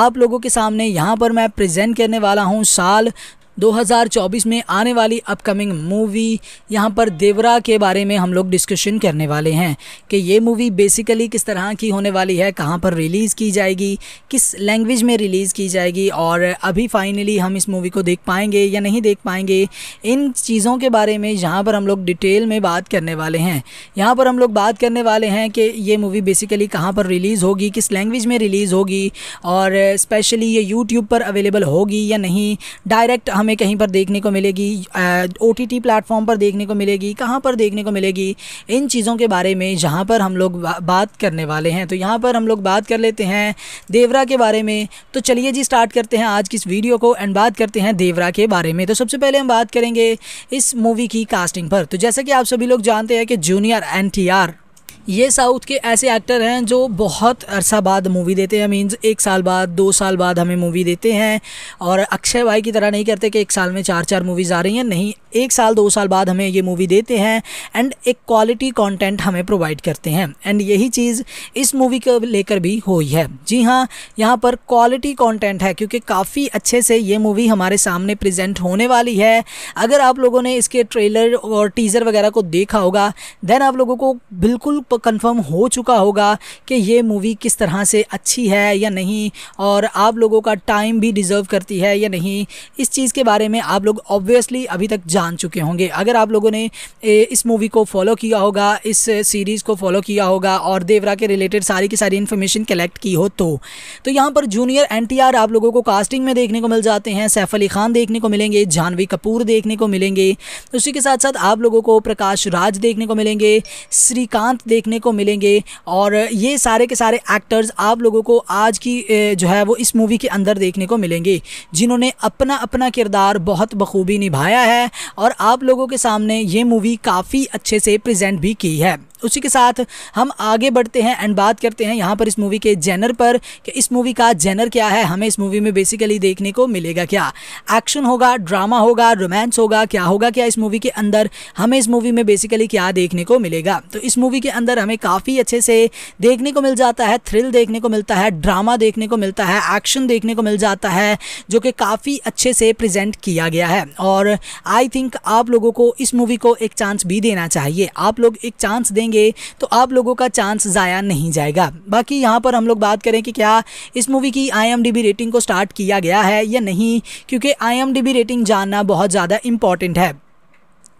आप लोगों के सामने यहाँ पर मैं प्रेजेंट करने वाला हूँ साल 2024 में आने वाली अपकमिंग मूवी यहाँ पर देवरा के बारे में हम लोग डिस्कशन करने वाले हैं कि ये मूवी बेसिकली किस तरह की होने वाली है कहाँ पर रिलीज़ की जाएगी किस लैंग्वेज में रिलीज़ की जाएगी और अभी फाइनली हम इस मूवी को देख पाएंगे या नहीं देख पाएंगे इन चीज़ों के बारे में यहाँ पर हम लोग डिटेल में बात करने वाले हैं यहाँ पर हम लोग बात करने वाले हैं कि ये मूवी बेसिकली कहाँ पर रिलीज़ होगी किस लैंग्वेज में रिलीज़ होगी और स्पेशली ये यूट्यूब पर अवेलेबल होगी या नहीं डायरेक्ट हमें कहीं पर देखने को मिलेगी ओ टी टी प्लेटफॉर्म पर देखने को मिलेगी कहाँ पर देखने को मिलेगी इन चीज़ों के बारे में जहाँ पर हम लोग बा, बात करने वाले हैं तो यहाँ पर हम लोग बात कर लेते हैं देवरा के बारे में तो चलिए जी स्टार्ट करते हैं आज की इस वीडियो को एंड बात करते हैं देवरा के बारे में तो सबसे पहले हम बात करेंगे इस मूवी की कास्टिंग पर तो जैसा कि आप सभी लोग जानते हैं कि जूनियर एन टी आर ये साउथ के ऐसे एक्टर हैं जो बहुत अरसा बाद मूवी देते हैं मीन्स एक साल बाद दो साल बाद हमें मूवी देते हैं और अक्षय भाई की तरह नहीं करते कि एक साल में चार चार मूवीज़ आ रही हैं नहीं एक साल दो साल बाद हमें ये मूवी देते हैं एंड एक क्वालिटी कंटेंट हमें प्रोवाइड करते हैं एंड यही चीज़ इस मूवी को लेकर भी हुई है जी हाँ यहाँ पर क्वालिटी कंटेंट है क्योंकि काफ़ी अच्छे से ये मूवी हमारे सामने प्रेजेंट होने वाली है अगर आप लोगों ने इसके ट्रेलर और टीज़र वगैरह को देखा होगा देन आप लोगों को बिल्कुल कंफर्म हो चुका होगा कि ये मूवी किस तरह से अच्छी है या नहीं और आप लोगों का टाइम भी डिज़र्व करती है या नहीं इस चीज़ के बारे में आप लोग ऑब्वियसली अभी तक जान चुके होंगे अगर आप लोगों ने इस मूवी को फॉलो किया होगा इस सीरीज़ को फॉलो किया होगा और देवरा के रिलेटेड सारी की सारी इन्फॉर्मेशन कलेक्ट की हो तो तो यहाँ पर जूनियर एन आप लोगों को कास्टिंग में देखने को मिल जाते हैं सैफ अली खान देखने को मिलेंगे जानवी कपूर देखने को मिलेंगे उसी के साथ साथ आप लोगों को प्रकाश राज देखने को मिलेंगे श्रीकांत देख देखने को मिलेंगे और ये सारे के सारे एक्टर्स आप लोगों को आज की जो है वो इस मूवी के अंदर देखने को मिलेंगे जिन्होंने अपना अपना किरदार बहुत बखूबी निभाया है और आप लोगों के सामने ये मूवी काफ़ी अच्छे से प्रजेंट भी की है उसी के साथ हम आगे बढ़ते हैं एंड बात करते हैं यहाँ पर इस मूवी के जेनर पर कि इस मूवी का जेनर क्या है हमें इस मूवी में बेसिकली देखने को मिलेगा क्या एक्शन होगा ड्रामा होगा रोमांस होगा क्या होगा क्या इस मूवी के अंदर हमें इस मूवी में बेसिकली क्या देखने को मिलेगा तो इस मूवी के अंदर हमें काफ़ी अच्छे से देखने को मिल जाता है थ्रिल देखने को मिलता है ड्रामा देखने को मिलता है एक्शन देखने को मिल जाता है जो कि काफ़ी अच्छे से प्रजेंट किया गया है और आई थिंक आप लोगों को इस मूवी को एक चांस भी देना चाहिए आप लोग एक चांस देंगे देंगे तो आप लोगों का चांस ज़ाया नहीं जाएगा बाकी यहाँ पर हम लोग बात करें कि क्या इस मूवी की आई रेटिंग को स्टार्ट किया गया है या नहीं क्योंकि आई रेटिंग जानना बहुत ज़्यादा इंपॉर्टेंट है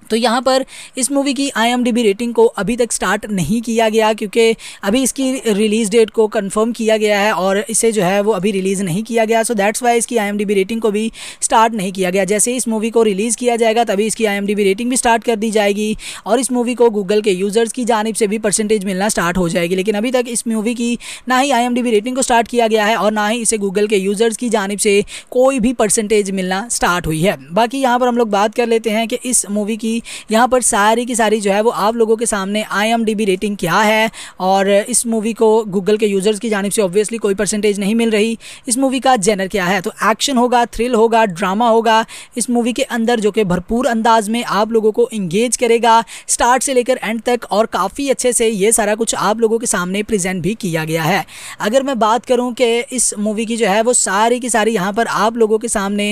तो यहाँ पर इस मूवी की आई रेटिंग को अभी तक स्टार्ट नहीं किया गया क्योंकि अभी इसकी रिलीज़ डेट को कंफर्म किया गया है और इसे जो है वो अभी रिलीज़ नहीं किया गया सो दैट्स वाई इसकी आई रेटिंग को भी स्टार्ट नहीं किया गया जैसे इस मूवी को रिलीज़ किया जाएगा तभी इसकी आई रेटिंग भी स्टार्ट कर दी जाएगी और इस मूवी को गूगल के यूज़र्स की जानब से भी परसेंटेज मिलना स्टार्ट हो जाएगी लेकिन अभी तक इस मूवी की ना ही आई रेटिंग को स्टार्ट किया गया है और ना ही इसे गूगल के यूज़र्स की जानब से कोई भी परसेंटेज मिलना स्टार्ट हुई है बाकी यहाँ पर हम लोग बात कर लेते हैं कि इस मूवी की होगी यहाँ पर सारी की सारी जो है वो आप लोगों के सामने आई रेटिंग क्या है और इस मूवी को गूगल के यूज़र्स की जानब से ऑब्वियसली कोई परसेंटेज नहीं मिल रही इस मूवी का जेनर क्या है तो एक्शन होगा थ्रिल होगा ड्रामा होगा इस मूवी के अंदर जो कि भरपूर अंदाज में आप लोगों को इंगेज करेगा स्टार्ट से लेकर एंड तक और काफ़ी अच्छे से ये सारा कुछ आप लोगों के सामने प्रेजेंट भी किया गया है अगर मैं बात करूं कि इस मूवी की जो है वो सारी की सारी यहां पर आप लोगों के सामने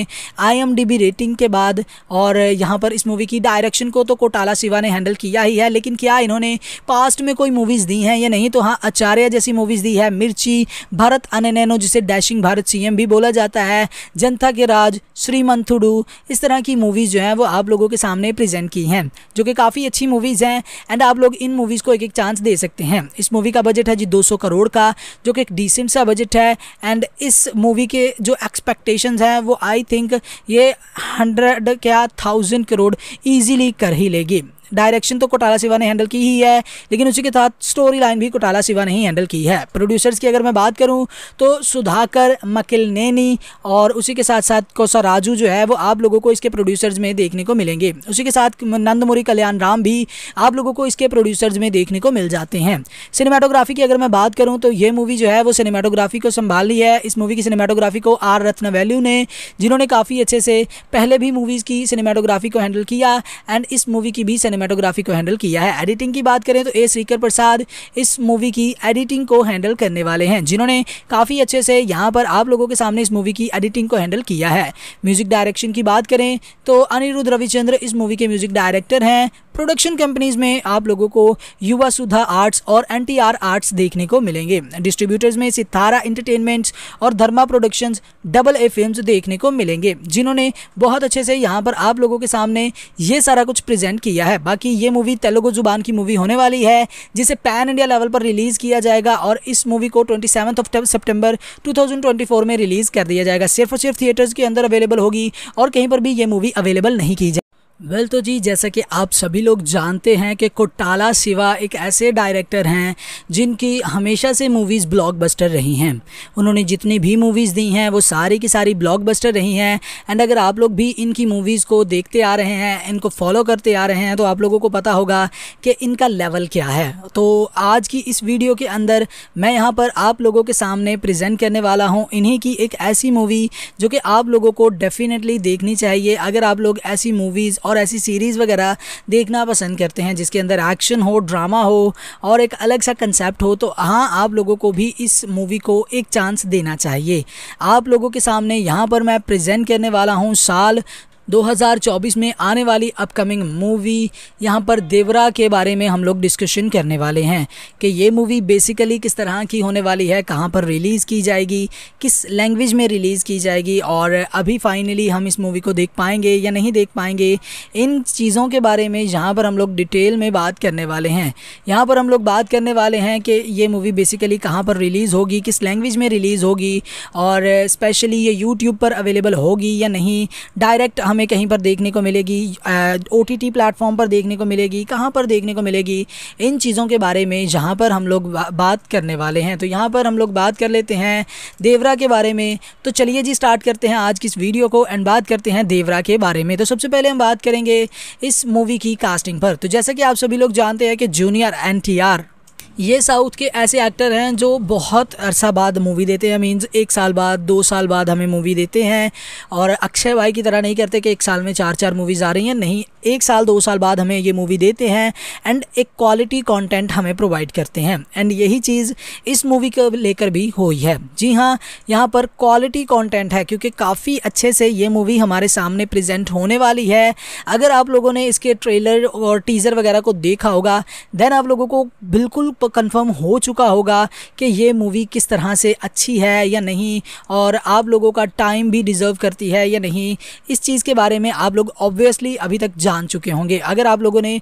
आई रेटिंग के बाद और यहां पर इस मूवी की डायरेक्ट सेक्शन को तो कोटाला सिवा ने हैंडल किया ही है लेकिन क्या इन्होंने पास्ट में कोई मूवीज़ दी हैं या नहीं तो हाँ आचार्य जैसी मूवीज़ दी है मिर्ची भारत अनैनो जिसे डैशिंग भारत सी भी बोला जाता है जनता के राज श्री मंथुडू इस तरह की मूवीज़ जो हैं वो आप लोगों के सामने प्रजेंट की हैं जो कि काफ़ी अच्छी मूवीज़ हैं एंड आप लोग इन मूवीज़ को एक एक चांस दे सकते हैं इस मूवी का बजट है जी दो करोड़ का जो कि एक डिसेंट सा बजट है एंड इस मूवी के जो एक्सपेक्टेशंस हैं वो आई थिंक ये हंड्रेड क्या थाउजेंड करोड़ ईजिली कर ही लेगी डायरेक्शन तो कोटाला सिवा ने हैंडल की ही है लेकिन उसी के साथ स्टोरी लाइन भी कोटाला सिवा ने ही हैंडल की है प्रोड्यूसर्स की अगर मैं बात करूँ तो सुधाकर मकिल नैनी और उसी के साथ साथ कौसा राजू जो है वो आप लोगों को इसके प्रोड्यूसर्स में देखने को मिलेंगे उसी के साथ नंदमुरी कल्याण राम भी आप लोगों को इसके प्रोड्यूसर्स में देखने को मिल जाते हैं सिनेमाटोग्राफी की अगर मैं बात करूँ तो ये मूवी जो है वो सिनेमाटोग्राफी को संभाली है इस मूवी की सिनेमाटोग्राफी को आर वैल्यू ने जिन्होंने काफ़ी अच्छे से पहले भी मूवीज़ की सिनेमाटोग्राफी को हैंडल किया एंड इस मूवी की भी सिनेमा सिनेमाटोग्राफी को हैंडल किया है एडिटिंग की बात करें तो ए श्रीकर प्रसाद इस मूवी की एडिटिंग को हैंडल करने वाले हैं जिन्होंने काफ़ी अच्छे से यहाँ पर आप लोगों के सामने इस मूवी की एडिटिंग को हैंडल किया है म्यूजिक डायरेक्शन की बात करें तो अनिरुद्ध रविचंद्र इस मूवी के म्यूजिक डायरेक्टर हैं प्रोडक्शन कंपनीज में आप लोगों को युवा सुधा आर्ट्स और एन आर्ट्स देखने को मिलेंगे डिस्ट्रीब्यूटर्स में सितारा इंटरटेनमेंट्स और Dharma productions double A films देखने को मिलेंगे जिन्होंने बहुत अच्छे से यहाँ पर आप लोगों के सामने ये सारा कुछ प्रेजेंट किया है बाकी ये मूवी तेलुगु जुबान की मूवी होने वाली है जिसे पैन इंडिया लेवल पर रिलीज़ किया जाएगा और इस मूवी को twenty seven of September two में रिलीज़ कर दिया जाएगा सिर्फ और सिर्फ थिएटर्स के अंदर अवेलेबल होगी और कहीं पर भी ये मूवी अवेलेबल नहीं की जाए वेल well, तो जी जैसा कि आप सभी लोग जानते हैं कि कोटाला सिवा एक ऐसे डायरेक्टर हैं जिनकी हमेशा से मूवीज़ ब्लॉकबस्टर रही हैं उन्होंने जितनी भी मूवीज़ दी हैं वो सारी की सारी ब्लॉकबस्टर रही हैं एंड अगर आप लोग भी इनकी मूवीज़ को देखते आ रहे हैं इनको फॉलो करते आ रहे हैं तो आप लोगों को पता होगा कि इनका लेवल क्या है तो आज की इस वीडियो के अंदर मैं यहाँ पर आप लोगों के सामने प्रजेंट करने वाला हूँ इन्हीं की एक ऐसी मूवी जो कि आप लोगों को डेफ़िनेटली देखनी चाहिए अगर आप लोग ऐसी मूवीज़ और ऐसी सीरीज़ वगैरह देखना पसंद करते हैं जिसके अंदर एक्शन हो ड्रामा हो और एक अलग सा कंसेप्ट हो तो हाँ आप लोगों को भी इस मूवी को एक चांस देना चाहिए आप लोगों के सामने यहाँ पर मैं प्रेजेंट करने वाला हूँ साल 2024 में आने वाली अपकमिंग मूवी यहाँ पर देवरा के बारे में हम लोग डिस्कशन करने वाले हैं कि ये मूवी बेसिकली किस तरह की होने वाली है कहाँ पर रिलीज़ की जाएगी किस लैंग्वेज में रिलीज़ की जाएगी और अभी फाइनली हम इस मूवी को देख पाएंगे या नहीं देख पाएंगे इन चीज़ों के बारे में यहाँ पर हम लोग डिटेल में बात करने वाले हैं यहाँ पर हम लोग बात करने वाले हैं कि ये मूवी बेसिकली कहाँ पर रिलीज़ होगी किस लैंग्वेज में रिलीज़ होगी और स्पेशली ये यूट्यूब पर अवेलेबल होगी या नहीं डायरेक्ट हमें कहीं पर देखने को मिलेगी ओ टी प्लेटफॉर्म पर देखने को मिलेगी कहाँ पर देखने को मिलेगी इन चीज़ों के बारे में जहाँ पर हम लोग बात करने वाले हैं तो यहाँ पर हम लोग बात कर लेते हैं देवरा के बारे में तो चलिए जी स्टार्ट करते हैं आज की इस वीडियो को एंड बात करते हैं देवरा के बारे में तो सबसे पहले हम बात करेंगे इस मूवी की कास्टिंग पर तो जैसा कि आप सभी लोग जानते हैं कि जूनियर एन ये साउथ के ऐसे एक्टर हैं जो बहुत अरसा बाद मूवी देते हैं मीन्स एक साल बाद दो साल बाद हमें मूवी देते हैं और अक्षय भाई की तरह नहीं करते कि एक साल में चार चार मूवीज़ आ रही हैं नहीं एक साल दो साल बाद हमें ये मूवी देते हैं एंड एक क्वालिटी कंटेंट हमें प्रोवाइड करते हैं एंड यही चीज़ इस मूवी को लेकर भी हुई है जी हाँ यहाँ पर क्वालिटी कॉन्टेंट है क्योंकि काफ़ी अच्छे से ये मूवी हमारे सामने प्रजेंट होने वाली है अगर आप लोगों ने इसके ट्रेलर और टीज़र वगैरह को देखा होगा देन आप लोगों को बिल्कुल आपको कंफर्म हो चुका होगा कि ये मूवी किस तरह से अच्छी है या नहीं और आप लोगों का टाइम भी डिज़र्व करती है या नहीं इस चीज़ के बारे में आप लोग ऑब्वियसली अभी तक जान चुके होंगे अगर आप लोगों ने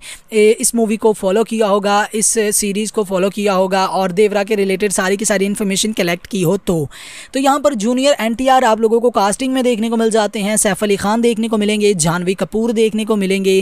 इस मूवी को फॉलो किया होगा इस सीरीज़ को फॉलो किया होगा और देवरा के रिलेटेड सारी की सारी इन्फॉर्मेशन कलेक्ट की हो तो तो यहाँ पर जूनियर एन आप लोगों को कास्टिंग में देखने को मिल जाते हैं सैफ अली खान देखने को मिलेंगे जानवी कपूर देखने को मिलेंगे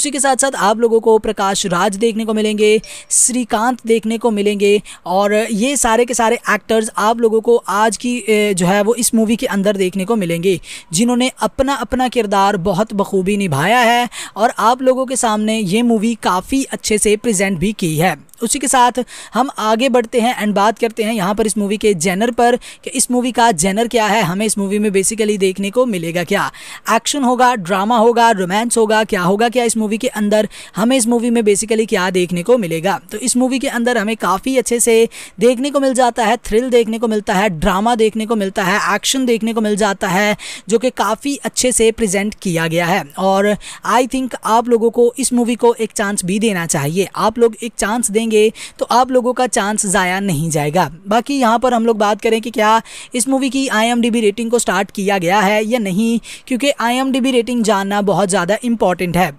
उसी के साथ साथ आप लोगों को प्रकाश राज देखने को मिलेंगे श्रीकांत देख देखने को मिलेंगे और ये सारे के सारे एक्टर्स आप लोगों को आज की जो है वो इस मूवी के अंदर देखने को मिलेंगे जिन्होंने अपना अपना किरदार बहुत बखूबी निभाया है और आप लोगों के सामने ये मूवी काफ़ी अच्छे से प्रजेंट भी की है उसी के साथ हम आगे बढ़ते हैं एंड बात करते हैं यहाँ पर इस मूवी के जेनर पर कि इस मूवी का जेनर क्या है हमें इस मूवी में बेसिकली देखने को मिलेगा क्या एक्शन होगा ड्रामा होगा रोमांस होगा क्या होगा क्या इस मूवी के अंदर हमें इस मूवी में बेसिकली क्या देखने को मिलेगा तो इस मूवी के अंदर हमें काफ़ी अच्छे से देखने को मिल जाता है थ्रिल देखने को मिलता है ड्रामा देखने को मिलता है एक्शन देखने को मिल जाता है जो कि काफ़ी अच्छे से प्रजेंट किया गया है और आई थिंक आप लोगों को इस मूवी को एक चांस भी देना चाहिए आप लोग एक चांस देंगे देखेंगे तो आप लोगों का चांस ज़ाया नहीं जाएगा बाकी यहाँ पर हम लोग बात करें कि क्या इस मूवी की आई रेटिंग को स्टार्ट किया गया है या नहीं क्योंकि आई रेटिंग जानना बहुत ज़्यादा इंपॉर्टेंट है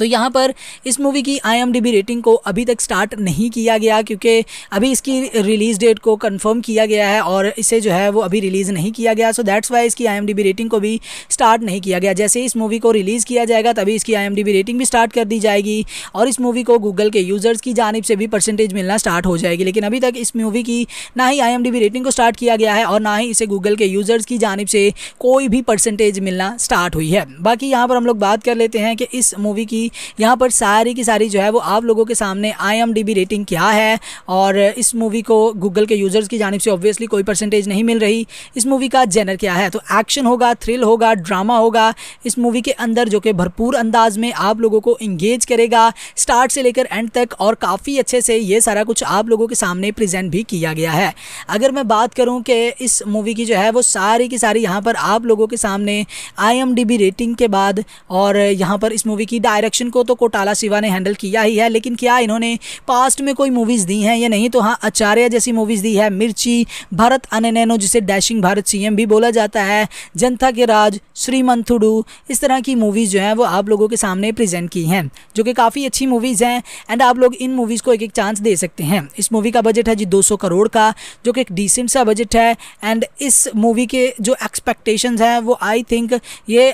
तो यहाँ पर इस मूवी की आई रेटिंग को अभी तक स्टार्ट नहीं किया गया क्योंकि अभी इसकी रिलीज़ डेट को कन्फर्म किया गया है और इसे जो है वो अभी रिलीज़ नहीं किया गया सो दैट्स वाई इसकी आई रेटिंग को भी स्टार्ट नहीं किया गया जैसे इस मूवी को रिलीज़ किया जाएगा तभी इसकी आई रेटिंग भी स्टार्ट कर दी जाएगी और इस मूवी को गूगल के यूज़र्स की जानब से भी परसेंटेज मिलना स्टार्ट हो जाएगी लेकिन अभी तक इस मूवी की ना ही आई रेटिंग को स्टार्ट किया गया है और ना ही इसे गूगल के यूज़र्स की जानब से कोई भी परसेंटेज मिलना स्टार्ट हुई है बाकी यहाँ पर हम लोग बात कर लेते हैं कि इस मूवी की यहाँ पर सारी की सारी जो है वो आप लोगों के सामने आई रेटिंग क्या है और इस मूवी को गूगल के यूज़र्स की जानब से ऑब्वियसली कोई परसेंटेज नहीं मिल रही इस मूवी का जेनर क्या है तो एक्शन होगा थ्रिल होगा ड्रामा होगा इस मूवी के अंदर जो कि भरपूर अंदाज में आप लोगों को इंगेज करेगा स्टार्ट से लेकर एंड तक और काफ़ी अच्छे से ये सारा कुछ आप लोगों के सामने प्रेजेंट भी किया गया है अगर मैं बात करूं कि इस मूवी की जो है वो सारी की सारी यहां पर आप लोगों के सामने आई रेटिंग के बाद और यहां पर इस मूवी की डायरेक्ट सेक्शन को तो कोटाला शिवा ने हैंडल किया ही है लेकिन क्या इन्होंने पास्ट में कोई मूवीज़ दी हैं या नहीं तो हाँ आचार्य जैसी मूवीज़ दी है मिर्ची भारत अननैनो जिसे डैशिंग भारत सी भी बोला जाता है जनता के राज श्रीमंथुडू इस तरह की मूवीज़ जो हैं वो आप लोगों के सामने प्रजेंट की हैं जो कि काफ़ी अच्छी मूवीज़ हैं एंड आप लोग इन मूवीज़ को एक एक चांस दे सकते हैं इस मूवी का बजट है जी 200 करोड़ का जो कि एक डिसेंट सा बजट है एंड इस मूवी के जो एक्सपेक्टेशंस हैं वो आई थिंक ये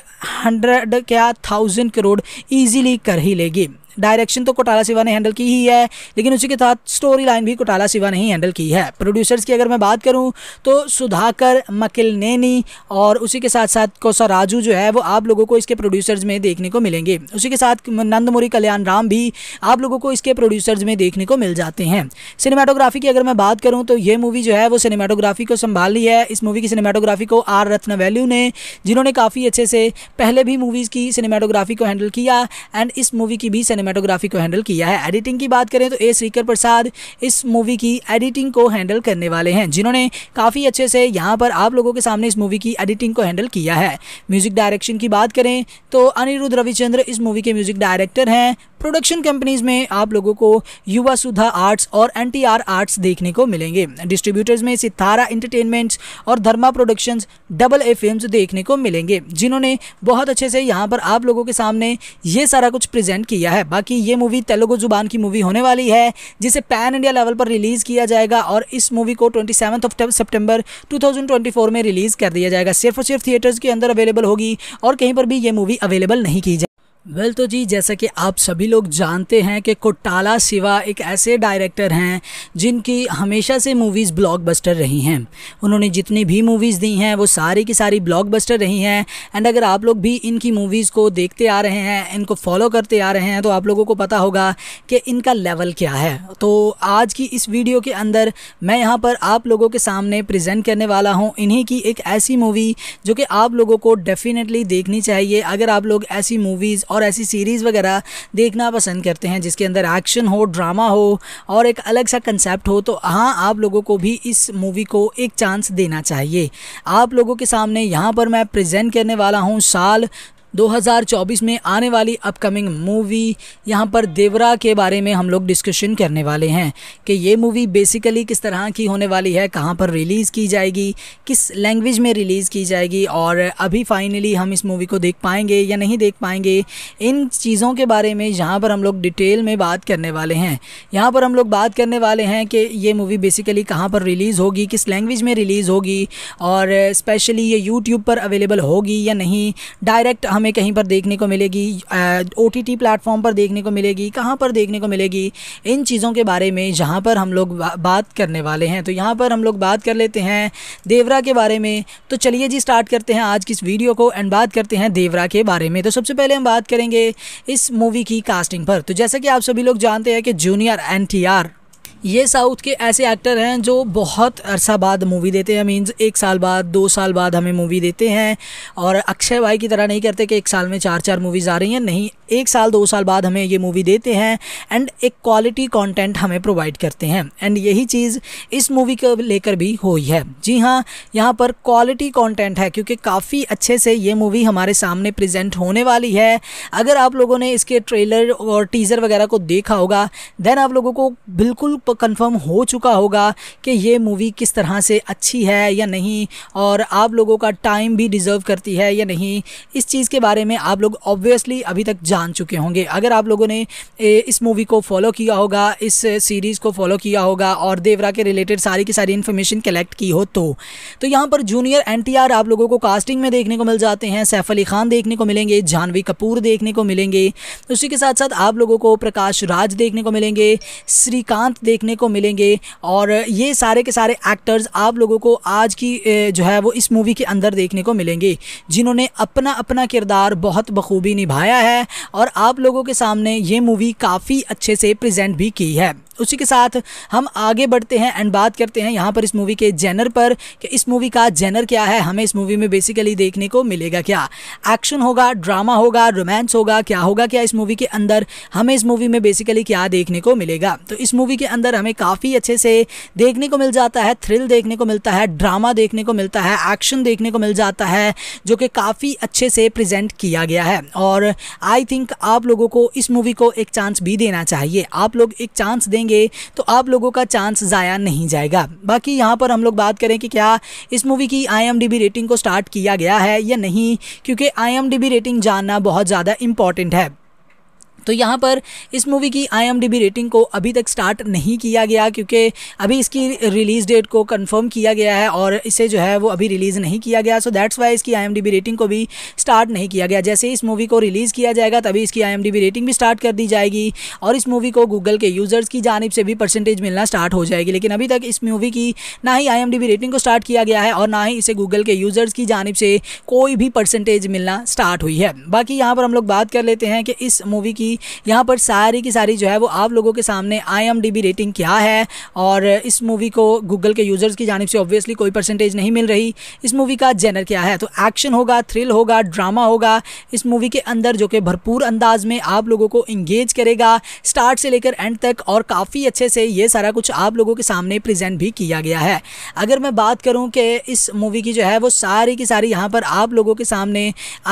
हंड्रेड क्या थाउजेंड करोड़ ईजिली कर ही लेगी डायरेक्शन तो कोटाला सिवा ने हैंडल की ही है लेकिन उसी के साथ स्टोरी लाइन भी कोटाला सिवा ने ही हैंडल की है प्रोड्यूसर्स की अगर मैं बात करूँ तो सुधाकर मकिल नैनी और उसी के साथ साथ कौसा राजू जो है वो आप लोगों को इसके प्रोड्यूसर्स में देखने को मिलेंगे उसी के साथ नंदमुरी कल्याण राम भी आप लोगों को इसके प्रोड्यूसर्स में देखने को मिल जाते हैं सिनेमाटोग्राफी की अगर मैं बात करूँ तो ये मूवी जो है वो सिनेमाटोग्राफी को संभाली है इस मूवी की सिनेमाटोग्राफी को आर वैल्यू ने जिन्होंने काफ़ी अच्छे से पहले भी मूवीज़ की सिनेमाटोग्राफी को हैंडल किया एंड इस मूवी की भी सिनेमा सिनेमाटोग्राफी को हैंडल किया है एडिटिंग की बात करें तो ए श्रीकर प्रसाद इस मूवी की एडिटिंग को हैंडल करने वाले हैं जिन्होंने काफ़ी अच्छे से यहाँ पर आप लोगों के सामने इस मूवी की एडिटिंग को हैंडल किया है म्यूजिक डायरेक्शन की बात करें तो अनिरुद्ध रविचंद्र इस मूवी के म्यूजिक डायरेक्टर हैं प्रोडक्शन कंपनीज में आप लोगों को युवा सुधा आर्ट्स और एन आर्ट्स देखने को मिलेंगे डिस्ट्रीब्यूटर्स में सितारा इंटरटेनमेंट्स और Dharma productions double A films देखने को मिलेंगे जिन्होंने बहुत अच्छे से यहाँ पर आप लोगों के सामने ये सारा कुछ प्रेजेंट किया है बाकी हाँ ये मूवी तेलुगु जुबान की मूवी होने वाली है जिसे पैन इंडिया लेवल पर रिलीज़ किया जाएगा और इस मूवी को ट्वेंटी ऑफ सेप्टेम्बर टू में रिलीज़ कर दिया जाएगा सिर्फ और सिर्फ थिएटर्स के अंदर अवेलेबल होगी और कहीं पर भी ये मूवी अवेलेबल नहीं की जाए वेल well, तो जी जैसा कि आप सभी लोग जानते हैं कि कोटाला सिवा एक ऐसे डायरेक्टर हैं जिनकी हमेशा से मूवीज़ ब्लॉकबस्टर रही हैं उन्होंने जितनी भी मूवीज़ दी हैं वो सारी की सारी ब्लॉकबस्टर रही हैं एंड अगर आप लोग भी इनकी मूवीज़ को देखते आ रहे हैं इनको फॉलो करते आ रहे हैं तो आप लोगों को पता होगा कि इनका लेवल क्या है तो आज की इस वीडियो के अंदर मैं यहाँ पर आप लोगों के सामने प्रजेंट करने वाला हूँ इन्हीं की एक ऐसी मूवी जो कि आप लोगों को डेफ़िनेटली देखनी चाहिए अगर आप लोग ऐसी मूवीज़ और ऐसी सीरीज़ वगैरह देखना पसंद करते हैं जिसके अंदर एक्शन हो ड्रामा हो और एक अलग सा कंसेप्ट हो तो हाँ आप लोगों को भी इस मूवी को एक चांस देना चाहिए आप लोगों के सामने यहाँ पर मैं प्रेजेंट करने वाला हूँ साल 2024 में आने वाली अपकमिंग मूवी यहाँ पर देवरा के बारे में हम लोग डिस्कशन करने वाले हैं कि ये मूवी बेसिकली किस तरह की होने वाली है कहाँ पर रिलीज़ की जाएगी किस लैंग्वेज में रिलीज़ की जाएगी और अभी फाइनली हम इस मूवी को देख पाएंगे या नहीं देख पाएंगे इन चीज़ों के बारे में यहाँ पर हम लोग डिटेल में बात करने वाले हैं यहाँ पर हम लोग बात करने वाले हैं कि ये मूवी बेसिकली कहाँ पर रिलीज़ होगी किस लैंग्वेज में रिलीज़ होगी और स्पेशली ये यूट्यूब पर अवेलेबल होगी या नहीं डायरेक्ट हमें हमें कहीं पर देखने को मिलेगी ओ टी टी प्लेटफॉर्म पर देखने को मिलेगी कहाँ पर देखने को मिलेगी इन चीज़ों के बारे में जहाँ पर हम लोग बा, बात करने वाले हैं तो यहाँ पर हम लोग बात कर लेते हैं देवरा के बारे में तो चलिए जी स्टार्ट करते हैं आज की इस वीडियो को एंड बात करते हैं देवरा के बारे में तो सबसे पहले हम बात करेंगे इस मूवी की कास्टिंग पर तो जैसा कि आप सभी लोग जानते हैं कि जूनियर एन ये साउथ के ऐसे एक्टर हैं जो बहुत अरसा बाद मूवी देते हैं मीन्स एक साल बाद दो साल बाद हमें मूवी देते हैं और अक्षय भाई की तरह नहीं करते कि एक साल में चार चार मूवीज़ आ रही हैं नहीं एक साल दो साल बाद हमें ये मूवी देते हैं एंड एक क्वालिटी कंटेंट हमें प्रोवाइड करते हैं एंड यही चीज़ इस मूवी को लेकर भी हुई है जी हाँ यहाँ पर क्वालिटी कॉन्टेंट है क्योंकि काफ़ी अच्छे से ये मूवी हमारे सामने प्रजेंट होने वाली है अगर आप लोगों ने इसके ट्रेलर और टीज़र वगैरह को देखा होगा देन आप लोगों को बिल्कुल आप कंफर्म हो चुका होगा कि ये मूवी किस तरह से अच्छी है या नहीं और आप लोगों का टाइम भी डिज़र्व करती है या नहीं इस चीज़ के बारे में आप लोग ऑब्वियसली अभी तक जान चुके होंगे अगर आप लोगों ने इस मूवी को फॉलो किया होगा इस सीरीज़ को फॉलो किया होगा और देवरा के रिलेटेड सारी की सारी इन्फॉर्मेशन कलेक्ट की हो तो तो यहाँ पर जूनियर एन आप लोगों को कास्टिंग में देखने को मिल जाते हैं सैफ अली खान देखने को मिलेंगे जानवी कपूर देखने को मिलेंगे उसी के साथ साथ आप लोगों को प्रकाश राज देखने को मिलेंगे श्रीकांत देख देखने को मिलेंगे और ये सारे के सारे एक्टर्स आप लोगों को आज की जो है वो इस मूवी के अंदर देखने को मिलेंगे जिन्होंने अपना अपना किरदार बहुत बखूबी निभाया है और आप लोगों के सामने ये मूवी काफ़ी अच्छे से प्रजेंट भी की है उसी के साथ हम आगे बढ़ते हैं एंड बात करते हैं यहाँ पर इस मूवी के जेनर पर कि इस मूवी का जेनर क्या है हमें इस मूवी में बेसिकली देखने को मिलेगा क्या एक्शन होगा ड्रामा होगा रोमांस होगा क्या होगा क्या इस मूवी के अंदर हमें इस मूवी में बेसिकली क्या देखने को मिलेगा तो इस मूवी के अंदर हमें काफ़ी अच्छे से देखने को मिल जाता है थ्रिल देखने को मिलता है ड्रामा देखने को मिलता है एक्शन देखने को मिल जाता है जो कि काफ़ी अच्छे से प्रजेंट किया गया है और आई थिंक आप लोगों को इस मूवी को एक चांस भी देना चाहिए आप लोग एक चांस देंगे देखेंगे तो आप लोगों का चांस ज़ाया नहीं जाएगा बाकी यहाँ पर हम लोग बात करें कि क्या इस मूवी की आई रेटिंग को स्टार्ट किया गया है या नहीं क्योंकि आई रेटिंग जानना बहुत ज़्यादा इंपॉर्टेंट है तो यहाँ पर इस मूवी की आई रेटिंग को अभी तक स्टार्ट नहीं किया गया क्योंकि अभी इसकी रिलीज़ डेट को कन्फर्म किया गया है और इसे जो है वो अभी रिलीज़ नहीं किया गया सो दैट्स वाई इसकी आई रेटिंग को भी स्टार्ट नहीं किया गया जैसे इस मूवी को रिलीज़ किया जाएगा तभी इसकी आई रेटिंग भी स्टार्ट कर दी जाएगी और इस मूवी को गूगल के यूज़र्स की जानब से भी परसेंटेज मिलना स्टार्ट हो जाएगी लेकिन अभी तक इस मूवी की ना ही आई रेटिंग को स्टार्ट किया गया है और ना ही इसे गूगल के यूज़र्स की जानब से कोई भी परसेंटेज मिलना स्टार्ट हुई है बाकी यहाँ पर हम लोग बात कर लेते हैं कि इस मूवी की होगी यहाँ पर सारी की सारी जो है वो आप लोगों के सामने आई रेटिंग क्या है और इस मूवी को गूगल के यूज़र्स की जानब से ऑब्वियसली कोई परसेंटेज नहीं मिल रही इस मूवी का जेनर क्या है तो एक्शन होगा थ्रिल होगा ड्रामा होगा इस मूवी के अंदर जो कि भरपूर अंदाज में आप लोगों को इंगेज करेगा स्टार्ट से लेकर एंड तक और काफ़ी अच्छे से ये सारा कुछ आप लोगों के सामने प्रेजेंट भी किया गया है अगर मैं बात करूं कि इस मूवी की जो है वो सारी की सारी यहां पर आप लोगों के सामने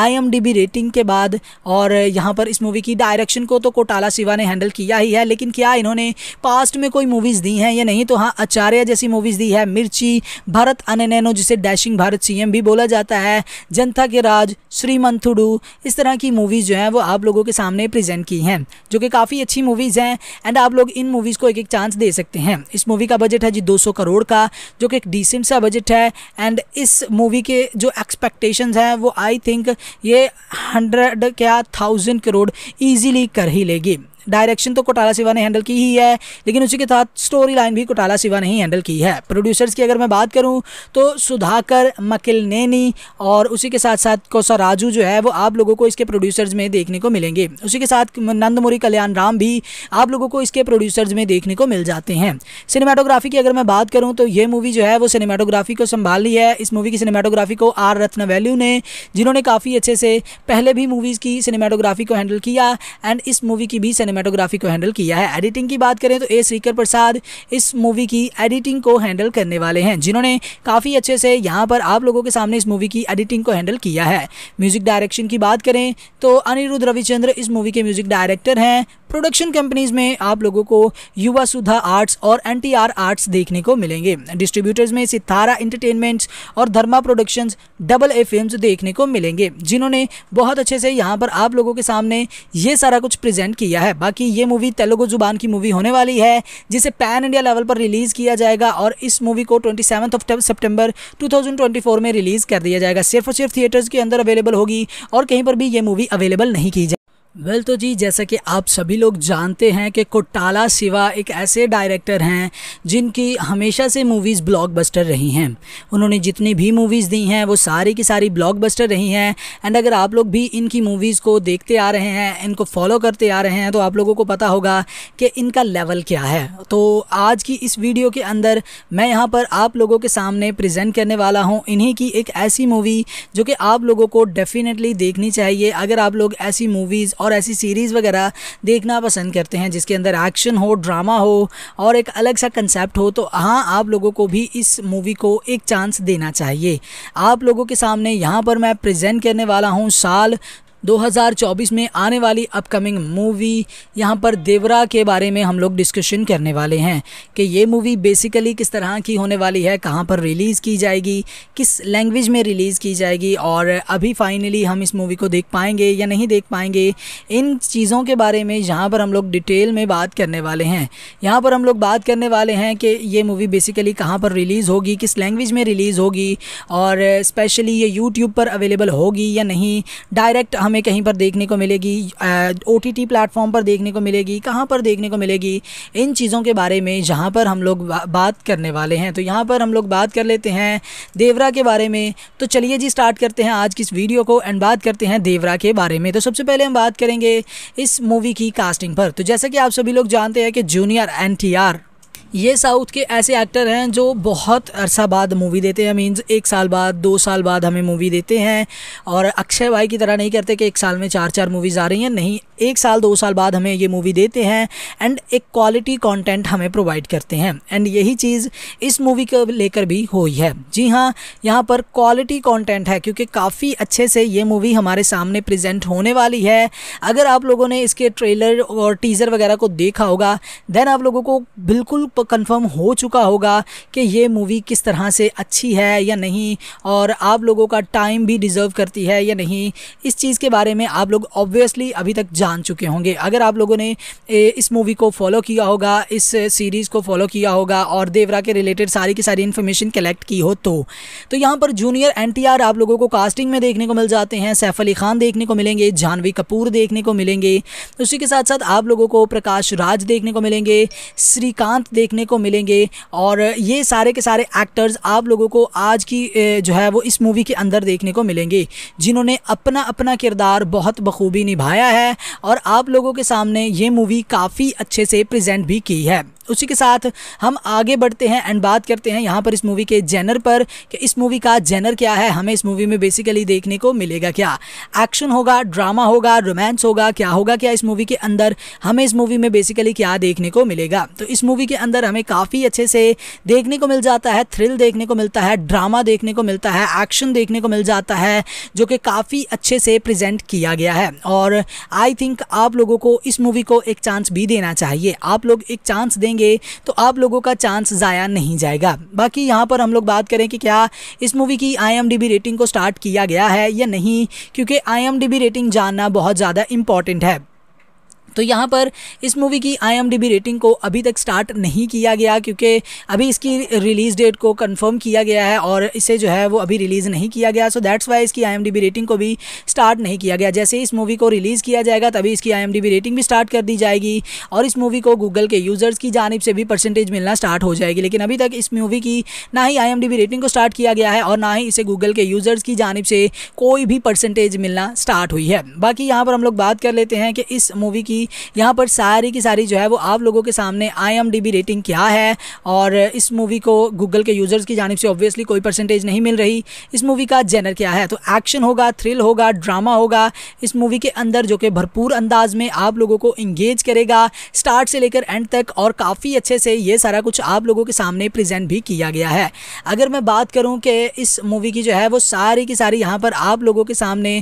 आई रेटिंग के बाद और यहां पर इस मूवी की डायरेक्शन प्रोडक्शन को तो कोटाला शिवा ने हैंडल किया ही है लेकिन क्या इन्होंने पास्ट में कोई मूवीज़ दी हैं या नहीं तो हाँ आचार्य जैसी मूवीज़ दी है मिर्ची भारत अनैनो जिसे डैशिंग भारत सीएम भी बोला जाता है जनता के राज श्रीमंथुडू इस तरह की मूवीज़ जो हैं वो आप लोगों के सामने प्रेजेंट की हैं जो कि काफ़ी अच्छी मूवीज़ हैं एंड आप लोग इन मूवीज़ को एक एक चांस दे सकते हैं इस मूवी का बजट है जी 200 करोड़ का जो कि एक डिसेंट सा बजट है एंड इस मूवी के जो एक्सपेक्टेशंस हैं वो आई थिंक ये हंड्रेड क्या थाउजेंड करोड़ ईजी तब्दीली कर ही लेगी डायरेक्शन तो कोटाला सिवा ने हैंडल की ही है लेकिन उसी के साथ स्टोरी लाइन भी कोटाला सिवा ने ही हैंडल की है प्रोड्यूसर्स की अगर मैं बात करूँ तो सुधाकर मकिल नैनी और उसी के साथ साथ कौसा राजू जो है वो आप लोगों को इसके प्रोड्यूसर्स में देखने को मिलेंगे उसी के साथ नंदमुरी कल्याण राम भी आप लोगों को इसके प्रोड्यूसर्स में देखने को मिल जाते हैं सिनेमाटोग्राफी की अगर मैं बात करूँ तो ये मूवी जो है वो सिनेमाटोग्राफी को संभाल ली है इस मूवी की सिनेमाटोग्राफी को आर रत्न वैल्यू ने जिन्होंने काफ़ी अच्छे से पहले भी मूवीज़ की सिनेमाटोग्राफी को हैंडल किया एंड इस मूवी की भी सिनेमा सिनेमाटोग्राफी को हैंडल किया है एडिटिंग की बात करें तो ए श्रीकर प्रसाद इस मूवी की एडिटिंग को हैंडल करने वाले हैं जिन्होंने काफ़ी अच्छे से यहाँ पर आप लोगों के सामने इस मूवी की एडिटिंग को हैंडल किया है म्यूजिक डायरेक्शन की बात करें तो अनिरुद्ध रविचंद्र इस मूवी के म्यूजिक डायरेक्टर हैं प्रोडक्शन कंपनीज में आप लोगों को युवा सुधा आर्ट्स और एन आर्ट्स देखने को मिलेंगे डिस्ट्रीब्यूटर्स में सितारा इंटरटेनमेंट्स और Dharma productions double A film देखने को मिलेंगे जिन्होंने बहुत अच्छे से यहाँ पर आप लोगों के सामने ये सारा कुछ प्रेजेंट किया है बाकी ये मूवी तेलुगु जुबान की मूवी होने वाली है जिसे पैन इंडिया लेवल पर रिलीज़ किया जाएगा और इस मूवी को ट्वेंटी ऑफ सेप्टेम्बर टू में रिलीज़ कर दिया जाएगा सिर्फ और सिर्फ थिएटर्स के अंदर अवेलेबल होगी और कहीं पर भी ये मूवी अवेलेबल नहीं की जाएगी वेल well, तो जी जैसा कि आप सभी लोग जानते हैं कि कोटाला सिवा एक ऐसे डायरेक्टर हैं जिनकी हमेशा से मूवीज़ ब्लॉकबस्टर रही हैं उन्होंने जितनी भी मूवीज़ दी हैं वो सारी की सारी ब्लॉकबस्टर रही हैं एंड अगर आप लोग भी इनकी मूवीज़ को देखते आ रहे हैं इनको फॉलो करते आ रहे हैं तो आप लोगों को पता होगा कि इनका लेवल क्या है तो आज की इस वीडियो के अंदर मैं यहाँ पर आप लोगों के सामने प्रजेंट करने वाला हूँ इन्हीं की एक ऐसी मूवी जो कि आप लोगों को डेफ़िनेटली देखनी चाहिए अगर आप लोग ऐसी मूवीज़ और ऐसी सीरीज़ वगैरह देखना पसंद करते हैं जिसके अंदर एक्शन हो ड्रामा हो और एक अलग सा कंसेप्ट हो तो हाँ आप लोगों को भी इस मूवी को एक चांस देना चाहिए आप लोगों के सामने यहाँ पर मैं प्रेजेंट करने वाला हूँ साल 2024 में आने वाली अपकमिंग मूवी यहाँ पर देवरा के बारे में हम लोग डिस्कशन करने वाले हैं कि ये मूवी बेसिकली किस तरह की होने वाली है कहाँ पर रिलीज़ की जाएगी किस लैंग्वेज में रिलीज़ की जाएगी और अभी फाइनली हम इस मूवी को देख पाएंगे या नहीं देख पाएंगे इन चीज़ों के बारे में यहाँ पर हम लोग डिटेल में बात करने वाले हैं यहाँ पर हम लोग बात करने वाले हैं कि ये मूवी बेसिकली कहाँ पर रिलीज़ होगी किस लैंग्वेज में रिलीज़ होगी और स्पेशली ये यूट्यूब पर अवेलेबल होगी या नहीं डायरेक्ट हम हमें कहीं पर देखने को मिलेगी ओ टी टी प्लेटफॉर्म पर देखने को मिलेगी कहाँ पर देखने को मिलेगी इन चीज़ों के बारे में जहाँ पर हम लोग बा, बात करने वाले हैं तो यहाँ पर हम लोग बात कर लेते हैं देवरा के बारे में तो चलिए जी स्टार्ट करते हैं आज की इस वीडियो को एंड बात करते हैं देवरा के बारे में तो सबसे पहले हम बात करेंगे इस मूवी की कास्टिंग पर तो जैसा कि आप सभी लोग जानते हैं कि जूनियर एन ये साउथ के ऐसे एक्टर हैं जो बहुत अरसा बाद मूवी देते हैं मीन्स एक साल बाद दो साल बाद हमें मूवी देते हैं और अक्षय भाई की तरह नहीं करते कि एक साल में चार चार मूवीज़ आ रही हैं नहीं एक साल दो साल बाद हमें ये मूवी देते हैं एंड एक क्वालिटी कंटेंट हमें प्रोवाइड करते हैं एंड यही चीज़ इस मूवी को लेकर भी हुई है जी हाँ यहाँ पर क्वालिटी कॉन्टेंट है क्योंकि काफ़ी अच्छे से ये मूवी हमारे सामने प्रजेंट होने वाली है अगर आप लोगों ने इसके ट्रेलर और टीज़र वगैरह को देखा होगा देन आप लोगों को बिल्कुल कंफर्म हो चुका होगा कि ये मूवी किस तरह से अच्छी है या नहीं और आप लोगों का टाइम भी डिज़र्व करती है या नहीं इस चीज़ के बारे में आप लोग ऑब्वियसली अभी तक जान चुके होंगे अगर आप लोगों ने इस मूवी को फॉलो किया होगा इस सीरीज़ को फॉलो किया होगा और देवरा के रिलेटेड सारी की सारी इन्फॉर्मेशन कलेक्ट की हो तो तो यहाँ पर जूनियर एन आप लोगों को कास्टिंग में देखने को मिल जाते हैं सैफ अली खान देखने को मिलेंगे जानवी कपूर देखने को मिलेंगे उसी के साथ साथ आप लोगों को प्रकाश राज देखने को मिलेंगे श्रीकांत देख देखने को मिलेंगे और ये सारे के सारे एक्टर्स आप लोगों को आज की जो है वो इस मूवी के अंदर देखने को मिलेंगे जिन्होंने अपना अपना किरदार बहुत बखूबी निभाया है और आप लोगों के सामने ये मूवी काफ़ी अच्छे से प्रजेंट भी की है उसी के साथ हम आगे बढ़ते हैं एंड बात करते हैं यहाँ पर इस मूवी के जेनर पर कि इस मूवी का जेनर क्या है हमें इस मूवी में बेसिकली देखने को मिलेगा क्या एक्शन होगा ड्रामा होगा रोमांस होगा क्या होगा क्या इस मूवी के अंदर हमें इस मूवी में बेसिकली क्या देखने को मिलेगा तो इस मूवी के अंदर हमें काफ़ी अच्छे से देखने को मिल जाता है थ्रिल देखने को मिलता है ड्रामा देखने को मिलता है एक्शन देखने को मिल जाता है जो कि काफ़ी अच्छे से प्रजेंट किया गया है और आई थिंक आप लोगों को इस मूवी को एक चांस भी देना चाहिए आप लोग एक चांस देंगे देखेंगे तो आप लोगों का चांस ज़ाया नहीं जाएगा बाकी यहाँ पर हम लोग बात करें कि क्या इस मूवी की आई रेटिंग को स्टार्ट किया गया है या नहीं क्योंकि आई रेटिंग जानना बहुत ज़्यादा इंपॉर्टेंट है तो यहाँ पर इस मूवी की आईएमडीबी रेटिंग को अभी तक स्टार्ट नहीं किया गया क्योंकि अभी इसकी रिलीज़ डेट को कंफर्म किया गया है और इसे जो है वो अभी रिलीज़ नहीं किया गया सो दैट्स वाई इसकी आईएमडीबी रेटिंग को भी स्टार्ट नहीं किया गया जैसे इस मूवी को रिलीज़ किया जाएगा तभी इसकी आई रेटिंग भी स्टार्ट कर दी जाएगी और इस मूवी को गूगल के यूज़र्स की जानब से भी परसेंटेज मिलना स्टार्ट हो जाएगी लेकिन अभी तक इस मूवी की ना ही आई रेटिंग को स्टार्ट किया गया है और ना ही इसे गूगल के यूज़र्स की जानब से कोई भी परसेंटेज मिलना स्टार्ट हुई है बाकी यहाँ पर हम लोग बात कर लेते हैं कि इस मूवी की होगी यहाँ पर सारी की सारी जो है वो आप लोगों के सामने आई रेटिंग क्या है और इस मूवी को गूगल के यूज़र्स की जानब से ऑब्वियसली कोई परसेंटेज नहीं मिल रही इस मूवी का जेनर क्या है तो एक्शन होगा थ्रिल होगा ड्रामा होगा इस मूवी के अंदर जो कि भरपूर अंदाज में आप लोगों को इंगेज करेगा स्टार्ट से लेकर एंड तक और काफ़ी अच्छे से ये सारा कुछ आप लोगों के सामने प्रेजेंट भी किया गया है अगर मैं बात करूँ कि इस मूवी की जो है वो सारी की सारी यहाँ पर आप लोगों के सामने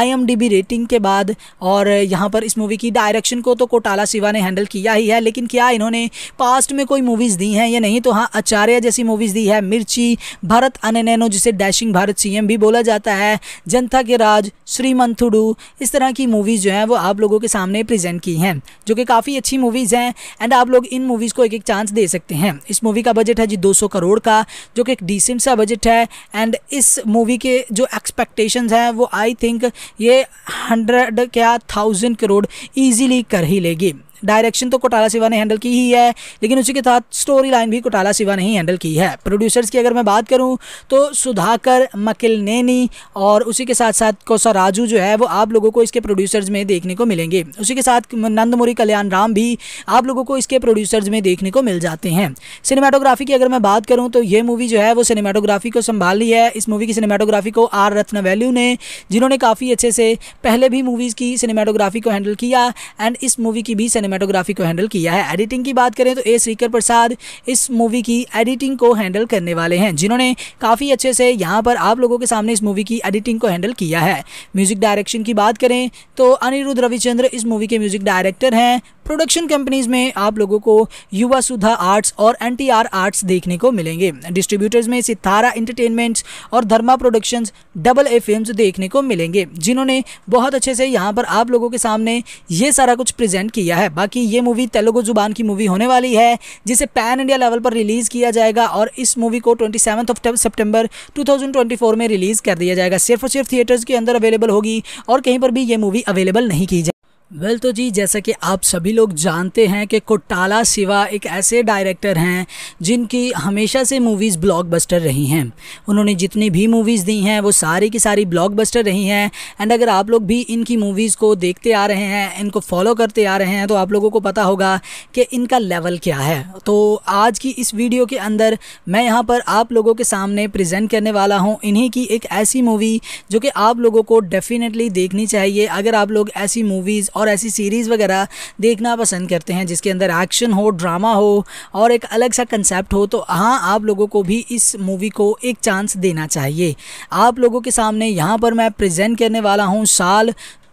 आई रेटिंग के बाद और यहाँ पर इस मूवी की डायरेक्शन एक्शन को तो कोटाला शिवा ने हैंडल किया ही है लेकिन क्या इन्होंने पास्ट में कोई मूवीज़ दी हैं या नहीं तो हाँ आचार्य जैसी मूवीज़ दी है मिर्ची भारत अननैनो जिसे डैशिंग भारत सीएम भी बोला जाता है जनता के राज श्रीमंथुडू इस तरह की मूवीज़ जो हैं वो आप लोगों के सामने प्रेजेंट की हैं जो कि काफ़ी अच्छी मूवीज़ हैं एंड आप लोग इन मूवीज़ को एक एक चांस दे सकते हैं इस मूवी का बजट है जी दो करोड़ का जो कि एक डिसेंट सा बजट है एंड इस मूवी के जो एक्सपेक्टेशन हैं वो आई थिंक ये हंड्रेड क्या थाउजेंड करोड़ ईजिली कर ही लेगी डायरेक्शन तो कोटाला सिवा ने हैंडल की ही है लेकिन उसी के साथ स्टोरी लाइन भी कोटाला सिवा ने ही हैंडल की है प्रोड्यूसर्स की अगर मैं बात करूँ तो सुधाकर मकिल नैनी और उसी के साथ साथ कौसा राजू जो है वो आप लोगों को इसके प्रोड्यूसर्स में देखने को मिलेंगे उसी के साथ नंदमुरी कल्याण राम भी आप लोगों को इसके प्रोड्यूसर्स में देखने को मिल जाते हैं सिनेमाटोग्राफी की अगर मैं बात करूँ तो ये मूवी जो है वो सिनेमाटोग्राफी को संभाल ली है इस मूवी की सिनेमाटोग्राफी को आर रत्न वैल्यू ने जिन्होंने काफ़ी अच्छे से पहले भी मूवीज़ की सिनेमाटोग्राफी को हैंडल किया एंड इस मूवी की भी सिने सिनेमाटोग्राफी को हैंडल किया है एडिटिंग की बात करें तो ए श्रीकर प्रसाद इस मूवी की एडिटिंग को हैंडल करने वाले हैं जिन्होंने काफ़ी अच्छे से यहाँ पर आप लोगों के सामने इस मूवी की एडिटिंग को हैंडल किया है म्यूजिक डायरेक्शन की बात करें तो अनिरुद्ध रविचंद्र इस मूवी के म्यूजिक डायरेक्टर हैं प्रोडक्शन कंपनीज में आप लोगों को युवा सुधा आर्ट्स और एन आर्ट्स देखने को मिलेंगे डिस्ट्रीब्यूटर्स में सितारा इंटरटेनमेंट्स और Dharma productions double A film देखने को मिलेंगे जिन्होंने बहुत अच्छे से यहाँ पर आप लोगों के सामने ये सारा कुछ प्रेजेंट किया है बाकी ये मूवी तेलुगु जुबान की मूवी होने वाली है जिसे पैन इंडिया लेवल पर रिलीज़ किया जाएगा और इस मूवी को ट्वेंटी ऑफ सेप्टेम्बर टू में रिलीज़ कर दिया जाएगा सिर्फ और सिर्फ थिएटर्स के अंदर अवेलेबल होगी और कहीं पर भी ये मूवी अवेलेबल नहीं की जाएगी वेल well, तो जी जैसा कि आप सभी लोग जानते हैं कि कोटाला सिवा एक ऐसे डायरेक्टर हैं जिनकी हमेशा से मूवीज़ ब्लॉकबस्टर रही हैं उन्होंने जितनी भी मूवीज़ दी हैं वो सारी की सारी ब्लॉकबस्टर रही हैं एंड अगर आप लोग भी इनकी मूवीज़ को देखते आ रहे हैं इनको फॉलो करते आ रहे हैं तो आप लोगों को पता होगा कि इनका लेवल क्या है तो आज की इस वीडियो के अंदर मैं यहाँ पर आप लोगों के सामने प्रजेंट करने वाला हूँ इन्हीं की एक ऐसी मूवी जो कि आप लोगों को डेफ़िनेटली देखनी चाहिए अगर आप लोग ऐसी मूवीज़ और ऐसी सीरीज़ वगैरह देखना पसंद करते हैं जिसके अंदर एक्शन हो ड्रामा हो और एक अलग सा कंसेप्ट हो तो हाँ आप लोगों को भी इस मूवी को एक चांस देना चाहिए आप लोगों के सामने यहाँ पर मैं प्रेजेंट करने वाला हूँ साल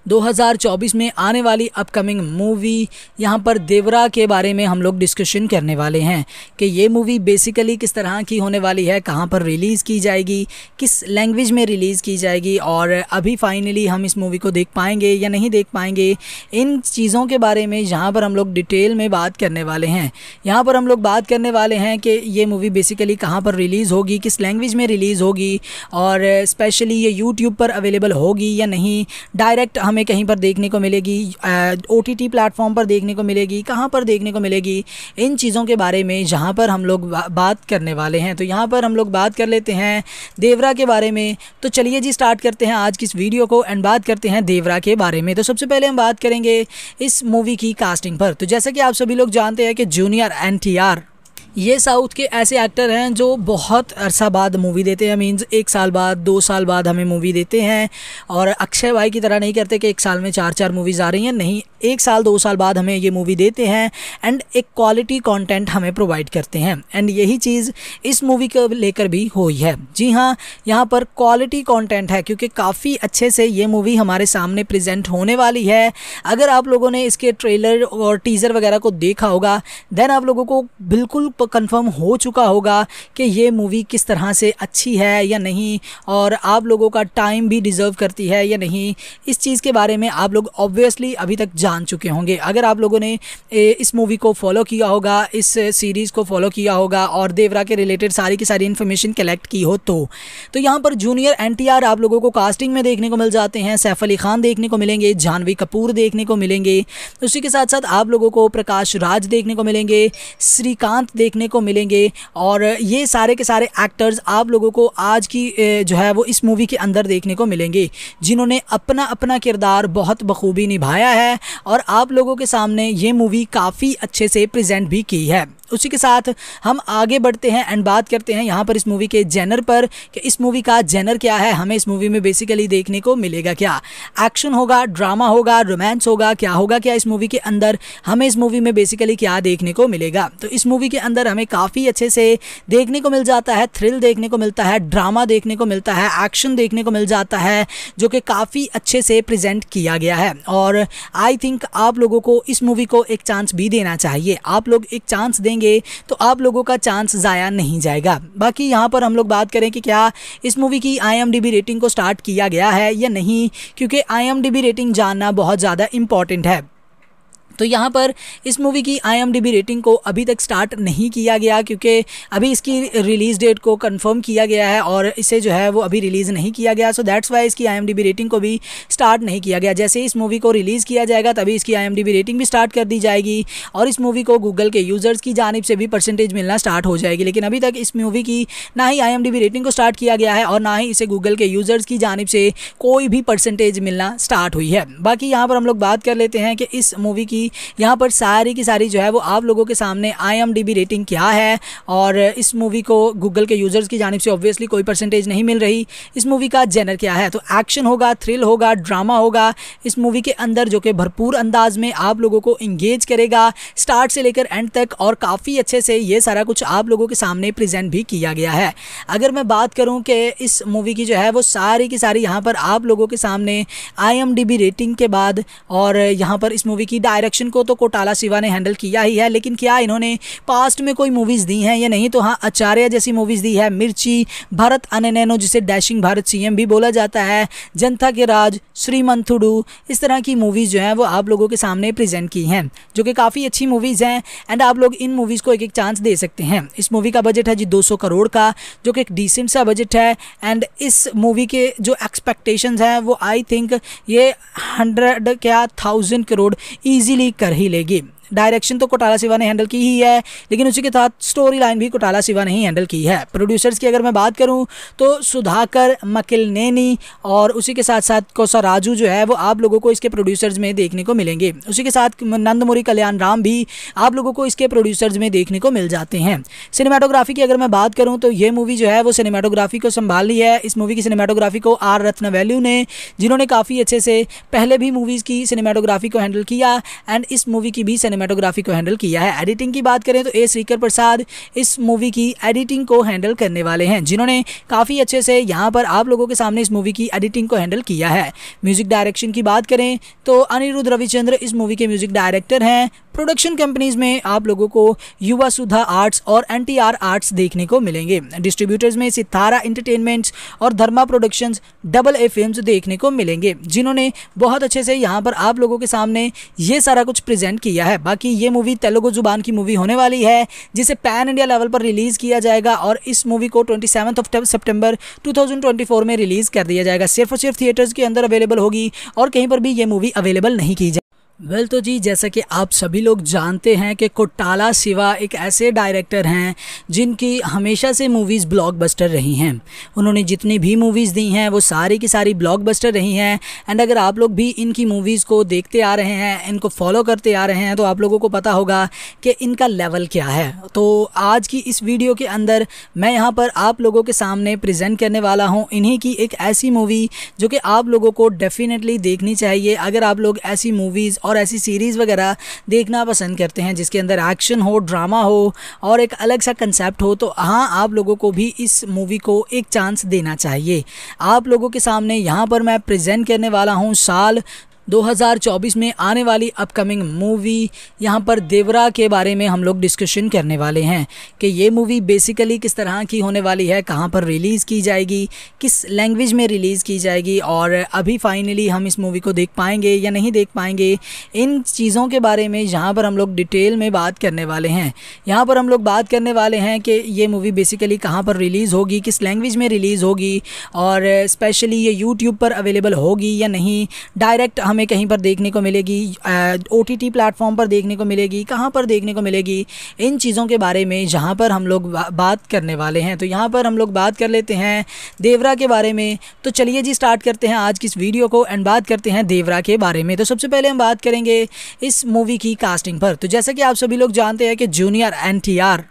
2024 में आने वाली अपकमिंग मूवी यहाँ पर देवरा के बारे में हम लोग डिस्कशन करने वाले हैं कि ये मूवी बेसिकली किस तरह की होने वाली है कहाँ पर रिलीज़ की जाएगी किस लैंग्वेज में रिलीज़ की जाएगी और अभी फाइनली हम इस मूवी को देख पाएंगे या नहीं देख पाएंगे इन चीज़ों के बारे में यहाँ पर हम लोग डिटेल में बात करने वाले हैं यहाँ पर हम लोग बात करने वाले हैं कि ये मूवी बेसिकली कहाँ पर रिलीज़ होगी किस लैंग्वेज में रिलीज़ होगी और स्पेशली ये यूट्यूब पर अवेलेबल होगी या नहीं डायरेक्ट हम हमें कहीं पर देखने को मिलेगी ओ टी टी प्लेटफॉर्म पर देखने को मिलेगी कहाँ पर देखने को मिलेगी इन चीज़ों के बारे में जहाँ पर हम लोग बा, बात करने वाले हैं तो यहाँ पर हम लोग बात कर लेते हैं देवरा के बारे में तो चलिए जी स्टार्ट करते हैं आज की इस वीडियो को एंड बात करते हैं देवरा के बारे में तो सबसे पहले हम बात करेंगे इस मूवी की कास्टिंग पर तो जैसा कि आप सभी लोग जानते हैं कि जूनियर एन टी आर ये साउथ के ऐसे एक्टर हैं जो बहुत अरसा बाद मूवी देते हैं मीन्स एक साल बाद दो साल बाद हमें मूवी देते हैं और अक्षय भाई की तरह नहीं करते कि एक साल में चार चार मूवीज़ आ रही हैं नहीं एक साल दो साल बाद हमें ये मूवी देते हैं एंड एक क्वालिटी कंटेंट हमें प्रोवाइड करते हैं एंड यही चीज़ इस मूवी को लेकर भी हुई है जी हाँ यहाँ पर क्वालिटी कॉन्टेंट है क्योंकि काफ़ी अच्छे से ये मूवी हमारे सामने प्रजेंट होने वाली है अगर आप लोगों ने इसके ट्रेलर और टीज़र वगैरह को देखा होगा देन आप लोगों को बिल्कुल आपको कंफर्म हो चुका होगा कि ये मूवी किस तरह से अच्छी है या नहीं और आप लोगों का टाइम भी डिज़र्व करती है या नहीं इस चीज़ के बारे में आप लोग ऑब्वियसली अभी तक जान चुके होंगे अगर आप लोगों ने इस मूवी को फॉलो किया होगा इस सीरीज़ को फॉलो किया होगा और देवरा के रिलेटेड सारी की सारी इन्फॉर्मेशन कलेक्ट की हो तो, तो यहाँ पर जूनियर एन आप लोगों को कास्टिंग में देखने को मिल जाते हैं सैफ अली खान देखने को मिलेंगे जानवी कपूर देखने को मिलेंगे उसी के साथ साथ आप लोगों को प्रकाश राज देखने को मिलेंगे श्रीकांत देखने देखने को मिलेंगे और ये सारे के सारे एक्टर्स आप लोगों को आज की जो है वो इस मूवी के अंदर देखने को मिलेंगे जिन्होंने अपना अपना किरदार बहुत बखूबी निभाया है और आप लोगों के सामने ये मूवी काफ़ी अच्छे से प्रजेंट भी की है उसी के साथ हम आगे बढ़ते हैं एंड बात करते हैं यहाँ पर इस मूवी के जेनर पर कि इस मूवी का जेनर क्या है हमें इस मूवी में बेसिकली देखने को मिलेगा क्या एक्शन होगा ड्रामा होगा रोमांस होगा क्या होगा क्या इस मूवी के अंदर हमें इस मूवी में बेसिकली क्या देखने को मिलेगा तो इस मूवी के अंदर हमें काफ़ी अच्छे से देखने को मिल जाता है थ्रिल देखने को मिलता है ड्रामा देखने को मिलता है एक्शन देखने को मिल जाता है जो कि काफ़ी अच्छे से प्रजेंट किया गया है और आई थिंक आप लोगों को इस मूवी को एक चांस भी देना चाहिए आप लोग एक चांस दें करेंगे तो आप लोगों का चांस ज़ाया नहीं जाएगा बाकी यहाँ पर हम लोग बात करें कि क्या इस मूवी की आई रेटिंग को स्टार्ट किया गया है या नहीं क्योंकि आई रेटिंग जानना बहुत ज़्यादा इंपॉर्टेंट है तो यहाँ पर इस मूवी की आईएमडीबी रेटिंग को अभी तक स्टार्ट नहीं किया गया क्योंकि अभी इसकी रिलीज़ डेट को कंफर्म किया गया है और इसे जो है वो अभी रिलीज़ नहीं किया गया सो दैट्स वाई इसकी आईएमडीबी रेटिंग को भी स्टार्ट नहीं किया गया जैसे इस मूवी को रिलीज़ किया जाएगा तभी इसकी आई रेटिंग भी स्टार्ट कर दी जाएगी और इस मूवी को गूगल के यूज़र्स की जानब से भी परसेंटेज मिलना स्टार्ट हो जाएगी लेकिन अभी तक इस मूवी की ना ही आई रेटिंग को स्टार्ट किया गया है और ना ही इसे गूगल के यूज़र्स की जानब से कोई भी परसेंटेज मिलना स्टार्ट हुई है बाकी यहाँ पर हम लोग बात कर लेते हैं कि इस मूवी की होगी यहाँ पर सारी की सारी जो है वो आप लोगों के सामने आई रेटिंग क्या है और इस मूवी को गूगल के यूज़र्स की जानब से ऑब्वियसली कोई परसेंटेज नहीं मिल रही इस मूवी का जेनर क्या है तो एक्शन होगा थ्रिल होगा ड्रामा होगा इस मूवी के अंदर जो कि भरपूर अंदाज में आप लोगों को इंगेज करेगा स्टार्ट से लेकर एंड तक और काफ़ी अच्छे से ये सारा कुछ आप लोगों के सामने प्रेजेंट भी किया गया है अगर मैं बात करूँ कि इस मूवी की जो है वो सारी की सारी यहां पर आप लोगों के सामने आई रेटिंग के बाद और यहां पर इस मूवी की डायरेक्शन एक्शन को तो कोटाला शिवा ने हैंडल किया ही है लेकिन क्या इन्होंने पास्ट में कोई मूवीज़ दी हैं या नहीं तो हाँ आचार्य जैसी मूवीज़ दी है मिर्ची भारत अननैनो जिसे डैशिंग भारत सीएम भी बोला जाता है जनता के राज श्री मंथुडू इस तरह की मूवीज़ जो हैं वो आप लोगों के सामने प्रेजेंट की हैं जो कि काफ़ी अच्छी मूवीज़ हैं एंड आप लोग इन मूवीज़ को एक एक चांस दे सकते हैं इस मूवी का बजट है जी दो करोड़ का जो कि एक डिसेंट सा बजट है एंड इस मूवी के जो एक्सपेक्टेशन हैं वो आई थिंक ये हंड्रेड क्या थाउजेंड करोड़ ईजिली कर ही लेगी डायरेक्शन तो कोटाला सिवा ने हैंडल की ही है लेकिन उसी के साथ स्टोरी लाइन भी कोटाला सिवा ने ही हैंडल की है प्रोड्यूसर्स की अगर मैं बात करूँ तो सुधाकर मकिल नैनी और उसी के साथ साथ कौसा राजू जो है वो आप लोगों को इसके प्रोड्यूसर्स में देखने को मिलेंगे उसी के साथ नंदमुरी कल्याण राम भी आप लोगों को इसके प्रोड्यूसर्स में देखने को मिल जाते हैं सिनेमाटोग्राफी की अगर मैं बात करूँ तो ये मूवी जो है वो सिनेमाटोग्राफी को संभाल ली है इस मूवी की सिनेमाटोग्राफी को आर रत्न वैल्यू ने जिन्होंने काफ़ी अच्छे से पहले भी मूवीज़ की सिनेमाटोग्राफी को हैंडल किया एंड इस मूवी की भी सिनेमाटोग्राफी को हैंडल किया है एडिटिंग की बात करें तो ए श्रीकर प्रसाद इस मूवी की एडिटिंग को हैंडल करने वाले हैं जिन्होंने काफ़ी अच्छे से यहाँ पर आप लोगों के सामने इस मूवी की एडिटिंग को हैंडल किया है म्यूजिक डायरेक्शन की बात करें तो अनिरुद्ध रविचंद्र इस मूवी के म्यूजिक डायरेक्टर हैं प्रोडक्शन कंपनीज में आप लोगों को युवा सुधा आर्ट्स और एन आर्ट्स देखने को मिलेंगे डिस्ट्रीब्यूटर्स में सितारा इंटरटेनमेंट्स और Dharma productions double A film देखने को मिलेंगे जिन्होंने बहुत अच्छे से यहाँ पर आप लोगों के सामने ये सारा कुछ प्रेजेंट किया है बाकी ये मूवी तेलुगु जुबान की मूवी होने वाली है जिसे पैन इंडिया लेवल पर रिलीज़ किया जाएगा और इस मूवी को twenty seventh of September two में रिलीज़ कर दिया जाएगा सिर्फ और सिर्फ थिएटर्स के अंदर अवेलेबल होगी और कहीं पर भी ये मूवी अवेलेबल नहीं की जाएगी वेल well, तो जी जैसा कि आप सभी लोग जानते हैं कि कोटाला सिवा एक ऐसे डायरेक्टर हैं जिनकी हमेशा से मूवीज़ ब्लॉकबस्टर रही हैं उन्होंने जितनी भी मूवीज़ दी हैं वो सारी की सारी ब्लॉकबस्टर रही हैं एंड अगर आप लोग भी इनकी मूवीज़ को देखते आ रहे हैं इनको फॉलो करते आ रहे हैं तो आप लोगों को पता होगा कि इनका लेवल क्या है तो आज की इस वीडियो के अंदर मैं यहाँ पर आप लोगों के सामने प्रजेंट करने वाला हूँ इन्हीं की एक ऐसी मूवी जो कि आप लोगों को डेफ़िनेटली देखनी चाहिए अगर आप लोग ऐसी मूवीज़ और ऐसी सीरीज़ वगैरह देखना पसंद करते हैं जिसके अंदर एक्शन हो ड्रामा हो और एक अलग सा कंसेप्ट हो तो हाँ आप लोगों को भी इस मूवी को एक चांस देना चाहिए आप लोगों के सामने यहाँ पर मैं प्रेजेंट करने वाला हूँ साल 2024 में आने वाली अपकमिंग मूवी यहाँ पर देवरा के बारे में हम लोग डिस्कशन करने वाले हैं कि ये मूवी बेसिकली किस तरह की होने वाली है कहाँ पर रिलीज़ की जाएगी किस लैंग्वेज में रिलीज़ की जाएगी और अभी फाइनली हम इस मूवी को देख पाएंगे या नहीं देख पाएंगे इन चीज़ों के बारे में यहाँ पर हम लोग डिटेल में बात करने वाले हैं यहाँ पर हम लोग बात करने वाले हैं कि ये मूवी बेसिकली कहाँ पर रिलीज़ होगी किस लैंग्वेज में रिलीज़ होगी और स्पेशली ये यूट्यूब पर अवेलेबल होगी या नहीं डायरेक्ट हम हमें कहीं पर देखने को मिलेगी ओ टी टी प्लेटफॉर्म पर देखने को मिलेगी कहाँ पर देखने को मिलेगी इन चीज़ों के बारे में जहाँ पर हम लोग बा, बात करने वाले हैं तो यहाँ पर हम लोग बात कर लेते हैं देवरा के बारे में तो चलिए जी स्टार्ट करते हैं आज की इस वीडियो को एंड बात करते हैं देवरा के बारे में तो सबसे पहले हम बात करेंगे इस मूवी की कास्टिंग पर तो जैसा कि आप सभी लोग जानते हैं कि जूनियर एन टी आर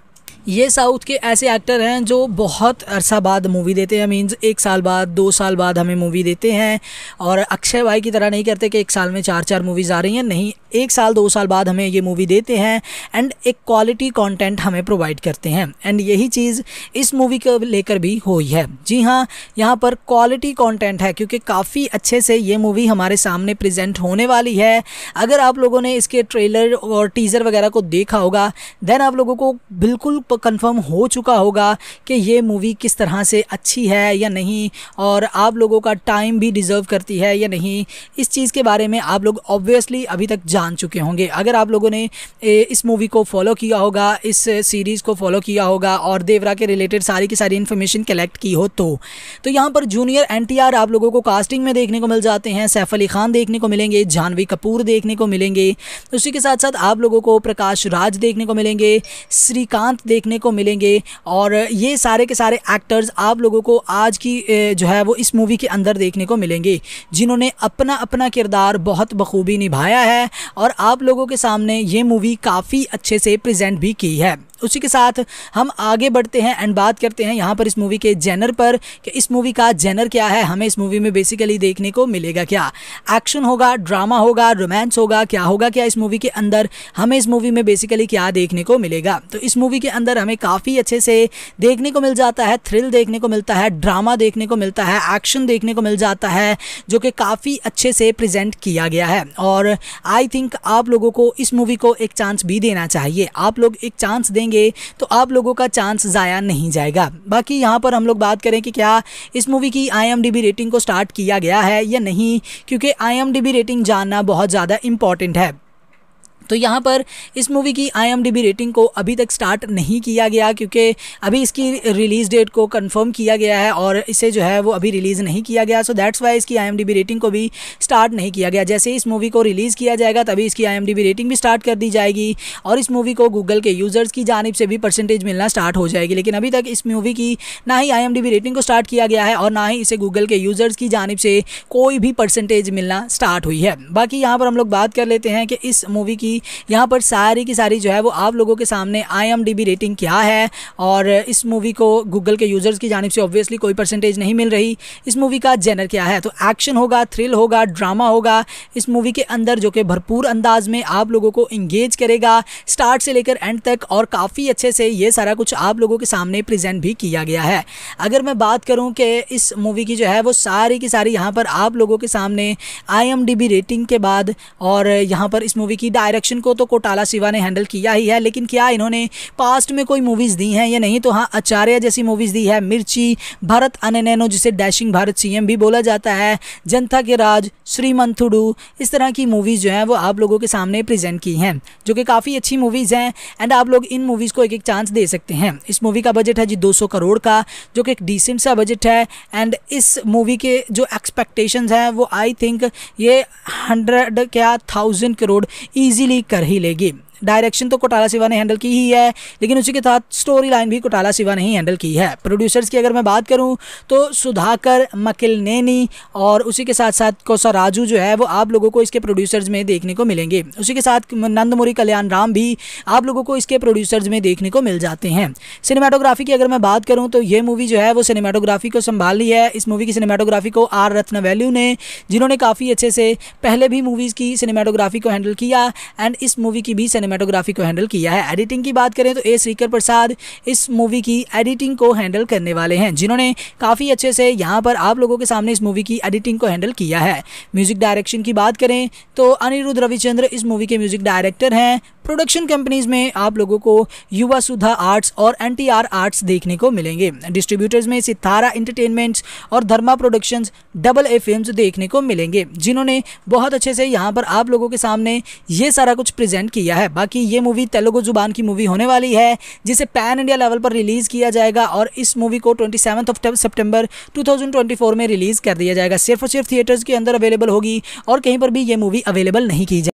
ये साउथ के ऐसे एक्टर हैं जो बहुत अरसा बाद मूवी देते हैं मीन्स एक साल बाद दो साल बाद हमें मूवी देते हैं और अक्षय भाई की तरह नहीं करते कि एक साल में चार चार मूवीज़ आ रही हैं नहीं एक साल दो साल बाद हमें ये मूवी देते हैं एंड एक क्वालिटी कंटेंट हमें प्रोवाइड करते हैं एंड यही चीज़ इस मूवी को लेकर भी हुई है जी हाँ यहाँ पर क्वालिटी कॉन्टेंट है क्योंकि काफ़ी अच्छे से ये मूवी हमारे सामने प्रजेंट होने वाली है अगर आप लोगों ने इसके ट्रेलर और टीज़र वगैरह को देखा होगा देन आप लोगों को बिल्कुल आपको कंफर्म हो चुका होगा कि ये मूवी किस तरह से अच्छी है या नहीं और आप लोगों का टाइम भी डिज़र्व करती है या नहीं इस चीज़ के बारे में आप लोग ऑब्वियसली अभी तक जान चुके होंगे अगर आप लोगों ने इस मूवी को फॉलो किया होगा इस सीरीज़ को फॉलो किया होगा और देवरा के रिलेटेड सारी की सारी इन्फॉर्मेशन कलेक्ट की हो तो, तो यहाँ पर जूनियर एन आप लोगों को कास्टिंग में देखने को मिल जाते हैं सैफ अली खान देखने को मिलेंगे जानवी कपूर देखने को मिलेंगे उसी के साथ साथ आप लोगों को प्रकाश राज देखने को मिलेंगे श्रीकांत देख देखने को मिलेंगे और ये सारे के सारे एक्टर्स आप लोगों को आज की जो है वो इस मूवी के अंदर देखने को मिलेंगे जिन्होंने अपना अपना किरदार बहुत बखूबी निभाया है और आप लोगों के सामने ये मूवी काफ़ी अच्छे से प्रजेंट भी की है उसी के साथ हम आगे बढ़ते हैं एंड बात करते हैं यहाँ पर इस मूवी के जेनर पर कि इस मूवी का जेनर क्या है हमें इस मूवी में बेसिकली देखने को मिलेगा क्या एक्शन होगा ड्रामा होगा रोमांस होगा क्या होगा क्या इस मूवी के अंदर हमें इस मूवी में बेसिकली क्या देखने को मिलेगा तो इस मूवी के अंदर हमें काफ़ी अच्छे से देखने को मिल जाता है थ्रिल देखने को मिलता है ड्रामा देखने को मिलता है एक्शन देखने को मिल जाता है जो कि काफ़ी अच्छे से प्रजेंट किया गया है और आई थिंक आप लोगों को इस मूवी को एक चांस भी देना चाहिए आप लोग एक चांस देंगे देंगे तो आप लोगों का चांस ज़ाया नहीं जाएगा बाकी यहाँ पर हम लोग बात करें कि क्या इस मूवी की आई रेटिंग को स्टार्ट किया गया है या नहीं क्योंकि आई रेटिंग जानना बहुत ज़्यादा इंपॉर्टेंट है तो यहाँ पर इस मूवी की आईएमडीबी रेटिंग को अभी तक स्टार्ट नहीं किया गया क्योंकि अभी इसकी रिलीज़ डेट को कंफर्म किया गया है और इसे जो है वो अभी रिलीज़ नहीं किया गया सो दैट्स वाई इसकी आईएमडीबी रेटिंग को भी स्टार्ट नहीं किया गया जैसे इस मूवी को रिलीज़ किया जाएगा तभी इसकी आई रेटिंग भी स्टार्ट कर दी जाएगी और इस मूवी को गूगल के यूज़र्स की जानब से भी परसेंटेज मिलना स्टार्ट हो जाएगी लेकिन अभी तक इस मूवी की ना ही आई रेटिंग को स्टार्ट किया गया है और ना ही इसे गूगल के यूज़र्स की जानब से कोई भी परसेंटेज मिलना स्टार्ट हुई है बाकी यहाँ पर हम लोग बात कर लेते हैं कि इस मूवी की होगी यहाँ पर सारी की सारी जो है वो आप लोगों के सामने आई रेटिंग क्या है और इस मूवी को गूगल के यूज़र्स की जानब से ऑब्वियसली कोई परसेंटेज नहीं मिल रही इस मूवी का जेनर क्या है तो एक्शन होगा थ्रिल होगा ड्रामा होगा इस मूवी के अंदर जो कि भरपूर अंदाज में आप लोगों को इंगेज करेगा स्टार्ट से लेकर एंड तक और काफ़ी अच्छे से ये सारा कुछ आप लोगों के सामने प्रेजेंट भी किया गया है अगर मैं बात करूं कि इस मूवी की जो है वो सारी की सारी यहां पर आप लोगों के सामने आई रेटिंग के बाद और यहां पर इस मूवी की डायरेक्ट प्रोडक्शन को तो कोटाला शिवा ने हैंडल किया ही है लेकिन क्या इन्होंने पास्ट में कोई मूवीज़ दी हैं या नहीं तो हाँ आचार्य जैसी मूवीज़ दी है मिर्ची भारत अननैनो जिसे डैशिंग भारत सी भी बोला जाता है जनता के राज श्री मंथुडू इस तरह की मूवीज़ जो हैं वो आप लोगों के सामने प्रेजेंट की हैं जो कि काफ़ी अच्छी मूवीज़ हैं एंड आप लोग इन मूवीज़ को एक एक चांस दे सकते हैं इस मूवी का बजट है जी 200 करोड़ का जो कि एक डिसेंट सा बजट है एंड इस मूवी के जो एक्सपेक्टेशंस हैं वो आई थिंक ये हंड्रेड क्या थाउजेंड करोड़ ईजिली कर ही लेगी डायरेक्शन तो कोटाला सिवा ने हैंडल की ही है लेकिन उसी के साथ स्टोरी लाइन भी कोटाला सिवा ने ही हैंडल की है प्रोड्यूसर्स की अगर मैं बात करूँ तो सुधाकर मकिल नैनी और उसी के साथ साथ कौसा राजू जो है वो आप लोगों को इसके प्रोड्यूसर्स में देखने को मिलेंगे उसी के साथ नंदमुरी कल्याण राम भी आप लोगों को इसके प्रोड्यूसर्स में देखने को मिल जाते हैं सिनेमाटोग्राफी की अगर मैं बात करूँ तो ये मूवी जो है वो सिनेमाटोग्राफी को संभाल ली है इस मूवी की सिनेमाटोग्राफी को आर रत्न वैल्यू ने जिन्होंने काफ़ी अच्छे से पहले भी मूवीज़ की सिनेमाटोग्राफी को हैंडल किया एंड इस मूवी की भी सिनेमा सिनेमाटोग्राफी को हैंडल किया है एडिटिंग की बात करें तो ए श्रीकर प्रसाद इस मूवी की एडिटिंग को हैंडल करने वाले हैं जिन्होंने काफ़ी अच्छे से यहाँ पर आप लोगों के सामने इस मूवी की एडिटिंग को हैंडल किया है म्यूज़िक डायरेक्शन की बात करें तो अनिरुद्ध रविचंद्र इस मूवी के म्यूज़िक डायरेक्टर हैं प्रोडक्शन कंपनीज में आप लोगों को युवा सुधा आर्ट्स और एन आर्ट्स देखने को मिलेंगे डिस्ट्रीब्यूटर्स में सितारा इंटरटेनमेंट्स और Dharma productions double A film देखने को मिलेंगे जिन्होंने बहुत अच्छे से यहाँ पर आप लोगों के सामने ये सारा कुछ प्रेजेंट किया है कहा कि ये मूवी तेलुगु जुबान की मूवी होने वाली है जिसे पैन इंडिया लेवल पर रिलीज़ किया जाएगा और इस मूवी को twenty seven of September two में रिलीज़ कर दिया जाएगा सिर्फ और सिर्फ थिएटर्स के अंदर अवेलेबल होगी और कहीं पर भी ये मूवी अवेलेबल नहीं की जाएगी